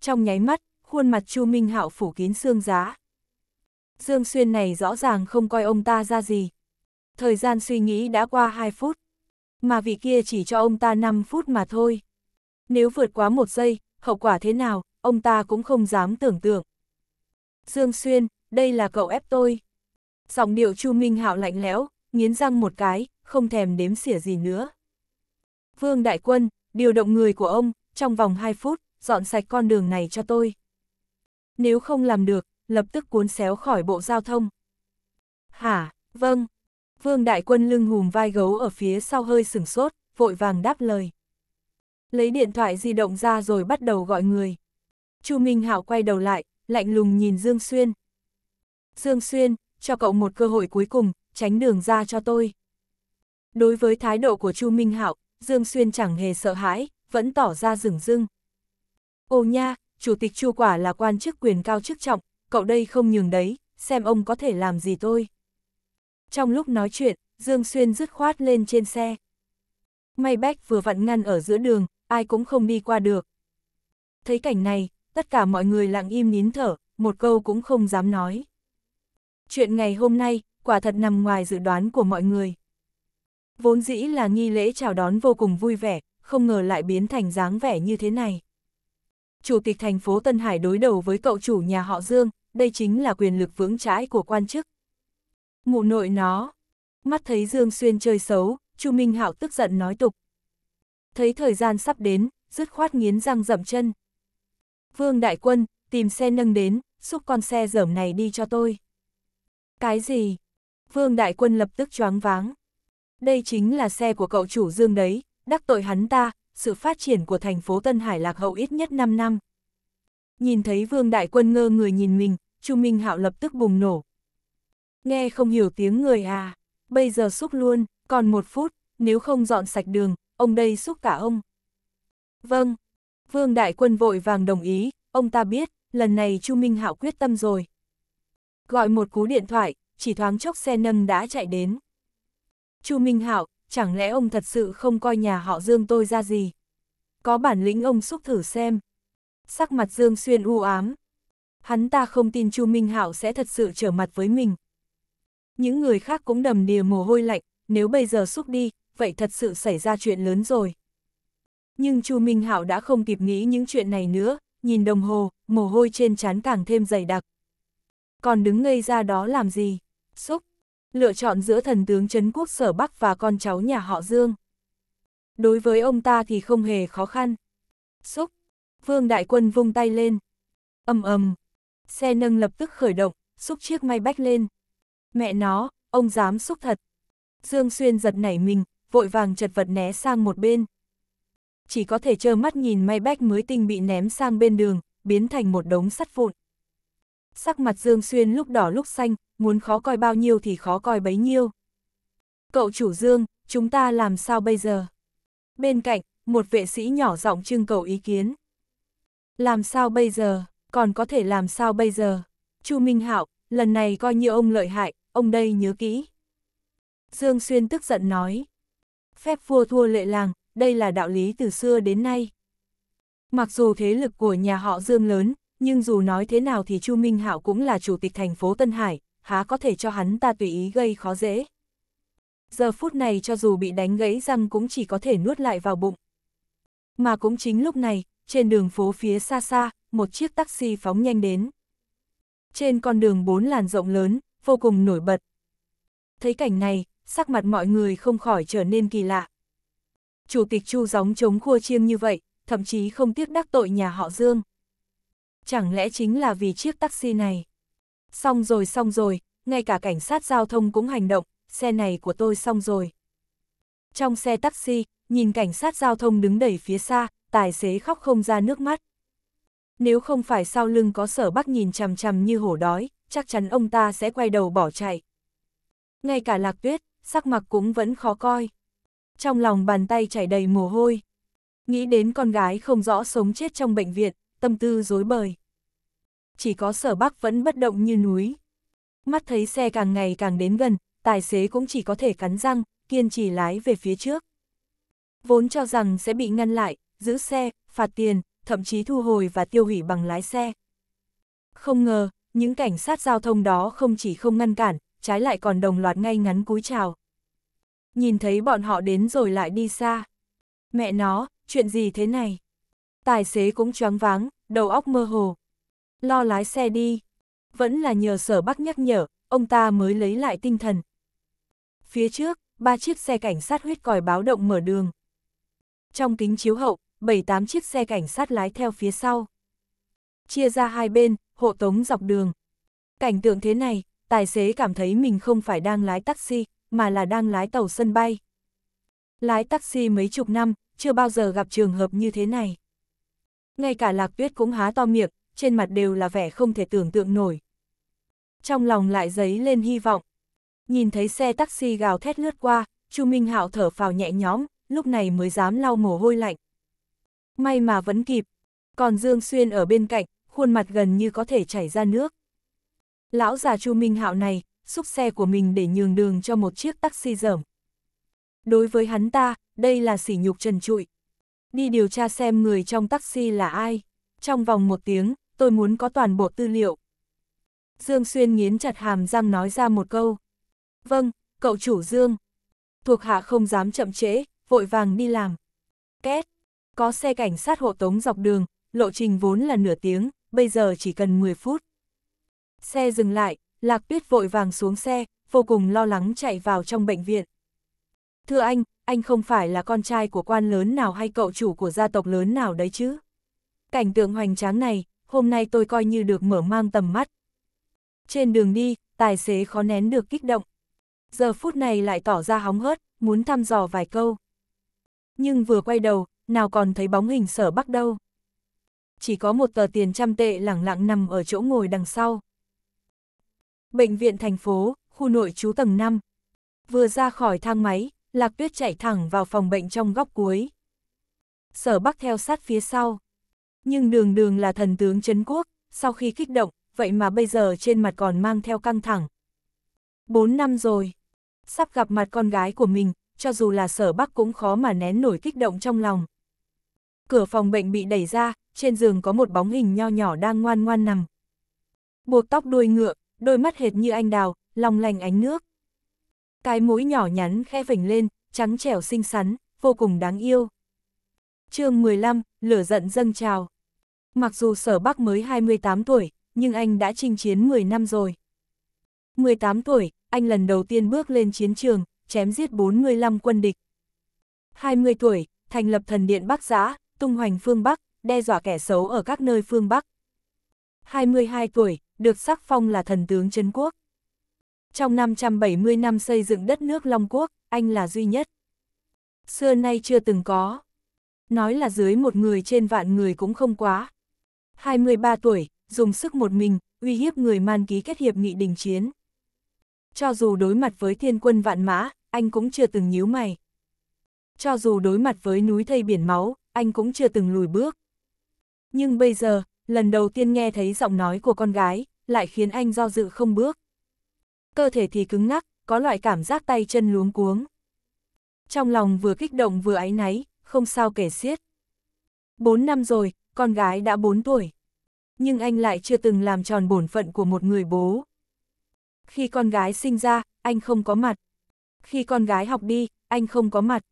Trong nháy mắt, khuôn mặt Chu Minh Hạo phủ kín xương giá. Dương Xuyên này rõ ràng không coi ông ta ra gì. Thời gian suy nghĩ đã qua 2 phút, mà vị kia chỉ cho ông ta 5 phút mà thôi. Nếu vượt quá một giây, hậu quả thế nào, ông ta cũng không dám tưởng tượng. Dương Xuyên, đây là cậu ép tôi. Giọng điệu Chu Minh Hạo lạnh lẽo, nghiến răng một cái, không thèm đếm xỉa gì nữa. Vương Đại Quân, điều động người của ông, trong vòng 2 phút, dọn sạch con đường này cho tôi. Nếu không làm được, lập tức cuốn xéo khỏi bộ giao thông. Hả, vâng, Vương đại quân lưng hùm vai gấu ở phía sau hơi sừng sốt, vội vàng đáp lời. Lấy điện thoại di động ra rồi bắt đầu gọi người. Chu Minh Hảo quay đầu lại, lạnh lùng nhìn Dương Xuyên. Dương Xuyên, cho cậu một cơ hội cuối cùng, tránh đường ra cho tôi. Đối với thái độ của Chu Minh Hạo, Dương Xuyên chẳng hề sợ hãi, vẫn tỏ ra rừng rưng. Ô nha, Chủ tịch Chu quả là quan chức quyền cao chức trọng, cậu đây không nhường đấy, xem ông có thể làm gì tôi. Trong lúc nói chuyện, Dương Xuyên dứt khoát lên trên xe. May bách vừa vặn ngăn ở giữa đường, ai cũng không đi qua được. Thấy cảnh này, tất cả mọi người lặng im nín thở, một câu cũng không dám nói. Chuyện ngày hôm nay, quả thật nằm ngoài dự đoán của mọi người. Vốn dĩ là nghi lễ chào đón vô cùng vui vẻ, không ngờ lại biến thành dáng vẻ như thế này. Chủ tịch thành phố Tân Hải đối đầu với cậu chủ nhà họ Dương, đây chính là quyền lực vững chãi của quan chức ngụ nội nó. Mắt thấy Dương Xuyên chơi xấu, Chu Minh Hạo tức giận nói tục. Thấy thời gian sắp đến, dứt khoát nghiến răng dậm chân. Vương Đại Quân, tìm xe nâng đến, xúc con xe dởm này đi cho tôi. Cái gì? Vương Đại Quân lập tức choáng váng. Đây chính là xe của cậu chủ Dương đấy, đắc tội hắn ta, sự phát triển của thành phố Tân Hải lạc hậu ít nhất 5 năm. Nhìn thấy Vương Đại Quân ngơ người nhìn mình, Chu Minh Hạo lập tức bùng nổ, nghe không hiểu tiếng người à, bây giờ xúc luôn, còn một phút, nếu không dọn sạch đường, ông đây xúc cả ông. Vâng, Vương Đại Quân vội vàng đồng ý, ông ta biết, lần này Chu Minh Hạo quyết tâm rồi. Gọi một cú điện thoại, chỉ thoáng chốc xe nâng đã chạy đến. Chu Minh Hạo, chẳng lẽ ông thật sự không coi nhà họ Dương tôi ra gì? Có bản lĩnh ông xúc thử xem. Sắc mặt Dương Xuyên u ám. Hắn ta không tin Chu Minh Hạo sẽ thật sự trở mặt với mình, những người khác cũng đầm đìa mồ hôi lạnh, nếu bây giờ xúc đi, vậy thật sự xảy ra chuyện lớn rồi. Nhưng Chu Minh Hạo đã không kịp nghĩ những chuyện này nữa, nhìn đồng hồ, mồ hôi trên trán càng thêm dày đặc. Còn đứng ngây ra đó làm gì? Xúc! Lựa chọn giữa thần tướng Trấn Quốc Sở Bắc và con cháu nhà họ Dương. Đối với ông ta thì không hề khó khăn. Xúc! Vương Đại Quân vung tay lên. ầm ầm! Xe nâng lập tức khởi động, xúc chiếc may bách lên. Mẹ nó, ông dám xúc thật. Dương Xuyên giật nảy mình, vội vàng chật vật né sang một bên. Chỉ có thể trơ mắt nhìn may bách mới tinh bị ném sang bên đường, biến thành một đống sắt vụn. Sắc mặt Dương Xuyên lúc đỏ lúc xanh, muốn khó coi bao nhiêu thì khó coi bấy nhiêu. Cậu chủ Dương, chúng ta làm sao bây giờ? Bên cạnh, một vệ sĩ nhỏ giọng trưng cầu ý kiến. Làm sao bây giờ, còn có thể làm sao bây giờ? Chu Minh Hạo, lần này coi như ông lợi hại, ông đây nhớ kỹ. Dương Xuyên tức giận nói, phép vua thua lệ làng, đây là đạo lý từ xưa đến nay. Mặc dù thế lực của nhà họ Dương lớn, nhưng dù nói thế nào thì Chu Minh Hạo cũng là chủ tịch thành phố Tân Hải, há có thể cho hắn ta tùy ý gây khó dễ. Giờ phút này cho dù bị đánh gãy răng cũng chỉ có thể nuốt lại vào bụng. Mà cũng chính lúc này, trên đường phố phía xa xa, một chiếc taxi phóng nhanh đến. Trên con đường bốn làn rộng lớn, vô cùng nổi bật. Thấy cảnh này, sắc mặt mọi người không khỏi trở nên kỳ lạ. Chủ tịch Chu gióng chống khua chiêng như vậy, thậm chí không tiếc đắc tội nhà họ Dương. Chẳng lẽ chính là vì chiếc taxi này? Xong rồi xong rồi, ngay cả cảnh sát giao thông cũng hành động, xe này của tôi xong rồi. Trong xe taxi, nhìn cảnh sát giao thông đứng đẩy phía xa, tài xế khóc không ra nước mắt. Nếu không phải sau lưng có sở bắc nhìn chằm chằm như hổ đói, chắc chắn ông ta sẽ quay đầu bỏ chạy. Ngay cả lạc tuyết, sắc mặt cũng vẫn khó coi. Trong lòng bàn tay chảy đầy mồ hôi. Nghĩ đến con gái không rõ sống chết trong bệnh viện, tâm tư dối bời. Chỉ có sở bắc vẫn bất động như núi. Mắt thấy xe càng ngày càng đến gần, tài xế cũng chỉ có thể cắn răng, kiên trì lái về phía trước. Vốn cho rằng sẽ bị ngăn lại, giữ xe, phạt tiền, thậm chí thu hồi và tiêu hủy bằng lái xe. Không ngờ, những cảnh sát giao thông đó không chỉ không ngăn cản, trái lại còn đồng loạt ngay ngắn cúi chào. Nhìn thấy bọn họ đến rồi lại đi xa. Mẹ nó, chuyện gì thế này? Tài xế cũng choáng váng, đầu óc mơ hồ. Lo lái xe đi. Vẫn là nhờ sở bắc nhắc nhở, ông ta mới lấy lại tinh thần. Phía trước, ba chiếc xe cảnh sát huyết còi báo động mở đường. Trong kính chiếu hậu, bảy tám chiếc xe cảnh sát lái theo phía sau. Chia ra hai bên, hộ tống dọc đường. Cảnh tượng thế này, tài xế cảm thấy mình không phải đang lái taxi, mà là đang lái tàu sân bay. Lái taxi mấy chục năm, chưa bao giờ gặp trường hợp như thế này. Ngay cả lạc tuyết cũng há to miệng, trên mặt đều là vẻ không thể tưởng tượng nổi. Trong lòng lại dấy lên hy vọng. Nhìn thấy xe taxi gào thét lướt qua, Chu Minh Hạo thở phào nhẹ nhõm, lúc này mới dám lau mồ hôi lạnh. May mà vẫn kịp, còn Dương Xuyên ở bên cạnh, khuôn mặt gần như có thể chảy ra nước. Lão già Chu Minh Hạo này, xúc xe của mình để nhường đường cho một chiếc taxi dởm. Đối với hắn ta, đây là sỉ nhục trần trụi. Đi điều tra xem người trong taxi là ai. Trong vòng một tiếng, tôi muốn có toàn bộ tư liệu. Dương Xuyên nghiến chặt hàm răng nói ra một câu. Vâng, cậu chủ Dương. Thuộc hạ không dám chậm trễ, vội vàng đi làm. Két, có xe cảnh sát hộ tống dọc đường, lộ trình vốn là nửa tiếng, bây giờ chỉ cần 10 phút. Xe dừng lại, Lạc Tuyết vội vàng xuống xe, vô cùng lo lắng chạy vào trong bệnh viện. Thưa anh, anh không phải là con trai của quan lớn nào hay cậu chủ của gia tộc lớn nào đấy chứ? Cảnh tượng hoành tráng này, hôm nay tôi coi như được mở mang tầm mắt. Trên đường đi, tài xế khó nén được kích động. Giờ phút này lại tỏ ra hóng hớt, muốn thăm dò vài câu. Nhưng vừa quay đầu, nào còn thấy bóng hình sở bắc đâu chỉ có một tờ tiền trăm tệ lẳng lặng nằm ở chỗ ngồi đằng sau. Bệnh viện thành phố, khu nội trú tầng 5. Vừa ra khỏi thang máy, Lạc Tuyết chạy thẳng vào phòng bệnh trong góc cuối. Sở Bắc theo sát phía sau. Nhưng đường đường là thần tướng Trấn Quốc, sau khi kích động, vậy mà bây giờ trên mặt còn mang theo căng thẳng. bốn năm rồi, sắp gặp mặt con gái của mình, cho dù là sở Bắc cũng khó mà nén nổi kích động trong lòng cửa phòng bệnh bị đẩy ra, trên giường có một bóng hình nho nhỏ đang ngoan ngoan nằm. Buộc tóc đuôi ngựa, đôi mắt hệt như anh đào, lòng lành ánh nước. Cái mũi nhỏ nhắn khe phình lên, trắng trẻo xinh xắn, vô cùng đáng yêu. chương 15, lửa giận dâng trào. Mặc dù sở bắc mới 28 tuổi, nhưng anh đã chinh chiến 10 năm rồi. 18 tuổi, anh lần đầu tiên bước lên chiến trường, chém giết 45 quân địch. 20 tuổi, thành lập thần điện Bắc Giã, tung hoành phương Bắc, đe dọa kẻ xấu ở các nơi phương Bắc. 22 tuổi, được sắc phong là thần tướng Trấn Quốc. Trong 570 năm xây dựng đất nước Long Quốc, anh là duy nhất. Xưa nay chưa từng có. Nói là dưới một người trên vạn người cũng không quá. 23 tuổi, dùng sức một mình, uy hiếp người man ký kết hiệp nghị đình chiến. Cho dù đối mặt với thiên quân vạn mã, anh cũng chưa từng nhíu mày. Cho dù đối mặt với núi thây biển máu, anh cũng chưa từng lùi bước. Nhưng bây giờ, lần đầu tiên nghe thấy giọng nói của con gái, lại khiến anh do dự không bước. Cơ thể thì cứng ngắc, có loại cảm giác tay chân luống cuống. Trong lòng vừa kích động vừa áy náy, không sao kể xiết. Bốn năm rồi, con gái đã bốn tuổi. Nhưng anh lại chưa từng làm tròn bổn phận của một người bố. Khi con gái sinh ra, anh không có mặt. Khi con gái học đi, anh không có mặt.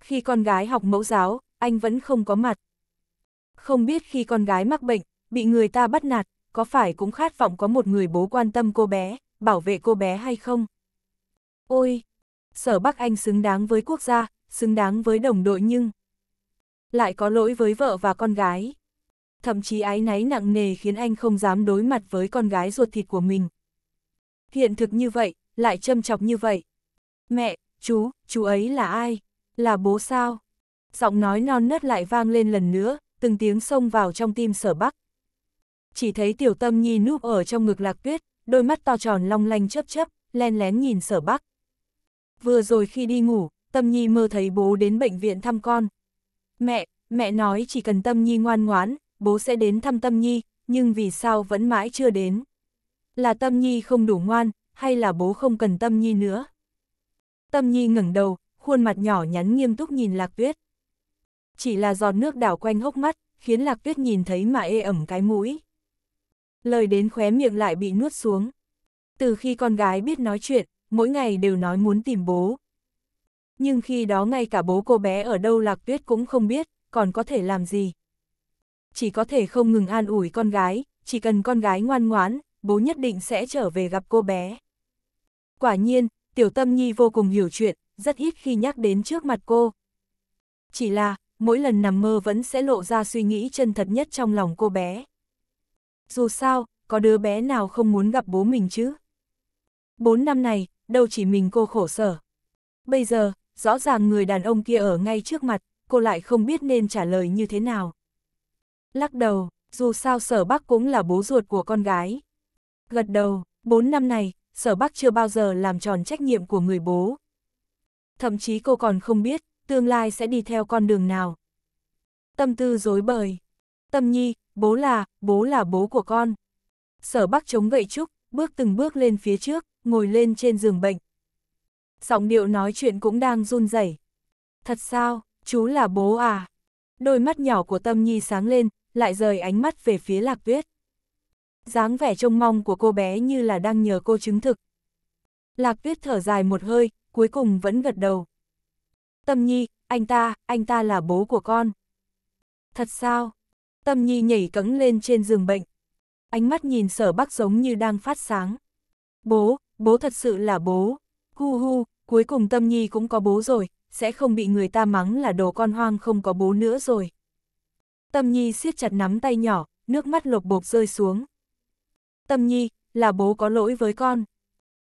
Khi con gái học mẫu giáo, anh vẫn không có mặt. Không biết khi con gái mắc bệnh, bị người ta bắt nạt, có phải cũng khát vọng có một người bố quan tâm cô bé, bảo vệ cô bé hay không? Ôi, sở Bắc Anh xứng đáng với quốc gia, xứng đáng với đồng đội nhưng lại có lỗi với vợ và con gái. Thậm chí ái náy nặng nề khiến anh không dám đối mặt với con gái ruột thịt của mình. Hiện thực như vậy, lại châm chọc như vậy. Mẹ, chú, chú ấy là ai? Là bố sao? giọng nói non nớt lại vang lên lần nữa, từng tiếng xông vào trong tim sở bắc. Chỉ thấy tiểu tâm nhi núp ở trong ngực lạc tuyết, đôi mắt to tròn long lanh chớp chớp, len lén nhìn sở bắc. Vừa rồi khi đi ngủ, tâm nhi mơ thấy bố đến bệnh viện thăm con. Mẹ, mẹ nói chỉ cần tâm nhi ngoan ngoãn, bố sẽ đến thăm tâm nhi, nhưng vì sao vẫn mãi chưa đến? Là tâm nhi không đủ ngoan, hay là bố không cần tâm nhi nữa? Tâm nhi ngẩng đầu, khuôn mặt nhỏ nhắn nghiêm túc nhìn lạc tuyết. Chỉ là giọt nước đảo quanh hốc mắt, khiến Lạc Tuyết nhìn thấy mà ê ẩm cái mũi. Lời đến khóe miệng lại bị nuốt xuống. Từ khi con gái biết nói chuyện, mỗi ngày đều nói muốn tìm bố. Nhưng khi đó ngay cả bố cô bé ở đâu Lạc Tuyết cũng không biết, còn có thể làm gì. Chỉ có thể không ngừng an ủi con gái, chỉ cần con gái ngoan ngoãn, bố nhất định sẽ trở về gặp cô bé. Quả nhiên, Tiểu Tâm Nhi vô cùng hiểu chuyện, rất ít khi nhắc đến trước mặt cô. Chỉ là, mỗi lần nằm mơ vẫn sẽ lộ ra suy nghĩ chân thật nhất trong lòng cô bé. Dù sao, có đứa bé nào không muốn gặp bố mình chứ? Bốn năm này, đâu chỉ mình cô khổ sở. Bây giờ, rõ ràng người đàn ông kia ở ngay trước mặt, cô lại không biết nên trả lời như thế nào. Lắc đầu, dù sao sở bác cũng là bố ruột của con gái. Gật đầu, bốn năm này, sở bác chưa bao giờ làm tròn trách nhiệm của người bố. Thậm chí cô còn không biết, tương lai sẽ đi theo con đường nào. Tâm tư dối bời. Tâm nhi, bố là, bố là bố của con. Sở bắc chống gậy trúc, bước từng bước lên phía trước, ngồi lên trên giường bệnh. Giọng điệu nói chuyện cũng đang run rẩy. Thật sao, chú là bố à? Đôi mắt nhỏ của tâm nhi sáng lên, lại rời ánh mắt về phía lạc tuyết. dáng vẻ trông mong của cô bé như là đang nhờ cô chứng thực. Lạc tuyết thở dài một hơi, cuối cùng vẫn gật đầu. Tâm Nhi, anh ta, anh ta là bố của con. Thật sao? Tâm Nhi nhảy cẫng lên trên giường bệnh. Ánh mắt nhìn sở bắc giống như đang phát sáng. Bố, bố thật sự là bố. Hu hu, cuối cùng Tâm Nhi cũng có bố rồi, sẽ không bị người ta mắng là đồ con hoang không có bố nữa rồi. Tâm Nhi siết chặt nắm tay nhỏ, nước mắt lột bột rơi xuống. Tâm Nhi, là bố có lỗi với con.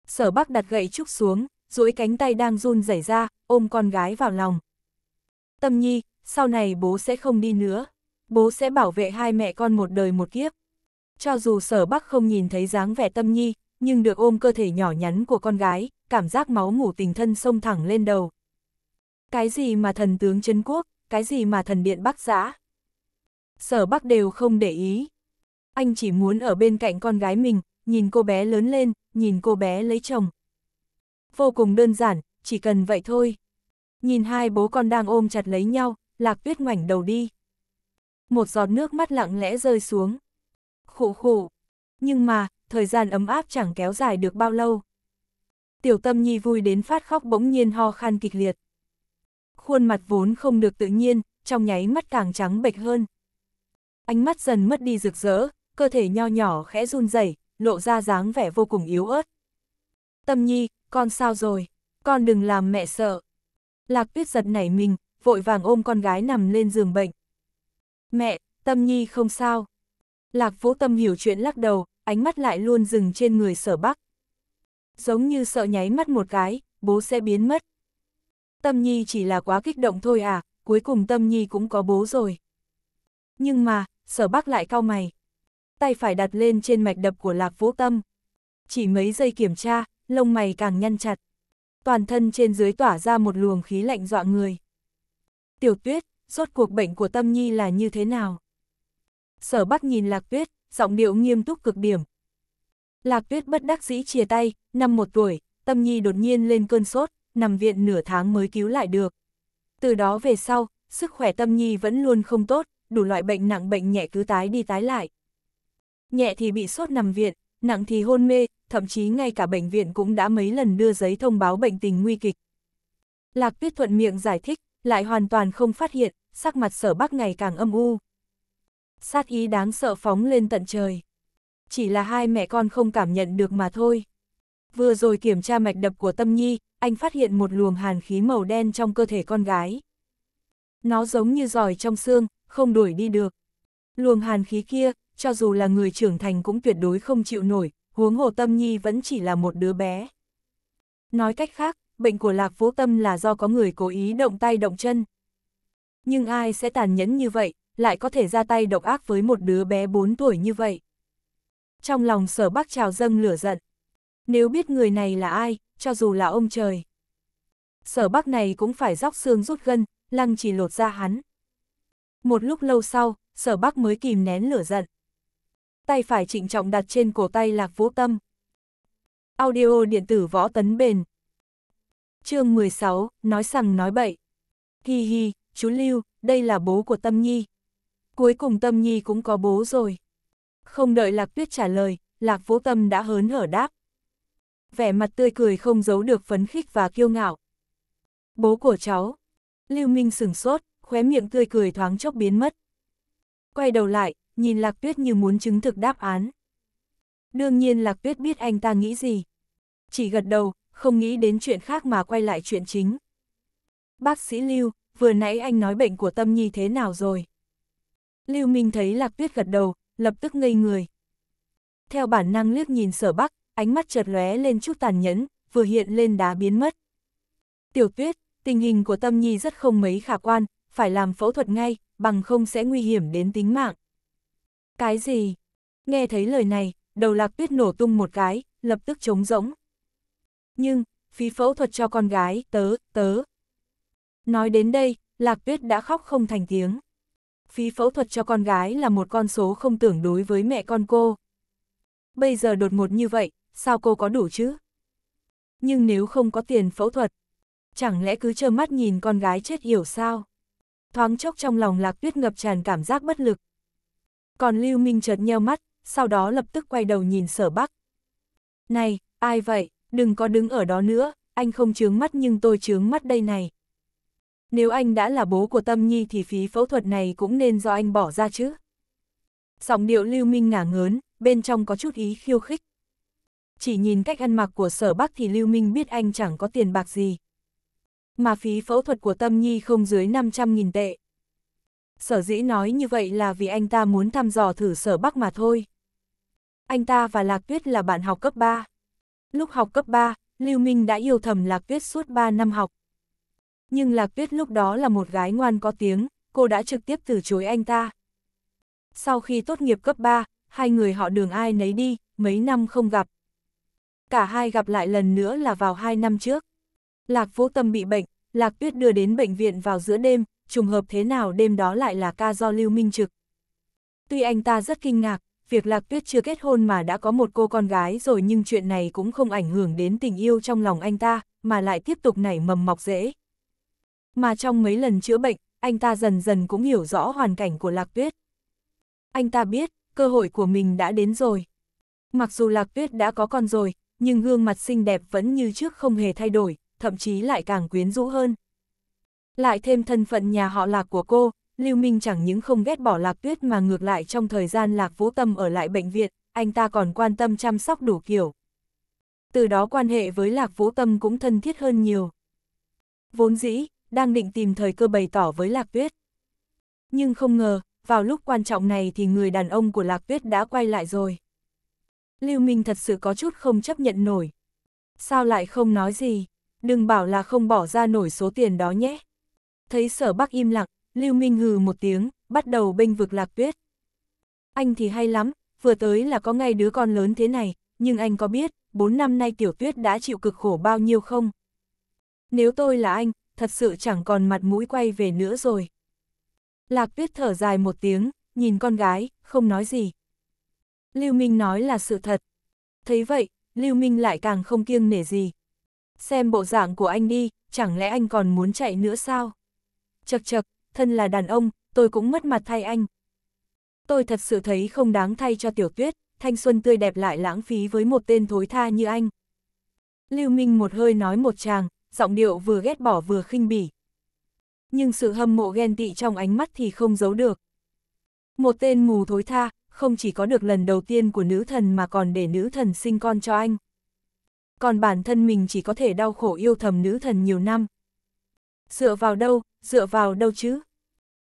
Sở Bắc đặt gậy trúc xuống, duỗi cánh tay đang run rẩy ra, ôm con gái vào lòng. Tâm nhi, sau này bố sẽ không đi nữa. Bố sẽ bảo vệ hai mẹ con một đời một kiếp. Cho dù sở bắc không nhìn thấy dáng vẻ tâm nhi, nhưng được ôm cơ thể nhỏ nhắn của con gái, cảm giác máu ngủ tình thân sông thẳng lên đầu. Cái gì mà thần tướng chân quốc, cái gì mà thần điện bắc giã. Sở bắc đều không để ý. Anh chỉ muốn ở bên cạnh con gái mình, nhìn cô bé lớn lên, nhìn cô bé lấy chồng vô cùng đơn giản, chỉ cần vậy thôi. Nhìn hai bố con đang ôm chặt lấy nhau, lạc tuyết ngoảnh đầu đi. Một giọt nước mắt lặng lẽ rơi xuống. Khụ khụ. Nhưng mà, thời gian ấm áp chẳng kéo dài được bao lâu. Tiểu tâm nhi vui đến phát khóc bỗng nhiên ho khan kịch liệt. Khuôn mặt vốn không được tự nhiên, trong nháy mắt càng trắng bệch hơn. Ánh mắt dần mất đi rực rỡ, cơ thể nho nhỏ khẽ run rẩy lộ ra dáng vẻ vô cùng yếu ớt. Tâm nhi, con sao rồi, con đừng làm mẹ sợ. Lạc tuyết giật nảy mình, vội vàng ôm con gái nằm lên giường bệnh. Mẹ, Tâm Nhi không sao. Lạc Vũ Tâm hiểu chuyện lắc đầu, ánh mắt lại luôn dừng trên người sở bắc. Giống như sợ nháy mắt một cái, bố sẽ biến mất. Tâm Nhi chỉ là quá kích động thôi à, cuối cùng Tâm Nhi cũng có bố rồi. Nhưng mà, sở bắc lại cau mày. Tay phải đặt lên trên mạch đập của Lạc Vũ Tâm. Chỉ mấy giây kiểm tra, lông mày càng nhăn chặt. Toàn thân trên dưới tỏa ra một luồng khí lạnh dọa người. Tiểu tuyết, rốt cuộc bệnh của Tâm Nhi là như thế nào? Sở Bắc nhìn Lạc Tuyết, giọng điệu nghiêm túc cực điểm. Lạc Tuyết bất đắc dĩ chia tay, năm một tuổi, Tâm Nhi đột nhiên lên cơn sốt, nằm viện nửa tháng mới cứu lại được. Từ đó về sau, sức khỏe Tâm Nhi vẫn luôn không tốt, đủ loại bệnh nặng bệnh nhẹ cứ tái đi tái lại. Nhẹ thì bị sốt nằm viện, nặng thì hôn mê, thậm chí ngay cả bệnh viện cũng đã mấy lần đưa giấy thông báo bệnh tình nguy kịch. Lạc Tuyết thuận miệng giải thích, lại hoàn toàn không phát hiện, sắc mặt sở bắc ngày càng âm u. Sát ý đáng sợ phóng lên tận trời. Chỉ là hai mẹ con không cảm nhận được mà thôi. Vừa rồi kiểm tra mạch đập của Tâm Nhi, anh phát hiện một luồng hàn khí màu đen trong cơ thể con gái. Nó giống như giỏi trong xương, không đuổi đi được. Luồng hàn khí kia, cho dù là người trưởng thành cũng tuyệt đối không chịu nổi, huống hồ Tâm Nhi vẫn chỉ là một đứa bé. Nói cách khác, bệnh của Lạc Vũ Tâm là do có người cố ý động tay động chân. Nhưng ai sẽ tàn nhẫn như vậy, lại có thể ra tay độc ác với một đứa bé 4 tuổi như vậy. Trong lòng sở bác trào dâng lửa giận. Nếu biết người này là ai, cho dù là ông trời. Sở bác này cũng phải róc xương rút gân, lăng chỉ lột ra hắn. Một lúc lâu sau, sở bác mới kìm nén lửa giận tay phải trịnh trọng đặt trên cổ tay Lạc Vũ Tâm. Audio điện tử võ tấn bền. chương 16, nói sằng nói bậy. Hi hi, chú Lưu, đây là bố của Tâm Nhi. Cuối cùng Tâm Nhi cũng có bố rồi. Không đợi Lạc Tuyết trả lời, Lạc Vũ Tâm đã hớn hở đáp. Vẻ mặt tươi cười không giấu được phấn khích và kiêu ngạo. Bố của cháu. Lưu Minh sửng sốt, khóe miệng tươi cười thoáng chốc biến mất. Quay đầu lại, nhìn Lạc Tuyết như muốn chứng thực đáp án. Đương nhiên Lạc Tuyết biết anh ta nghĩ gì. Chỉ gật đầu, không nghĩ đến chuyện khác mà quay lại chuyện chính. Bác sĩ Lưu, vừa nãy anh nói bệnh của Tâm Nhi thế nào rồi? Lưu Minh thấy Lạc Tuyết gật đầu, lập tức ngây người. Theo bản năng liếc nhìn sở bắc, ánh mắt chợt lóe lên chút tàn nhẫn, vừa hiện lên đá biến mất. Tiểu Tuyết, tình hình của Tâm Nhi rất không mấy khả quan, phải làm phẫu thuật ngay, bằng không sẽ nguy hiểm đến tính mạng. Cái gì? Nghe thấy lời này, đầu lạc tuyết nổ tung một cái, lập tức trống rỗng. Nhưng, phí phẫu thuật cho con gái, tớ, tớ. Nói đến đây, lạc tuyết đã khóc không thành tiếng. Phí phẫu thuật cho con gái là một con số không tưởng đối với mẹ con cô. Bây giờ đột ngột như vậy, sao cô có đủ chứ? Nhưng nếu không có tiền phẫu thuật, chẳng lẽ cứ trơ mắt nhìn con gái chết hiểu sao? Thoáng chốc trong lòng lạc tuyết ngập tràn cảm giác bất lực. Còn Lưu Minh chợt nheo mắt, sau đó lập tức quay đầu nhìn sở bắc. Này, ai vậy, đừng có đứng ở đó nữa, anh không chướng mắt nhưng tôi chướng mắt đây này. Nếu anh đã là bố của Tâm Nhi thì phí phẫu thuật này cũng nên do anh bỏ ra chứ. Giọng điệu Lưu Minh ngả ngớn, bên trong có chút ý khiêu khích. Chỉ nhìn cách ăn mặc của sở bắc thì Lưu Minh biết anh chẳng có tiền bạc gì. Mà phí phẫu thuật của Tâm Nhi không dưới 500.000 tệ, sở dĩ nói như vậy là vì anh ta muốn thăm dò thử sở bắc mà thôi. Anh ta và Lạc Tuyết là bạn học cấp 3. Lúc học cấp 3, Lưu Minh đã yêu thầm Lạc Tuyết suốt 3 năm học. Nhưng Lạc Tuyết lúc đó là một gái ngoan có tiếng, cô đã trực tiếp từ chối anh ta. Sau khi tốt nghiệp cấp 3, hai người họ đường ai nấy đi, mấy năm không gặp. Cả hai gặp lại lần nữa là vào hai năm trước. Lạc Vô Tâm bị bệnh, Lạc Tuyết đưa đến bệnh viện vào giữa đêm, trùng hợp thế nào đêm đó lại là ca do Lưu Minh Trực. Tuy anh ta rất kinh ngạc, việc Lạc Tuyết chưa kết hôn mà đã có một cô con gái rồi nhưng chuyện này cũng không ảnh hưởng đến tình yêu trong lòng anh ta, mà lại tiếp tục nảy mầm mọc dễ. Mà trong mấy lần chữa bệnh, anh ta dần dần cũng hiểu rõ hoàn cảnh của Lạc Tuyết. Anh ta biết, cơ hội của mình đã đến rồi. Mặc dù Lạc Tuyết đã có con rồi, nhưng gương mặt xinh đẹp vẫn như trước không hề thay đổi, thậm chí lại càng quyến rũ hơn. Lại thêm thân phận nhà họ lạc của cô, Lưu Minh chẳng những không ghét bỏ lạc tuyết mà ngược lại trong thời gian lạc vũ tâm ở lại bệnh viện, anh ta còn quan tâm chăm sóc đủ kiểu. Từ đó quan hệ với lạc vũ tâm cũng thân thiết hơn nhiều. Vốn dĩ, đang định tìm thời cơ bày tỏ với lạc tuyết. Nhưng không ngờ, vào lúc quan trọng này thì người đàn ông của lạc tuyết đã quay lại rồi. Lưu Minh thật sự có chút không chấp nhận nổi. Sao lại không nói gì? đừng bảo là không bỏ ra nổi số tiền đó nhé. Thấy sở bắc im lặng, Lưu Minh hừ một tiếng, bắt đầu bênh vực lạc tuyết. Anh thì hay lắm, vừa tới là có ngay đứa con lớn thế này, nhưng anh có biết, 4 năm nay tiểu tuyết đã chịu cực khổ bao nhiêu không? Nếu tôi là anh, thật sự chẳng còn mặt mũi quay về nữa rồi. Lạc tuyết thở dài một tiếng, nhìn con gái, không nói gì. Lưu Minh nói là sự thật. Thấy vậy, Lưu Minh lại càng không kiêng nể gì xem bộ dạng của anh đi, chẳng lẽ anh còn muốn chạy nữa sao? Chật chật, thân là đàn ông, tôi cũng mất mặt thay anh. Tôi thật sự thấy không đáng thay cho tiểu tuyết, thanh xuân tươi đẹp lại lãng phí với một tên thối tha như anh. Lưu Minh một hơi nói một chàng, giọng điệu vừa ghét bỏ vừa khinh bỉ. Nhưng sự hâm mộ ghen tị trong ánh mắt thì không giấu được. Một tên mù thối tha, không chỉ có được lần đầu tiên của nữ thần mà còn để nữ thần sinh con cho anh còn bản thân mình chỉ có thể đau khổ yêu thầm nữ thần nhiều năm. Dựa vào đâu, dựa vào đâu chứ?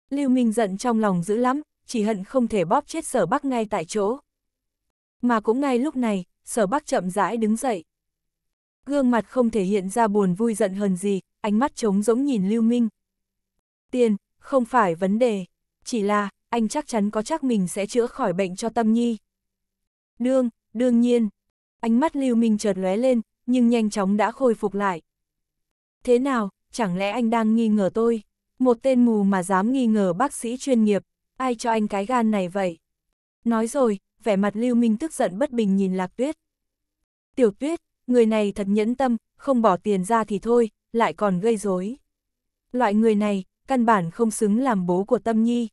Lưu Minh giận trong lòng dữ lắm, chỉ hận không thể bóp chết sở bắc ngay tại chỗ. Mà cũng ngay lúc này, sở bắc chậm rãi đứng dậy. Gương mặt không thể hiện ra buồn vui giận hờn gì, ánh mắt trống rỗng nhìn Lưu Minh. Tiền, không phải vấn đề, chỉ là, anh chắc chắn có chắc mình sẽ chữa khỏi bệnh cho Tâm Nhi. Đương, đương nhiên, ánh mắt Lưu Minh chợt lóe lên, nhưng nhanh chóng đã khôi phục lại. Thế nào, chẳng lẽ anh đang nghi ngờ tôi? Một tên mù mà dám nghi ngờ bác sĩ chuyên nghiệp, ai cho anh cái gan này vậy? Nói rồi, vẻ mặt Lưu Minh tức giận bất bình nhìn Lạc Tuyết. Tiểu Tuyết, người này thật nhẫn tâm, không bỏ tiền ra thì thôi, lại còn gây rối. Loại người này, căn bản không xứng làm bố của Tâm Nhi.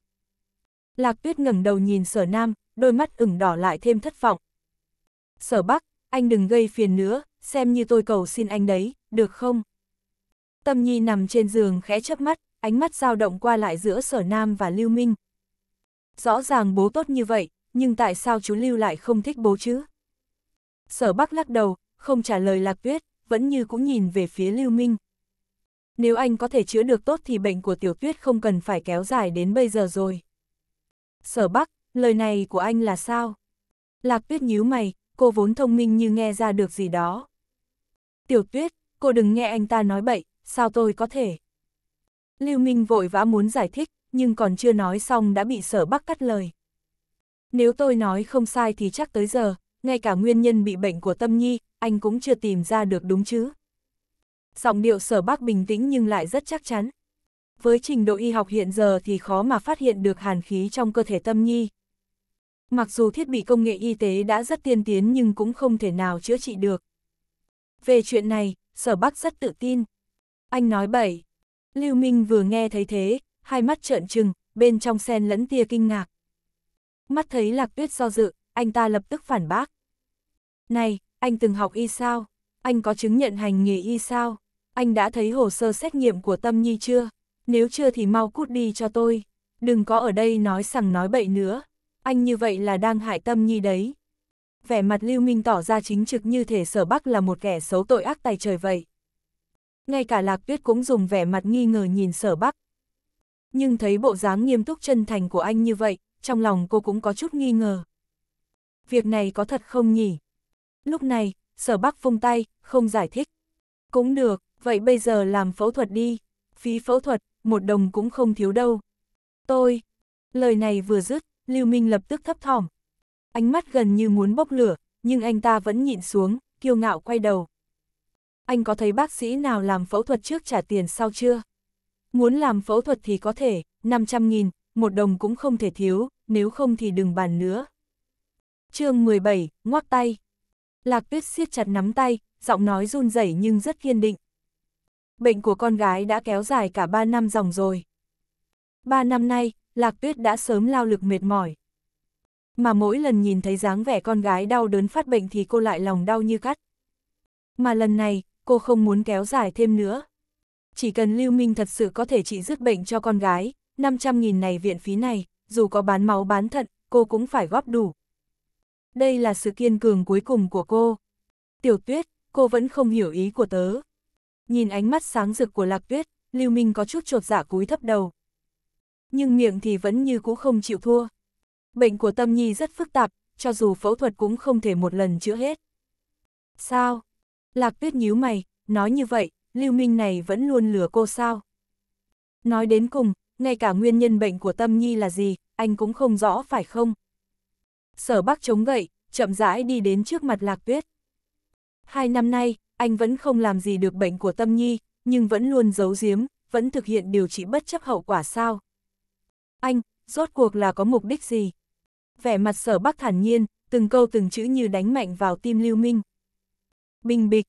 Lạc Tuyết ngẩng đầu nhìn Sở Nam, đôi mắt ửng đỏ lại thêm thất vọng. Sở Bắc, anh đừng gây phiền nữa, xem như tôi cầu xin anh đấy, được không? Tâm Nhi nằm trên giường khẽ chớp mắt, ánh mắt dao động qua lại giữa Sở Nam và Lưu Minh. Rõ ràng bố tốt như vậy, nhưng tại sao chú Lưu lại không thích bố chứ? Sở Bắc lắc đầu, không trả lời Lạc Tuyết, vẫn như cũng nhìn về phía Lưu Minh. Nếu anh có thể chữa được tốt thì bệnh của Tiểu Tuyết không cần phải kéo dài đến bây giờ rồi. Sở Bắc, lời này của anh là sao? Lạc Tuyết nhíu mày, cô vốn thông minh như nghe ra được gì đó. Tiểu tuyết, cô đừng nghe anh ta nói bậy, sao tôi có thể. Lưu Minh vội vã muốn giải thích, nhưng còn chưa nói xong đã bị sở bắc cắt lời. Nếu tôi nói không sai thì chắc tới giờ, ngay cả nguyên nhân bị bệnh của tâm nhi, anh cũng chưa tìm ra được đúng chứ. Giọng điệu sở bắc bình tĩnh nhưng lại rất chắc chắn. Với trình độ y học hiện giờ thì khó mà phát hiện được hàn khí trong cơ thể tâm nhi. Mặc dù thiết bị công nghệ y tế đã rất tiên tiến nhưng cũng không thể nào chữa trị được. Về chuyện này, sở bắc rất tự tin. Anh nói bậy. Lưu Minh vừa nghe thấy thế, hai mắt trợn trừng, bên trong sen lẫn tia kinh ngạc. Mắt thấy lạc tuyết do dự, anh ta lập tức phản bác. Này, anh từng học y sao? Anh có chứng nhận hành nghề y sao? Anh đã thấy hồ sơ xét nghiệm của Tâm Nhi chưa? Nếu chưa thì mau cút đi cho tôi. Đừng có ở đây nói sằng nói bậy nữa. Anh như vậy là đang hại Tâm Nhi đấy vẻ mặt Lưu Minh tỏ ra chính trực như thể sở bắc là một kẻ xấu tội ác tài trời vậy. Ngay cả Lạc Tuyết cũng dùng vẻ mặt nghi ngờ nhìn sở bắc. Nhưng thấy bộ dáng nghiêm túc chân thành của anh như vậy, trong lòng cô cũng có chút nghi ngờ. Việc này có thật không nhỉ? Lúc này, sở bắc vung tay, không giải thích. Cũng được, vậy bây giờ làm phẫu thuật đi. Phí phẫu thuật, một đồng cũng không thiếu đâu. Tôi, lời này vừa dứt, Lưu Minh lập tức thấp thỏm, ánh mắt gần như muốn bốc lửa, nhưng anh ta vẫn nhịn xuống, kiêu ngạo quay đầu. Anh có thấy bác sĩ nào làm phẫu thuật trước trả tiền sau chưa? Muốn làm phẫu thuật thì có thể, 500.000, một đồng cũng không thể thiếu, nếu không thì đừng bàn nữa. chương 17, ngoắc tay. Lạc tuyết siết chặt nắm tay, giọng nói run rẩy nhưng rất kiên định. Bệnh của con gái đã kéo dài cả 3 năm dòng rồi. 3 năm nay, Lạc tuyết đã sớm lao lực mệt mỏi, mà mỗi lần nhìn thấy dáng vẻ con gái đau đớn phát bệnh thì cô lại lòng đau như cắt. Mà lần này, cô không muốn kéo dài thêm nữa. Chỉ cần Lưu Minh thật sự có thể trị dứt bệnh cho con gái, 500.000 này viện phí này, dù có bán máu bán thận, cô cũng phải góp đủ. Đây là sự kiên cường cuối cùng của cô. Tiểu tuyết, cô vẫn không hiểu ý của tớ. Nhìn ánh mắt sáng rực của lạc tuyết, Lưu Minh có chút trột dạ cúi thấp đầu. Nhưng miệng thì vẫn như cũ không chịu thua bệnh của Tâm Nhi rất phức tạp, cho dù phẫu thuật cũng không thể một lần chữa hết. Sao? Lạc tuyết nhíu mày, nói như vậy, Lưu Minh này vẫn luôn lừa cô sao? Nói đến cùng, ngay cả nguyên nhân bệnh của Tâm Nhi là gì, anh cũng không rõ phải không? Sở Bắc chống gậy, chậm rãi đi đến trước mặt Lạc Tuyết. Hai năm nay, anh vẫn không làm gì được bệnh của Tâm Nhi, nhưng vẫn luôn giấu giếm, vẫn thực hiện điều trị bất chấp hậu quả sao? Anh, rốt cuộc là có mục đích gì? vẻ mặt sở bắc thản nhiên, từng câu từng chữ như đánh mạnh vào tim Lưu Minh. Bình bịch,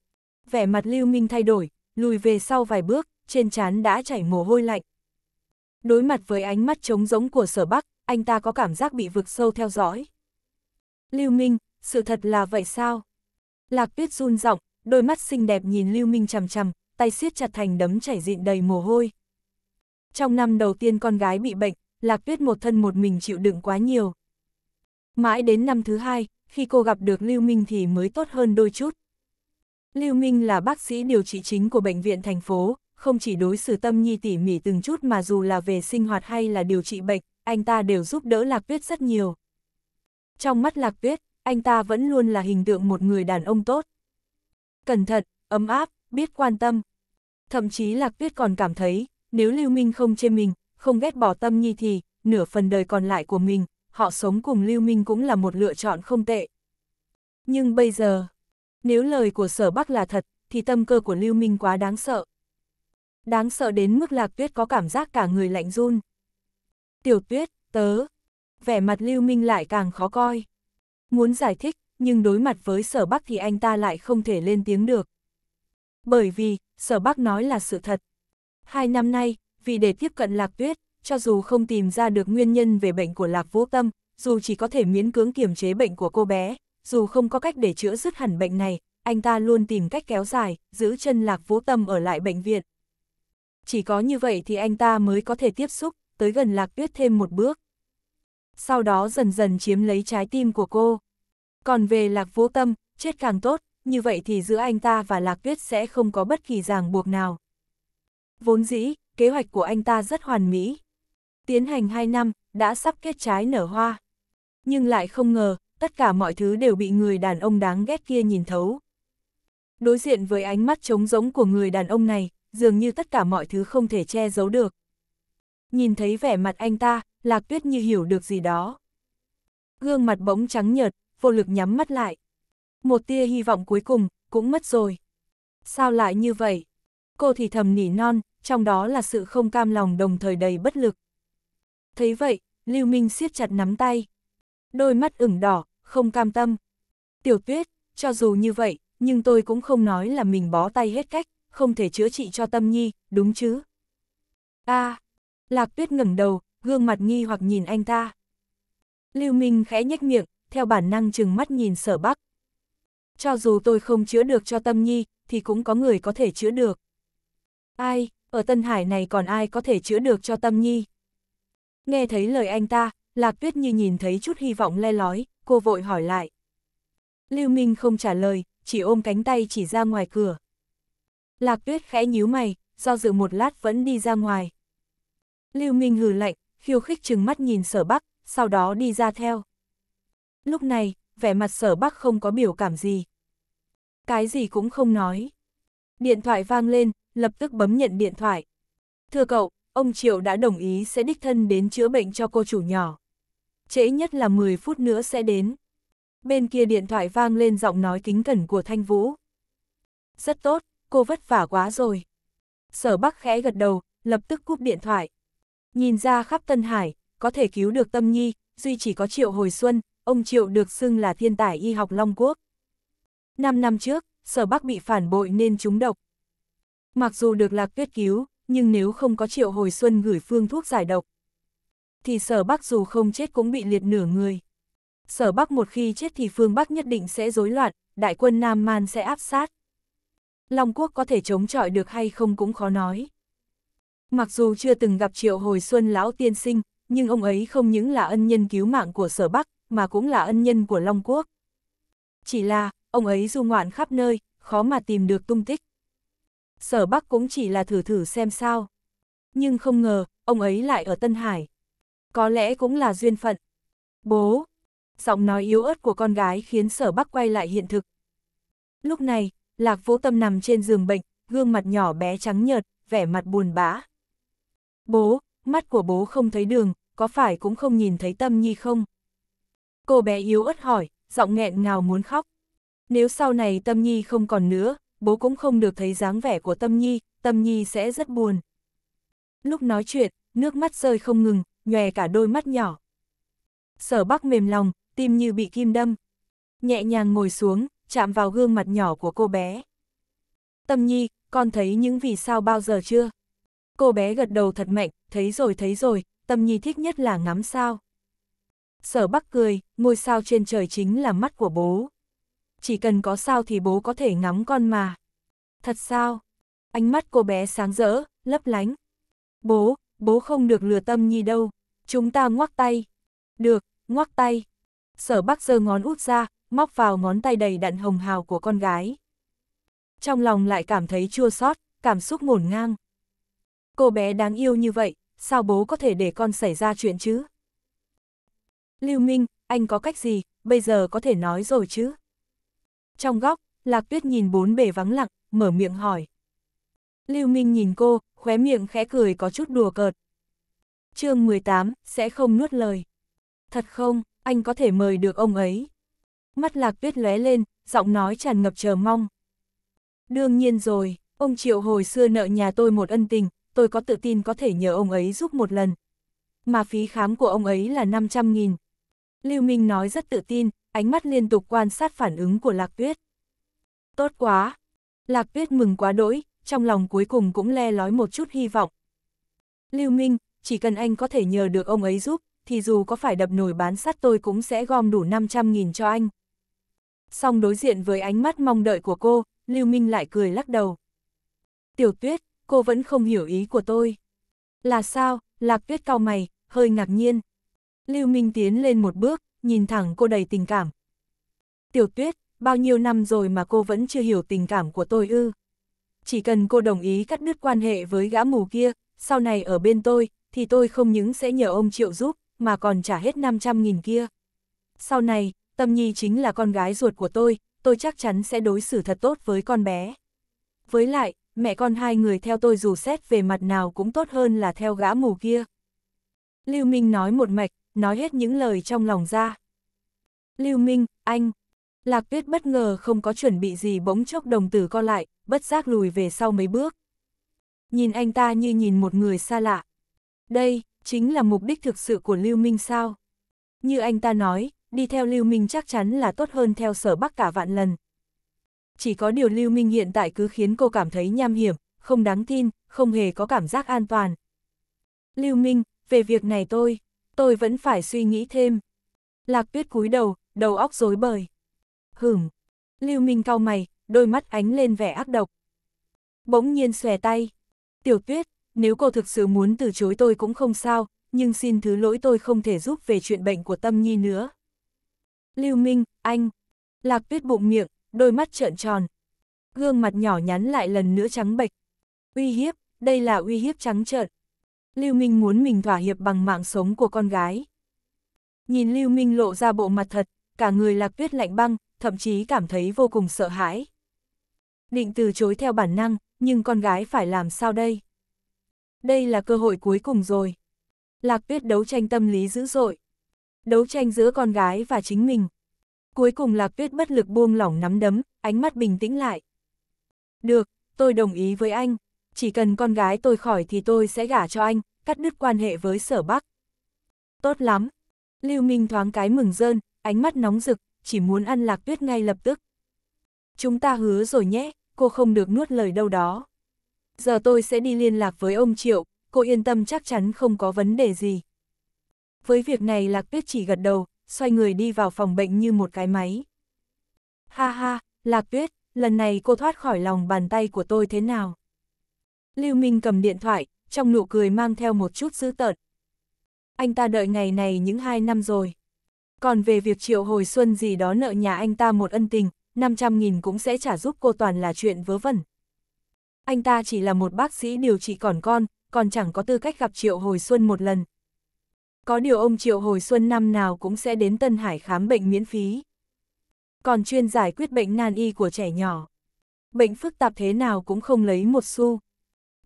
vẻ mặt Lưu Minh thay đổi, lùi về sau vài bước, trên trán đã chảy mồ hôi lạnh. Đối mặt với ánh mắt trống rỗng của sở bắc, anh ta có cảm giác bị vực sâu theo dõi. Lưu Minh, sự thật là vậy sao? Lạc tuyết run giọng đôi mắt xinh đẹp nhìn Lưu Minh chằm chằm, tay siết chặt thành đấm chảy dịn đầy mồ hôi. Trong năm đầu tiên con gái bị bệnh, Lạc tuyết một thân một mình chịu đựng quá nhiều, Mãi đến năm thứ hai, khi cô gặp được Lưu Minh thì mới tốt hơn đôi chút. Lưu Minh là bác sĩ điều trị chính của bệnh viện thành phố, không chỉ đối xử tâm nhi tỉ mỉ từng chút mà dù là về sinh hoạt hay là điều trị bệnh, anh ta đều giúp đỡ Lạc Tuyết rất nhiều. Trong mắt Lạc Tuyết, anh ta vẫn luôn là hình tượng một người đàn ông tốt. Cẩn thận, ấm áp, biết quan tâm. Thậm chí Lạc Tuyết còn cảm thấy, nếu Lưu Minh không chê mình, không ghét bỏ tâm nhi thì, nửa phần đời còn lại của mình, họ sống cùng Lưu Minh cũng là một lựa chọn không tệ. Nhưng bây giờ, nếu lời của sở Bắc là thật, thì tâm cơ của Lưu Minh quá đáng sợ. Đáng sợ đến mức lạc tuyết có cảm giác cả người lạnh run. Tiểu tuyết, tớ, vẻ mặt Lưu Minh lại càng khó coi. Muốn giải thích, nhưng đối mặt với sở Bắc thì anh ta lại không thể lên tiếng được. Bởi vì, sở Bắc nói là sự thật. Hai năm nay, vì để tiếp cận lạc tuyết, cho dù không tìm ra được nguyên nhân về bệnh của Lạc Vũ Tâm, dù chỉ có thể miễn cưỡng kiềm chế bệnh của cô bé, dù không có cách để chữa dứt hẳn bệnh này, anh ta luôn tìm cách kéo dài, giữ chân Lạc Vũ Tâm ở lại bệnh viện. Chỉ có như vậy thì anh ta mới có thể tiếp xúc, tới gần Lạc Tuyết thêm một bước. Sau đó dần dần chiếm lấy trái tim của cô. Còn về Lạc Vũ Tâm, chết càng tốt, như vậy thì giữa anh ta và Lạc Tuyết sẽ không có bất kỳ ràng buộc nào. Vốn dĩ, kế hoạch của anh ta rất hoàn mỹ, tiến hành 2 năm, đã sắp kết trái nở hoa. Nhưng lại không ngờ, tất cả mọi thứ đều bị người đàn ông đáng ghét kia nhìn thấu. Đối diện với ánh mắt trống rỗng của người đàn ông này, dường như tất cả mọi thứ không thể che giấu được. Nhìn thấy vẻ mặt anh ta, Lạc Tuyết như hiểu được gì đó. Gương mặt bỗng trắng nhợt, vô lực nhắm mắt lại. Một tia hy vọng cuối cùng, cũng mất rồi. Sao lại như vậy? Cô thì thầm nỉ non, trong đó là sự không cam lòng đồng thời đầy bất lực. Thấy vậy, Lưu Minh siết chặt nắm tay. Đôi mắt ửng đỏ, không cam tâm. Tiểu tuyết, cho dù như vậy, nhưng tôi cũng không nói là mình bó tay hết cách, không thể chữa trị cho tâm nhi, đúng chứ? a à, Lạc tuyết ngẩng đầu, gương mặt nghi hoặc nhìn anh ta. Lưu Minh khẽ nhếch miệng, theo bản năng chừng mắt nhìn sở bắc. Cho dù tôi không chữa được cho tâm nhi, thì cũng có người có thể chữa được. Ai, ở Tân Hải này còn ai có thể chữa được cho tâm nhi? Nghe thấy lời anh ta, Lạc Tuyết Nhi nhìn thấy chút hy vọng le lói, cô vội hỏi lại. Lưu Minh không trả lời, chỉ ôm cánh tay chỉ ra ngoài cửa. Lạc Tuyết khẽ nhíu mày, do dự một lát vẫn đi ra ngoài. Lưu Minh hừ lạnh, khiêu khích trừng mắt nhìn sở bắc, sau đó đi ra theo. Lúc này, vẻ mặt sở bắc không có biểu cảm gì. Cái gì cũng không nói. Điện thoại vang lên, lập tức bấm nhận điện thoại. Thưa cậu, ông Triệu đã đồng ý sẽ đích thân đến chữa bệnh cho cô chủ nhỏ. Trễ nhất là 10 phút nữa sẽ đến. Bên kia điện thoại vang lên giọng nói kính cẩn của Thanh Vũ. Rất tốt, cô vất vả quá rồi. Sở Bắc khẽ gật đầu, lập tức cúp điện thoại. Nhìn ra khắp Tân Hải, có thể cứu được Tâm Nhi, duy chỉ có Triệu Hồi Xuân, ông Triệu được xưng là thiên tài y học Long Quốc. Năm năm trước, Sở Bắc bị phản bội nên trúng độc. Mặc dù được Lạc Tuyết cứu, nhưng nếu không có triệu hồi xuân gửi phương thuốc giải độc, thì sở bắc dù không chết cũng bị liệt nửa người. Sở bắc một khi chết thì phương bắc nhất định sẽ rối loạn, đại quân Nam Man sẽ áp sát. Long quốc có thể chống chọi được hay không cũng khó nói. Mặc dù chưa từng gặp triệu hồi xuân lão tiên sinh, nhưng ông ấy không những là ân nhân cứu mạng của sở bắc, mà cũng là ân nhân của Long quốc. Chỉ là, ông ấy du ngoạn khắp nơi, khó mà tìm được tung tích sở bắc cũng chỉ là thử thử xem sao. Nhưng không ngờ, ông ấy lại ở Tân Hải. Có lẽ cũng là duyên phận. Bố! Giọng nói yếu ớt của con gái khiến sở bắc quay lại hiện thực. Lúc này, Lạc Vũ Tâm nằm trên giường bệnh, gương mặt nhỏ bé trắng nhợt, vẻ mặt buồn bã. Bố, mắt của bố không thấy đường, có phải cũng không nhìn thấy Tâm Nhi không? Cô bé yếu ớt hỏi, giọng nghẹn ngào muốn khóc. Nếu sau này Tâm Nhi không còn nữa, bố cũng không được thấy dáng vẻ của Tâm Nhi, Tâm Nhi sẽ rất buồn. Lúc nói chuyện, nước mắt rơi không ngừng, nhòe cả đôi mắt nhỏ. Sở Bắc mềm lòng, tim như bị kim đâm. Nhẹ nhàng ngồi xuống, chạm vào gương mặt nhỏ của cô bé. Tâm Nhi, con thấy những vì sao bao giờ chưa? Cô bé gật đầu thật mạnh, thấy rồi thấy rồi, Tâm Nhi thích nhất là ngắm sao. Sở Bắc cười, ngôi sao trên trời chính là mắt của bố chỉ cần có sao thì bố có thể ngắm con mà. Thật sao? Ánh mắt cô bé sáng rỡ, lấp lánh. Bố, bố không được lừa tâm nhi đâu, chúng ta ngoắc tay. Được, ngoắc tay. Sở bác giơ ngón út ra, móc vào ngón tay đầy đặn hồng hào của con gái. Trong lòng lại cảm thấy chua xót, cảm xúc ngổn ngang. Cô bé đáng yêu như vậy, sao bố có thể để con xảy ra chuyện chứ? Lưu Minh, anh có cách gì, bây giờ có thể nói rồi chứ? Trong góc, Lạc Tuyết nhìn bốn bề vắng lặng, mở miệng hỏi. Lưu Minh nhìn cô, khóe miệng khẽ cười có chút đùa cợt. chương 18, sẽ không nuốt lời. Thật không, anh có thể mời được ông ấy. Mắt Lạc Tuyết lóe lên, giọng nói tràn ngập chờ mong. Đương nhiên rồi, ông Triệu hồi xưa nợ nhà tôi một ân tình, tôi có tự tin có thể nhờ ông ấy giúp một lần. Mà phí khám của ông ấy là 500.000. Lưu Minh nói rất tự tin, ánh mắt liên tục quan sát phản ứng của Lạc Tuyết. Tốt quá! Lạc Tuyết mừng quá đỗi, trong lòng cuối cùng cũng le lói một chút hy vọng. Lưu Minh, chỉ cần anh có thể nhờ được ông ấy giúp, thì dù có phải đập nồi bán sắt tôi cũng sẽ gom đủ 500.000 cho anh. Song đối diện với ánh mắt mong đợi của cô, Lưu Minh lại cười lắc đầu. Tiểu Tuyết, cô vẫn không hiểu ý của tôi. Là sao, Lạc Tuyết cau mày, hơi ngạc nhiên. Lưu Minh tiến lên một bước, nhìn thẳng cô đầy tình cảm. Tiểu tuyết, bao nhiêu năm rồi mà cô vẫn chưa hiểu tình cảm của tôi ư. Chỉ cần cô đồng ý cắt đứt quan hệ với gã mù kia, sau này ở bên tôi, thì tôi không những sẽ nhờ ông Triệu giúp, mà còn trả hết 500.000 kia. Sau này, Tâm Nhi chính là con gái ruột của tôi, tôi chắc chắn sẽ đối xử thật tốt với con bé. Với lại, mẹ con hai người theo tôi dù xét về mặt nào cũng tốt hơn là theo gã mù kia. Lưu Minh nói một mạch, nói hết những lời trong lòng ra. Lưu Minh, anh! Lạc tuyết bất ngờ không có chuẩn bị gì bỗng chốc đồng tử co lại, bất giác lùi về sau mấy bước. Nhìn anh ta như nhìn một người xa lạ. Đây, chính là mục đích thực sự của Lưu Minh sao? Như anh ta nói, đi theo Lưu Minh chắc chắn là tốt hơn theo sở bắc cả vạn lần. Chỉ có điều Lưu Minh hiện tại cứ khiến cô cảm thấy nham hiểm, không đáng tin, không hề có cảm giác an toàn. Lưu Minh, về việc này tôi, tôi vẫn phải suy nghĩ thêm. Lạc tuyết cúi đầu, đầu óc rối bời. Hửm, lưu minh cau mày, đôi mắt ánh lên vẻ ác độc. Bỗng nhiên xòe tay. Tiểu tuyết, nếu cô thực sự muốn từ chối tôi cũng không sao, nhưng xin thứ lỗi tôi không thể giúp về chuyện bệnh của tâm nhi nữa. Lưu Minh, anh. Lạc tuyết bụng miệng, đôi mắt trợn tròn. Gương mặt nhỏ nhắn lại lần nữa trắng bệch. Uy hiếp, đây là uy hiếp trắng trợn. Lưu Minh muốn mình thỏa hiệp bằng mạng sống của con gái. Nhìn Lưu Minh lộ ra bộ mặt thật, cả người lạc tuyết lạnh băng, thậm chí cảm thấy vô cùng sợ hãi. Định từ chối theo bản năng, nhưng con gái phải làm sao đây? Đây là cơ hội cuối cùng rồi. Lạc tuyết đấu tranh tâm lý dữ dội. Đấu tranh giữa con gái và chính mình. Cuối cùng lạc tuyết bất lực buông lỏng nắm đấm, ánh mắt bình tĩnh lại. Được, tôi đồng ý với anh chỉ cần con gái tôi khỏi thì tôi sẽ gả cho anh, cắt đứt quan hệ với sở Bắc. Tốt lắm. Lưu Minh thoáng cái mừng rơn, ánh mắt nóng rực, chỉ muốn ăn lạc tuyết ngay lập tức. Chúng ta hứa rồi nhé, cô không được nuốt lời đâu đó. Giờ tôi sẽ đi liên lạc với ông Triệu, cô yên tâm chắc chắn không có vấn đề gì. Với việc này lạc tuyết chỉ gật đầu, xoay người đi vào phòng bệnh như một cái máy. Ha ha, lạc tuyết, lần này cô thoát khỏi lòng bàn tay của tôi thế nào? Lưu Minh cầm điện thoại, trong nụ cười mang theo một chút dư tợn. Anh ta đợi ngày này những hai năm rồi. Còn về việc triệu hồi xuân gì đó nợ nhà anh ta một ân tình, 500.000 cũng sẽ trả giúp cô toàn là chuyện vớ vẩn. Anh ta chỉ là một bác sĩ điều trị còn con, còn chẳng có tư cách gặp triệu hồi xuân một lần. Có điều ông triệu hồi xuân năm nào cũng sẽ đến Tân Hải khám bệnh miễn phí. Còn chuyên giải quyết bệnh nan y của trẻ nhỏ. Bệnh phức tạp thế nào cũng không lấy một xu.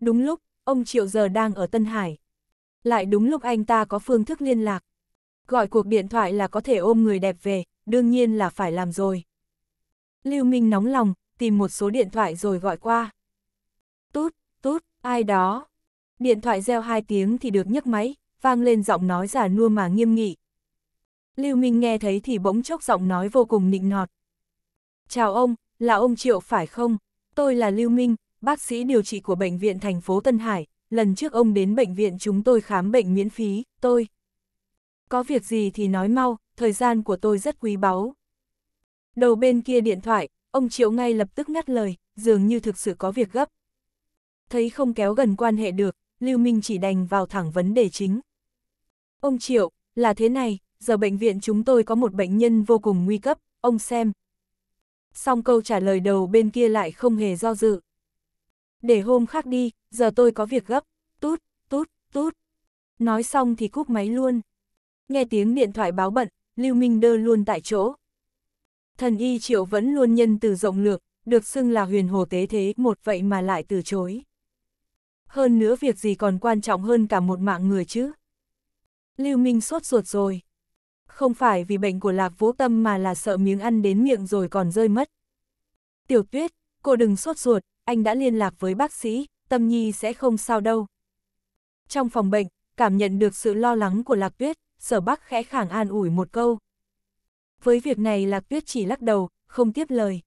Đúng lúc, ông Triệu giờ đang ở Tân Hải. Lại đúng lúc anh ta có phương thức liên lạc. Gọi cuộc điện thoại là có thể ôm người đẹp về, đương nhiên là phải làm rồi. Lưu Minh nóng lòng, tìm một số điện thoại rồi gọi qua. Tút, tút, ai đó. Điện thoại reo hai tiếng thì được nhấc máy, vang lên giọng nói giả nua mà nghiêm nghị. Lưu Minh nghe thấy thì bỗng chốc giọng nói vô cùng nịnh nọt. Chào ông, là ông Triệu phải không? Tôi là Lưu Minh, bác sĩ điều trị của bệnh viện thành phố Tân Hải, lần trước ông đến bệnh viện chúng tôi khám bệnh miễn phí, tôi. Có việc gì thì nói mau, thời gian của tôi rất quý báu. Đầu bên kia điện thoại, ông Triệu ngay lập tức ngắt lời, dường như thực sự có việc gấp. Thấy không kéo gần quan hệ được, Lưu Minh chỉ đành vào thẳng vấn đề chính. Ông Triệu, là thế này, giờ bệnh viện chúng tôi có một bệnh nhân vô cùng nguy cấp, ông xem. Xong câu trả lời đầu bên kia lại không hề do dự để hôm khác đi, giờ tôi có việc gấp, tút, tút, tút. Nói xong thì cúp máy luôn. Nghe tiếng điện thoại báo bận, Lưu Minh Đơ luôn tại chỗ. Thần y triệu vẫn luôn nhân từ rộng lược, được xưng là huyền hồ tế thế một vậy mà lại từ chối. Hơn nữa việc gì còn quan trọng hơn cả một mạng người chứ. Lưu Minh sốt ruột rồi. Không phải vì bệnh của Lạc Vũ Tâm mà là sợ miếng ăn đến miệng rồi còn rơi mất. Tiểu Tuyết, cô đừng sốt ruột, anh đã liên lạc với bác sĩ, Tâm Nhi sẽ không sao đâu. Trong phòng bệnh, cảm nhận được sự lo lắng của Lạc Tuyết, Sở bác khẽ khàng an ủi một câu. Với việc này Lạc Tuyết chỉ lắc đầu, không tiếp lời.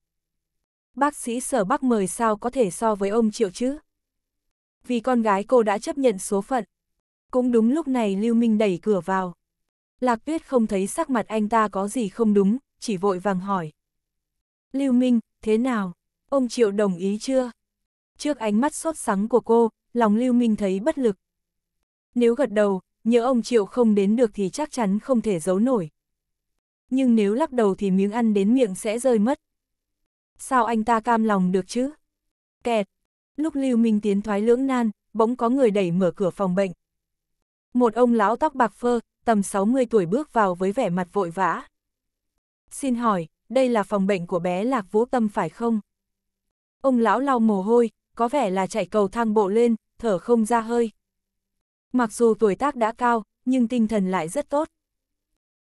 Bác sĩ Sở bác mời sao có thể so với ông Triệu chứ? Vì con gái cô đã chấp nhận số phận. Cũng đúng lúc này Lưu Minh đẩy cửa vào. Lạc Tuyết không thấy sắc mặt anh ta có gì không đúng, chỉ vội vàng hỏi. Lưu Minh, thế nào? ông Triệu đồng ý chưa? Trước ánh mắt sốt sắng của cô, lòng Lưu Minh thấy bất lực. Nếu gật đầu, nhớ ông Triệu không đến được thì chắc chắn không thể giấu nổi. Nhưng nếu lắc đầu thì miếng ăn đến miệng sẽ rơi mất. Sao anh ta cam lòng được chứ? Kẹt! Lúc Lưu Minh tiến thoái lưỡng nan, bỗng có người đẩy mở cửa phòng bệnh. Một ông lão tóc bạc phơ, tầm 60 tuổi bước vào với vẻ mặt vội vã. Xin hỏi, đây là phòng bệnh của bé Lạc Vũ Tâm phải không? Ông lão lau mồ hôi, có vẻ là chạy cầu thang bộ lên, thở không ra hơi. Mặc dù tuổi tác đã cao, nhưng tinh thần lại rất tốt.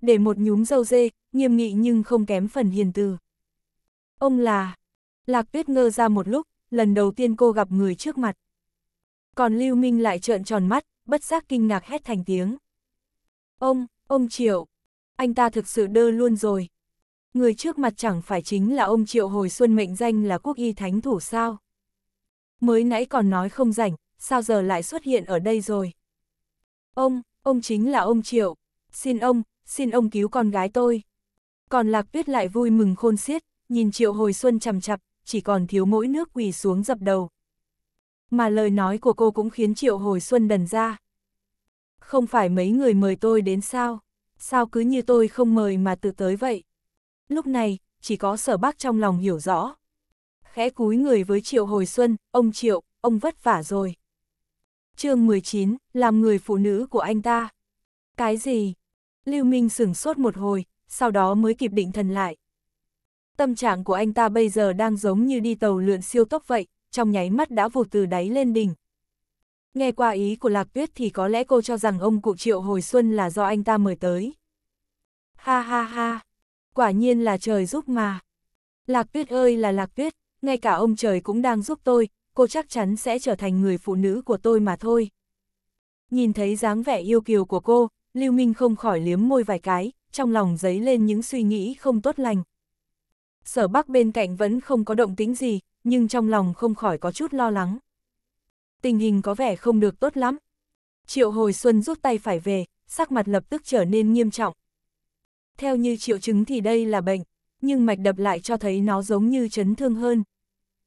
Để một nhúm dâu dê, nghiêm nghị nhưng không kém phần hiền từ. Ông là... Lạc tuyết ngơ ra một lúc, lần đầu tiên cô gặp người trước mặt. Còn Lưu Minh lại trợn tròn mắt, bất giác kinh ngạc hét thành tiếng. Ông, ông Triệu, anh ta thực sự đơ luôn rồi. Người trước mặt chẳng phải chính là ông Triệu Hồi Xuân mệnh danh là quốc y thánh thủ sao? Mới nãy còn nói không rảnh, sao giờ lại xuất hiện ở đây rồi? Ông, ông chính là ông Triệu. Xin ông, xin ông cứu con gái tôi. Còn Lạc Tuyết lại vui mừng khôn xiết, nhìn Triệu Hồi Xuân chằm chặp, chỉ còn thiếu mỗi nước quỳ xuống dập đầu. Mà lời nói của cô cũng khiến Triệu Hồi Xuân đần ra. Không phải mấy người mời tôi đến sao? Sao cứ như tôi không mời mà tự tới vậy? Lúc này, chỉ có sở bác trong lòng hiểu rõ. Khẽ cúi người với Triệu Hồi Xuân, ông Triệu, ông vất vả rồi. chương 19, làm người phụ nữ của anh ta. Cái gì? Lưu Minh sửng sốt một hồi, sau đó mới kịp định thần lại. Tâm trạng của anh ta bây giờ đang giống như đi tàu lượn siêu tốc vậy, trong nháy mắt đã vụt từ đáy lên đỉnh. Nghe qua ý của Lạc Tuyết thì có lẽ cô cho rằng ông cụ Triệu Hồi Xuân là do anh ta mời tới. Ha ha ha, quả nhiên là trời giúp mà. Lạc tuyết ơi là lạc tuyết, ngay cả ông trời cũng đang giúp tôi, cô chắc chắn sẽ trở thành người phụ nữ của tôi mà thôi. Nhìn thấy dáng vẻ yêu kiều của cô, Lưu Minh không khỏi liếm môi vài cái, trong lòng dấy lên những suy nghĩ không tốt lành. Sở Bắc bên cạnh vẫn không có động tính gì, nhưng trong lòng không khỏi có chút lo lắng. Tình hình có vẻ không được tốt lắm. Triệu Hồi Xuân rút tay phải về, sắc mặt lập tức trở nên nghiêm trọng, theo như triệu chứng thì đây là bệnh, nhưng mạch đập lại cho thấy nó giống như chấn thương hơn.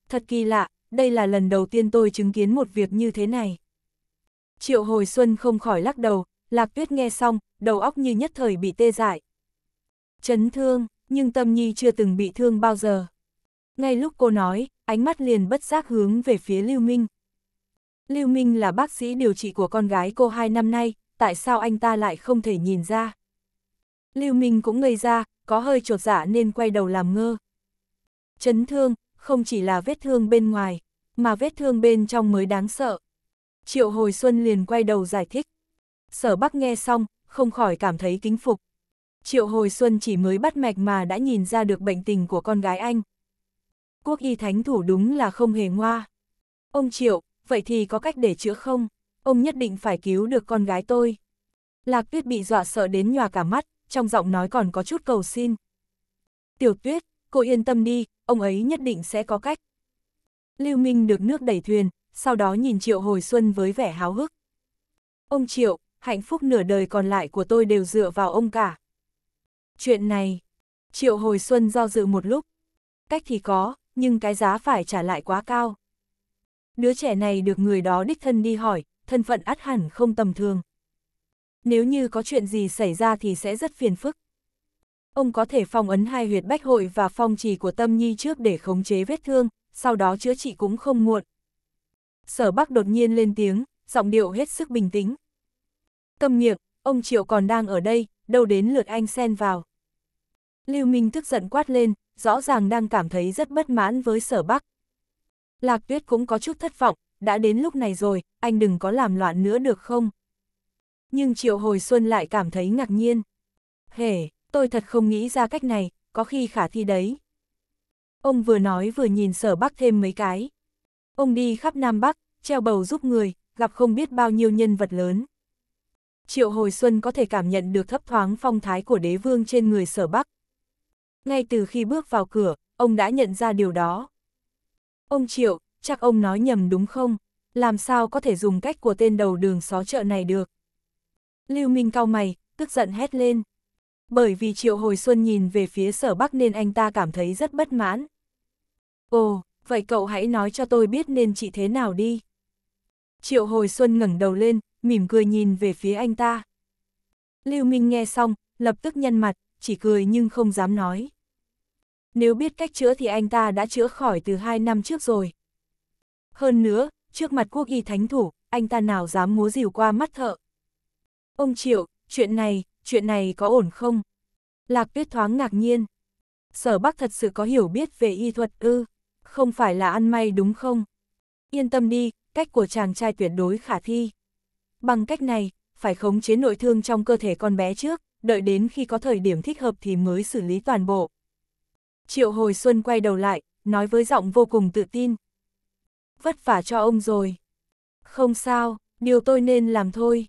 Thật kỳ lạ, đây là lần đầu tiên tôi chứng kiến một việc như thế này. Triệu hồi xuân không khỏi lắc đầu, lạc tuyết nghe xong, đầu óc như nhất thời bị tê dại. Chấn thương, nhưng tâm nhi chưa từng bị thương bao giờ. Ngay lúc cô nói, ánh mắt liền bất giác hướng về phía Lưu Minh. Lưu Minh là bác sĩ điều trị của con gái cô hai năm nay, tại sao anh ta lại không thể nhìn ra? Lưu Minh cũng ngây ra, có hơi trột dạ nên quay đầu làm ngơ. Chấn thương, không chỉ là vết thương bên ngoài, mà vết thương bên trong mới đáng sợ. Triệu Hồi Xuân liền quay đầu giải thích. Sở Bắc nghe xong, không khỏi cảm thấy kính phục. Triệu Hồi Xuân chỉ mới bắt mạch mà đã nhìn ra được bệnh tình của con gái anh. Quốc y thánh thủ đúng là không hề ngoa. Ông Triệu, vậy thì có cách để chữa không? Ông nhất định phải cứu được con gái tôi. Lạc tuyết bị dọa sợ đến nhòa cả mắt, trong giọng nói còn có chút cầu xin. Tiểu tuyết, cô yên tâm đi, ông ấy nhất định sẽ có cách. Lưu Minh được nước đẩy thuyền, sau đó nhìn Triệu Hồi Xuân với vẻ háo hức. Ông Triệu, hạnh phúc nửa đời còn lại của tôi đều dựa vào ông cả. Chuyện này, Triệu Hồi Xuân do dự một lúc. Cách thì có, nhưng cái giá phải trả lại quá cao. Đứa trẻ này được người đó đích thân đi hỏi, thân phận át hẳn không tầm thường nếu như có chuyện gì xảy ra thì sẽ rất phiền phức. Ông có thể phong ấn hai huyệt bách hội và phong trì của tâm nhi trước để khống chế vết thương, sau đó chữa trị cũng không muộn. Sở Bắc đột nhiên lên tiếng, giọng điệu hết sức bình tĩnh. tâm miệng, ông Triệu còn đang ở đây, đâu đến lượt anh xen vào. Lưu Minh tức giận quát lên, rõ ràng đang cảm thấy rất bất mãn với sở Bắc. Lạc Tuyết cũng có chút thất vọng, đã đến lúc này rồi, anh đừng có làm loạn nữa được không? nhưng Triệu Hồi Xuân lại cảm thấy ngạc nhiên. Hề, tôi thật không nghĩ ra cách này, có khi khả thi đấy. Ông vừa nói vừa nhìn sở bắc thêm mấy cái. Ông đi khắp Nam Bắc, treo bầu giúp người, gặp không biết bao nhiêu nhân vật lớn. Triệu Hồi Xuân có thể cảm nhận được thấp thoáng phong thái của đế vương trên người sở bắc. Ngay từ khi bước vào cửa, ông đã nhận ra điều đó. Ông Triệu, chắc ông nói nhầm đúng không? Làm sao có thể dùng cách của tên đầu đường xó chợ này được? Lưu Minh cau mày, tức giận hét lên. Bởi vì Triệu Hồi Xuân nhìn về phía sở Bắc nên anh ta cảm thấy rất bất mãn. Ồ, vậy cậu hãy nói cho tôi biết nên chị thế nào đi. Triệu Hồi Xuân ngẩng đầu lên, mỉm cười nhìn về phía anh ta. Lưu Minh nghe xong, lập tức nhăn mặt, chỉ cười nhưng không dám nói. Nếu biết cách chữa thì anh ta đã chữa khỏi từ hai năm trước rồi. Hơn nữa, trước mặt quốc y thánh thủ, anh ta nào dám múa rìu qua mắt thợ. Ông Triệu, chuyện này, chuyện này có ổn không? Lạc tuyết thoáng ngạc nhiên. Sở Bắc thật sự có hiểu biết về y thuật ư, không phải là ăn may đúng không? Yên tâm đi, cách của chàng trai tuyệt đối khả thi. Bằng cách này, phải khống chế nội thương trong cơ thể con bé trước, đợi đến khi có thời điểm thích hợp thì mới xử lý toàn bộ. Triệu Hồi Xuân quay đầu lại, nói với giọng vô cùng tự tin. Vất vả cho ông rồi. Không sao, điều tôi nên làm thôi.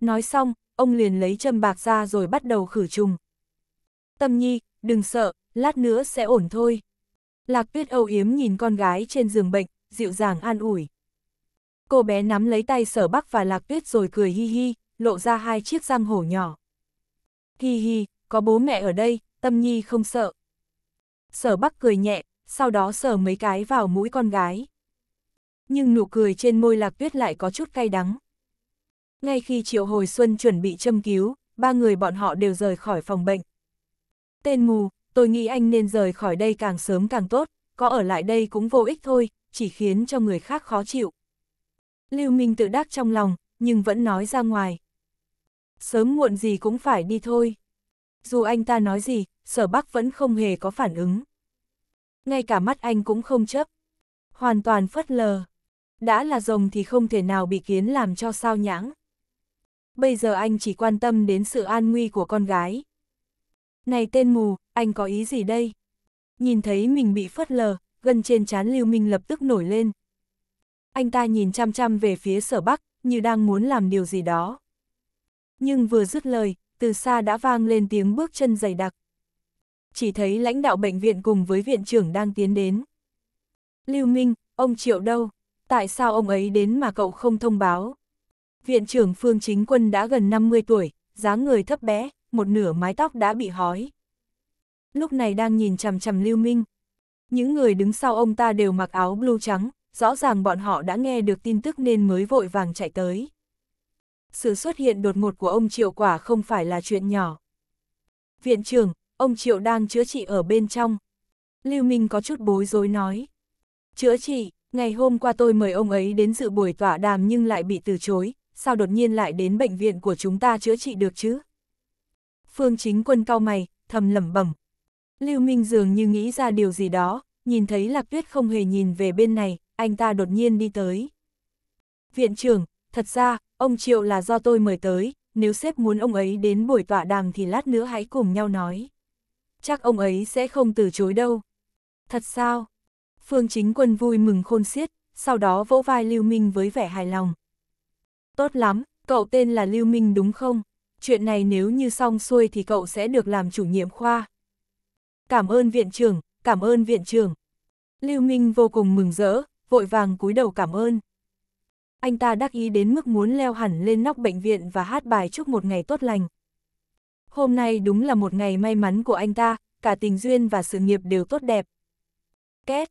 Nói xong, ông liền lấy châm bạc ra rồi bắt đầu khử trùng. Tâm nhi, đừng sợ, lát nữa sẽ ổn thôi. Lạc tuyết âu yếm nhìn con gái trên giường bệnh, dịu dàng an ủi. Cô bé nắm lấy tay sở bắc và lạc tuyết rồi cười hi hi, lộ ra hai chiếc răng hổ nhỏ. Hi hi, có bố mẹ ở đây, tâm nhi không sợ. Sở bắc cười nhẹ, sau đó sờ mấy cái vào mũi con gái. Nhưng nụ cười trên môi lạc tuyết lại có chút cay đắng. Ngay khi Triệu Hồi Xuân chuẩn bị châm cứu, ba người bọn họ đều rời khỏi phòng bệnh. Tên mù, tôi nghĩ anh nên rời khỏi đây càng sớm càng tốt, có ở lại đây cũng vô ích thôi, chỉ khiến cho người khác khó chịu. Lưu Minh tự đắc trong lòng, nhưng vẫn nói ra ngoài. Sớm muộn gì cũng phải đi thôi. Dù anh ta nói gì, sở bắc vẫn không hề có phản ứng. Ngay cả mắt anh cũng không chấp. Hoàn toàn phất lờ. Đã là rồng thì không thể nào bị kiến làm cho sao nhãng bây giờ anh chỉ quan tâm đến sự an nguy của con gái. Này tên mù, anh có ý gì đây? Nhìn thấy mình bị phớt lờ, gần trên chán Lưu Minh lập tức nổi lên. Anh ta nhìn chăm chăm về phía sở bắc, như đang muốn làm điều gì đó. Nhưng vừa dứt lời, từ xa đã vang lên tiếng bước chân dày đặc. Chỉ thấy lãnh đạo bệnh viện cùng với viện trưởng đang tiến đến. Lưu Minh, ông Triệu đâu? Tại sao ông ấy đến mà cậu không thông báo? Viện trưởng Phương Chính Quân đã gần 50 tuổi, dáng người thấp bé, một nửa mái tóc đã bị hói. Lúc này đang nhìn chằm chằm Lưu Minh. Những người đứng sau ông ta đều mặc áo blue trắng, rõ ràng bọn họ đã nghe được tin tức nên mới vội vàng chạy tới. Sự xuất hiện đột ngột của ông Triệu quả không phải là chuyện nhỏ. Viện trưởng, ông Triệu đang chữa trị ở bên trong. Lưu Minh có chút bối rối nói. Chữa trị, ngày hôm qua tôi mời ông ấy đến dự buổi tọa đàm nhưng lại bị từ chối, sao đột nhiên lại đến bệnh viện của chúng ta chữa trị được chứ? Phương chính quân cao mày, thầm lẩm bẩm. Lưu Minh dường như nghĩ ra điều gì đó, nhìn thấy Lạc Tuyết không hề nhìn về bên này, anh ta đột nhiên đi tới. Viện trưởng, thật ra, ông Triệu là do tôi mời tới, nếu sếp muốn ông ấy đến buổi tọa đàm thì lát nữa hãy cùng nhau nói. Chắc ông ấy sẽ không từ chối đâu. Thật sao? Phương Chính Quân vui mừng khôn xiết, sau đó vỗ vai Lưu Minh với vẻ hài lòng. Tốt lắm, cậu tên là Lưu Minh đúng không? Chuyện này nếu như xong xuôi thì cậu sẽ được làm chủ nhiệm khoa. Cảm ơn viện trưởng, cảm ơn viện trưởng. Lưu Minh vô cùng mừng rỡ, vội vàng cúi đầu cảm ơn. Anh ta đắc ý đến mức muốn leo hẳn lên nóc bệnh viện và hát bài chúc một ngày tốt lành. Hôm nay đúng là một ngày may mắn của anh ta, cả tình duyên và sự nghiệp đều tốt đẹp. Két,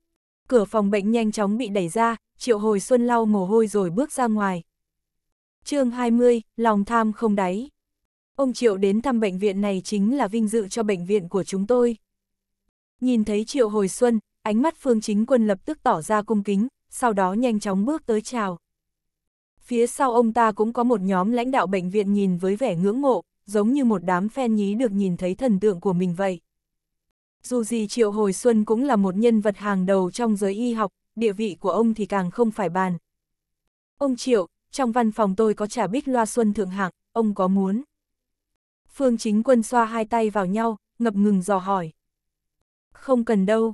cửa phòng bệnh nhanh chóng bị đẩy ra, Triệu Hồi Xuân lau mồ hôi rồi bước ra ngoài chương 20, lòng tham không đáy. Ông Triệu đến thăm bệnh viện này chính là vinh dự cho bệnh viện của chúng tôi. Nhìn thấy Triệu hồi xuân, ánh mắt Phương Chính Quân lập tức tỏ ra cung kính, sau đó nhanh chóng bước tới chào. Phía sau ông ta cũng có một nhóm lãnh đạo bệnh viện nhìn với vẻ ngưỡng mộ, giống như một đám phen nhí được nhìn thấy thần tượng của mình vậy. Dù gì Triệu Hồi Xuân cũng là một nhân vật hàng đầu trong giới y học, địa vị của ông thì càng không phải bàn. Ông Triệu, trong văn phòng tôi có trà bích loa xuân thượng hạng, ông có muốn? Phương chính quân xoa hai tay vào nhau, ngập ngừng dò hỏi. Không cần đâu.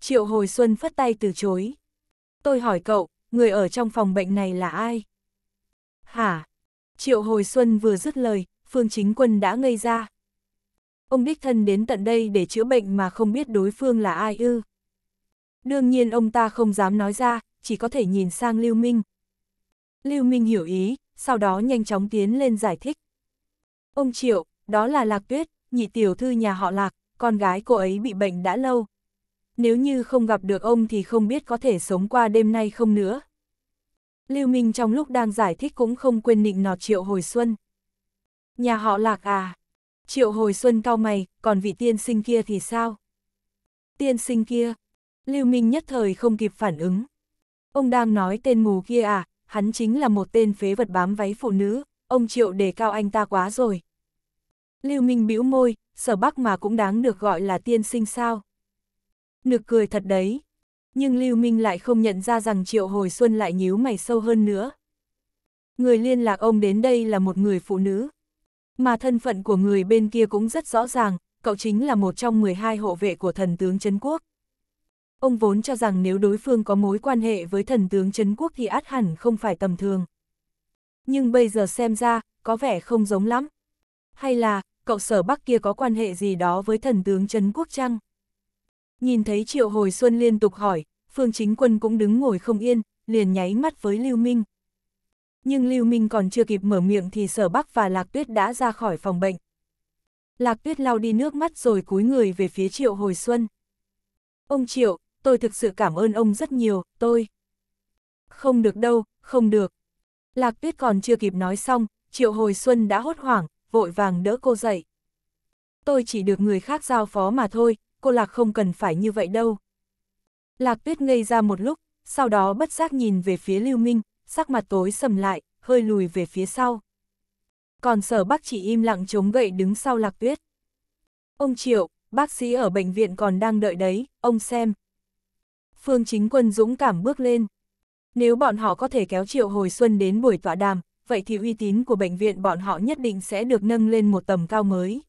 Triệu hồi xuân phất tay từ chối. Tôi hỏi cậu, người ở trong phòng bệnh này là ai? Hả? Triệu hồi xuân vừa dứt lời, phương chính quân đã ngây ra. Ông đích thân đến tận đây để chữa bệnh mà không biết đối phương là ai ư. Đương nhiên ông ta không dám nói ra, chỉ có thể nhìn sang Lưu Minh, Lưu Minh hiểu ý, sau đó nhanh chóng tiến lên giải thích. Ông Triệu, đó là Lạc Tuyết, nhị tiểu thư nhà họ Lạc, con gái cô ấy bị bệnh đã lâu. Nếu như không gặp được ông thì không biết có thể sống qua đêm nay không nữa. Lưu Minh trong lúc đang giải thích cũng không quên nịnh nọt Triệu Hồi Xuân. Nhà họ Lạc à? Triệu Hồi Xuân cao mày, còn vị tiên sinh kia thì sao? Tiên sinh kia? Lưu Minh nhất thời không kịp phản ứng. Ông đang nói tên mù kia à, hắn chính là một tên phế vật bám váy phụ nữ, ông Triệu đề cao anh ta quá rồi. Lưu Minh bĩu môi, sở bắc mà cũng đáng được gọi là tiên sinh sao. Nực cười thật đấy, nhưng Lưu Minh lại không nhận ra rằng Triệu Hồi Xuân lại nhíu mày sâu hơn nữa. Người liên lạc ông đến đây là một người phụ nữ. Mà thân phận của người bên kia cũng rất rõ ràng, cậu chính là một trong 12 hộ vệ của thần tướng Trấn Quốc. Ông vốn cho rằng nếu đối phương có mối quan hệ với thần tướng Trấn Quốc thì át hẳn không phải tầm thường. Nhưng bây giờ xem ra, có vẻ không giống lắm. Hay là, cậu sở Bắc kia có quan hệ gì đó với thần tướng Trấn Quốc chăng Nhìn thấy Triệu Hồi Xuân liên tục hỏi, Phương Chính Quân cũng đứng ngồi không yên, liền nháy mắt với Lưu Minh. Nhưng Lưu Minh còn chưa kịp mở miệng thì Sở Bắc và Lạc Tuyết đã ra khỏi phòng bệnh. Lạc Tuyết lau đi nước mắt rồi cúi người về phía Triệu Hồi Xuân. Ông Triệu, tôi thực sự cảm ơn ông rất nhiều, tôi. Không được đâu, không được. Lạc tuyết còn chưa kịp nói xong, triệu hồi xuân đã hốt hoảng, vội vàng đỡ cô dậy. Tôi chỉ được người khác giao phó mà thôi, cô Lạc không cần phải như vậy đâu. Lạc tuyết ngây ra một lúc, sau đó bất giác nhìn về phía Lưu Minh, sắc mặt tối sầm lại, hơi lùi về phía sau. Còn sở bác chỉ im lặng chống gậy đứng sau Lạc tuyết. Ông Triệu, bác sĩ ở bệnh viện còn đang đợi đấy, ông xem, Phương Chính Quân dũng cảm bước lên. Nếu bọn họ có thể kéo Triệu Hồi Xuân đến buổi tọa đàm, vậy thì uy tín của bệnh viện bọn họ nhất định sẽ được nâng lên một tầm cao mới.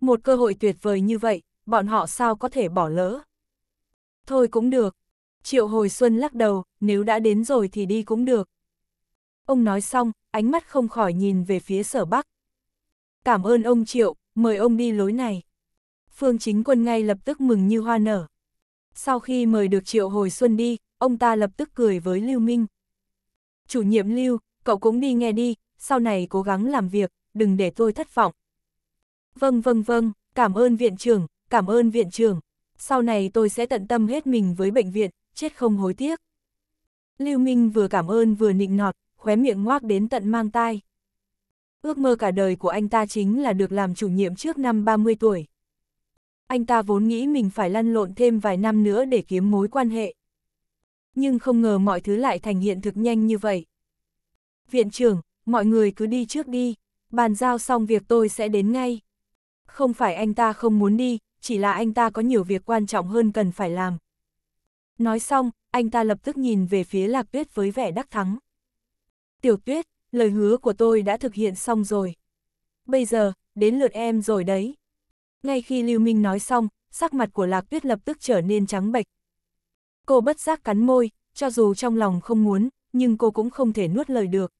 Một cơ hội tuyệt vời như vậy, bọn họ sao có thể bỏ lỡ? Thôi cũng được. Triệu Hồi Xuân lắc đầu, nếu đã đến rồi thì đi cũng được. Ông nói xong, ánh mắt không khỏi nhìn về phía sở Bắc. Cảm ơn ông Triệu, mời ông đi lối này. Phương Chính Quân ngay lập tức mừng như hoa nở. Sau khi mời được Triệu Hồi Xuân đi, ông ta lập tức cười với Lưu Minh. Chủ nhiệm Lưu, cậu cũng đi nghe đi, sau này cố gắng làm việc, đừng để tôi thất vọng. Vâng vâng vâng, cảm ơn viện trưởng, cảm ơn viện trưởng. Sau này tôi sẽ tận tâm hết mình với bệnh viện, chết không hối tiếc. Lưu Minh vừa cảm ơn vừa nịnh nọt, khóe miệng ngoác đến tận mang tai. Ước mơ cả đời của anh ta chính là được làm chủ nhiệm trước năm 30 tuổi. Anh ta vốn nghĩ mình phải lăn lộn thêm vài năm nữa để kiếm mối quan hệ. Nhưng không ngờ mọi thứ lại thành hiện thực nhanh như vậy. Viện trưởng, mọi người cứ đi trước đi, bàn giao xong việc tôi sẽ đến ngay. Không phải anh ta không muốn đi, chỉ là anh ta có nhiều việc quan trọng hơn cần phải làm. Nói xong, anh ta lập tức nhìn về phía Lạc Tuyết với vẻ đắc thắng. Tiểu Tuyết, lời hứa của tôi đã thực hiện xong rồi. Bây giờ, đến lượt em rồi đấy. Ngay khi Lưu Minh nói xong, sắc mặt của Lạc Tuyết lập tức trở nên trắng bệch. Cô bất giác cắn môi, cho dù trong lòng không muốn, nhưng cô cũng không thể nuốt lời được.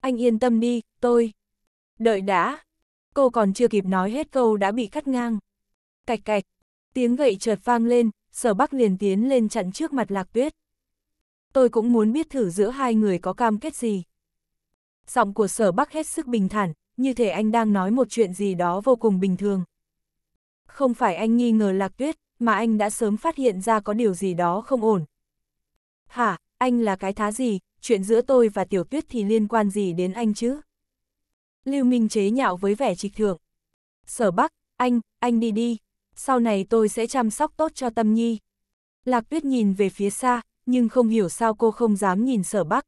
Anh yên tâm đi, tôi. Đợi đã. Cô còn chưa kịp nói hết câu đã bị cắt ngang. Cạch cạch, tiếng gậy chợt vang lên, sở bắc liền tiến lên chặn trước mặt Lạc Tuyết. Tôi cũng muốn biết thử giữa hai người có cam kết gì. Giọng của sở bắc hết sức bình thản, như thể anh đang nói một chuyện gì đó vô cùng bình thường. Không phải anh nghi ngờ lạc tuyết, mà anh đã sớm phát hiện ra có điều gì đó không ổn. Hả, anh là cái thá gì, chuyện giữa tôi và tiểu tuyết thì liên quan gì đến anh chứ? Lưu Minh chế nhạo với vẻ trịch thượng. Sở Bắc, anh, anh đi đi, sau này tôi sẽ chăm sóc tốt cho Tâm Nhi. Lạc Tuyết nhìn về phía xa, nhưng không hiểu sao cô không dám nhìn Sở Bắc.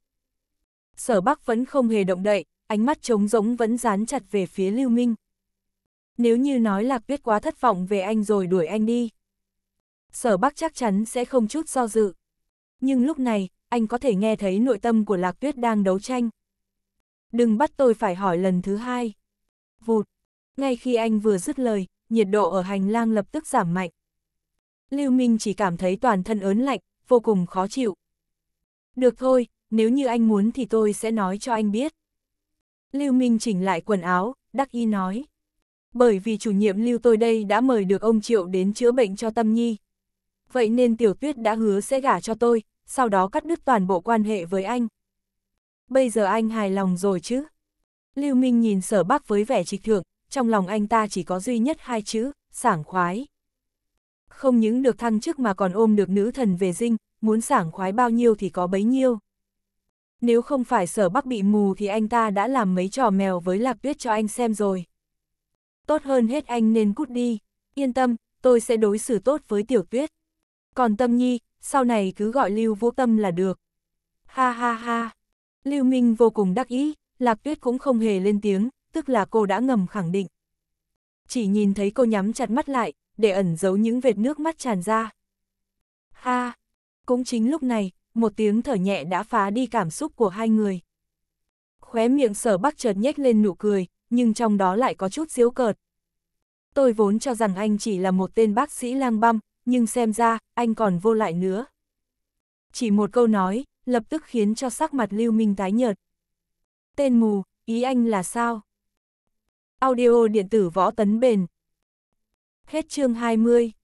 Sở Bắc vẫn không hề động đậy, ánh mắt trống rỗng vẫn dán chặt về phía Lưu Minh nếu như nói Lạc Tuyết quá thất vọng về anh rồi đuổi anh đi. Sở Bắc chắc chắn sẽ không chút do dự. Nhưng lúc này, anh có thể nghe thấy nội tâm của Lạc Tuyết đang đấu tranh. Đừng bắt tôi phải hỏi lần thứ hai. Vụt. Ngay khi anh vừa dứt lời, nhiệt độ ở hành lang lập tức giảm mạnh. Lưu Minh chỉ cảm thấy toàn thân ớn lạnh, vô cùng khó chịu. Được thôi, nếu như anh muốn thì tôi sẽ nói cho anh biết. Lưu Minh chỉnh lại quần áo, đắc y nói. Bởi vì chủ nhiệm lưu tôi đây đã mời được ông Triệu đến chữa bệnh cho Tâm Nhi. Vậy nên Tiểu Tuyết đã hứa sẽ gả cho tôi, sau đó cắt đứt toàn bộ quan hệ với anh. Bây giờ anh hài lòng rồi chứ? Lưu Minh nhìn sở bác với vẻ trịch thượng, trong lòng anh ta chỉ có duy nhất hai chữ, sảng khoái. Không những được thăng chức mà còn ôm được nữ thần về dinh, muốn sảng khoái bao nhiêu thì có bấy nhiêu. Nếu không phải sở bắc bị mù thì anh ta đã làm mấy trò mèo với lạc tuyết cho anh xem rồi tốt hơn hết anh nên cút đi, yên tâm, tôi sẽ đối xử tốt với tiểu tuyết. Còn Tâm Nhi, sau này cứ gọi Lưu Vô Tâm là được. Ha ha ha, Lưu Minh vô cùng đắc ý, Lạc Tuyết cũng không hề lên tiếng, tức là cô đã ngầm khẳng định. Chỉ nhìn thấy cô nhắm chặt mắt lại, để ẩn giấu những vệt nước mắt tràn ra. Ha, cũng chính lúc này, một tiếng thở nhẹ đã phá đi cảm xúc của hai người. Khóe miệng sở bắc chợt nhếch lên nụ cười, nhưng trong đó lại có chút xíu cợt. Tôi vốn cho rằng anh chỉ là một tên bác sĩ lang băm, nhưng xem ra, anh còn vô lại nữa. Chỉ một câu nói, lập tức khiến cho sắc mặt Lưu Minh tái nhợt. Tên mù, ý anh là sao? Audio điện tử võ tấn bền. Hết chương 20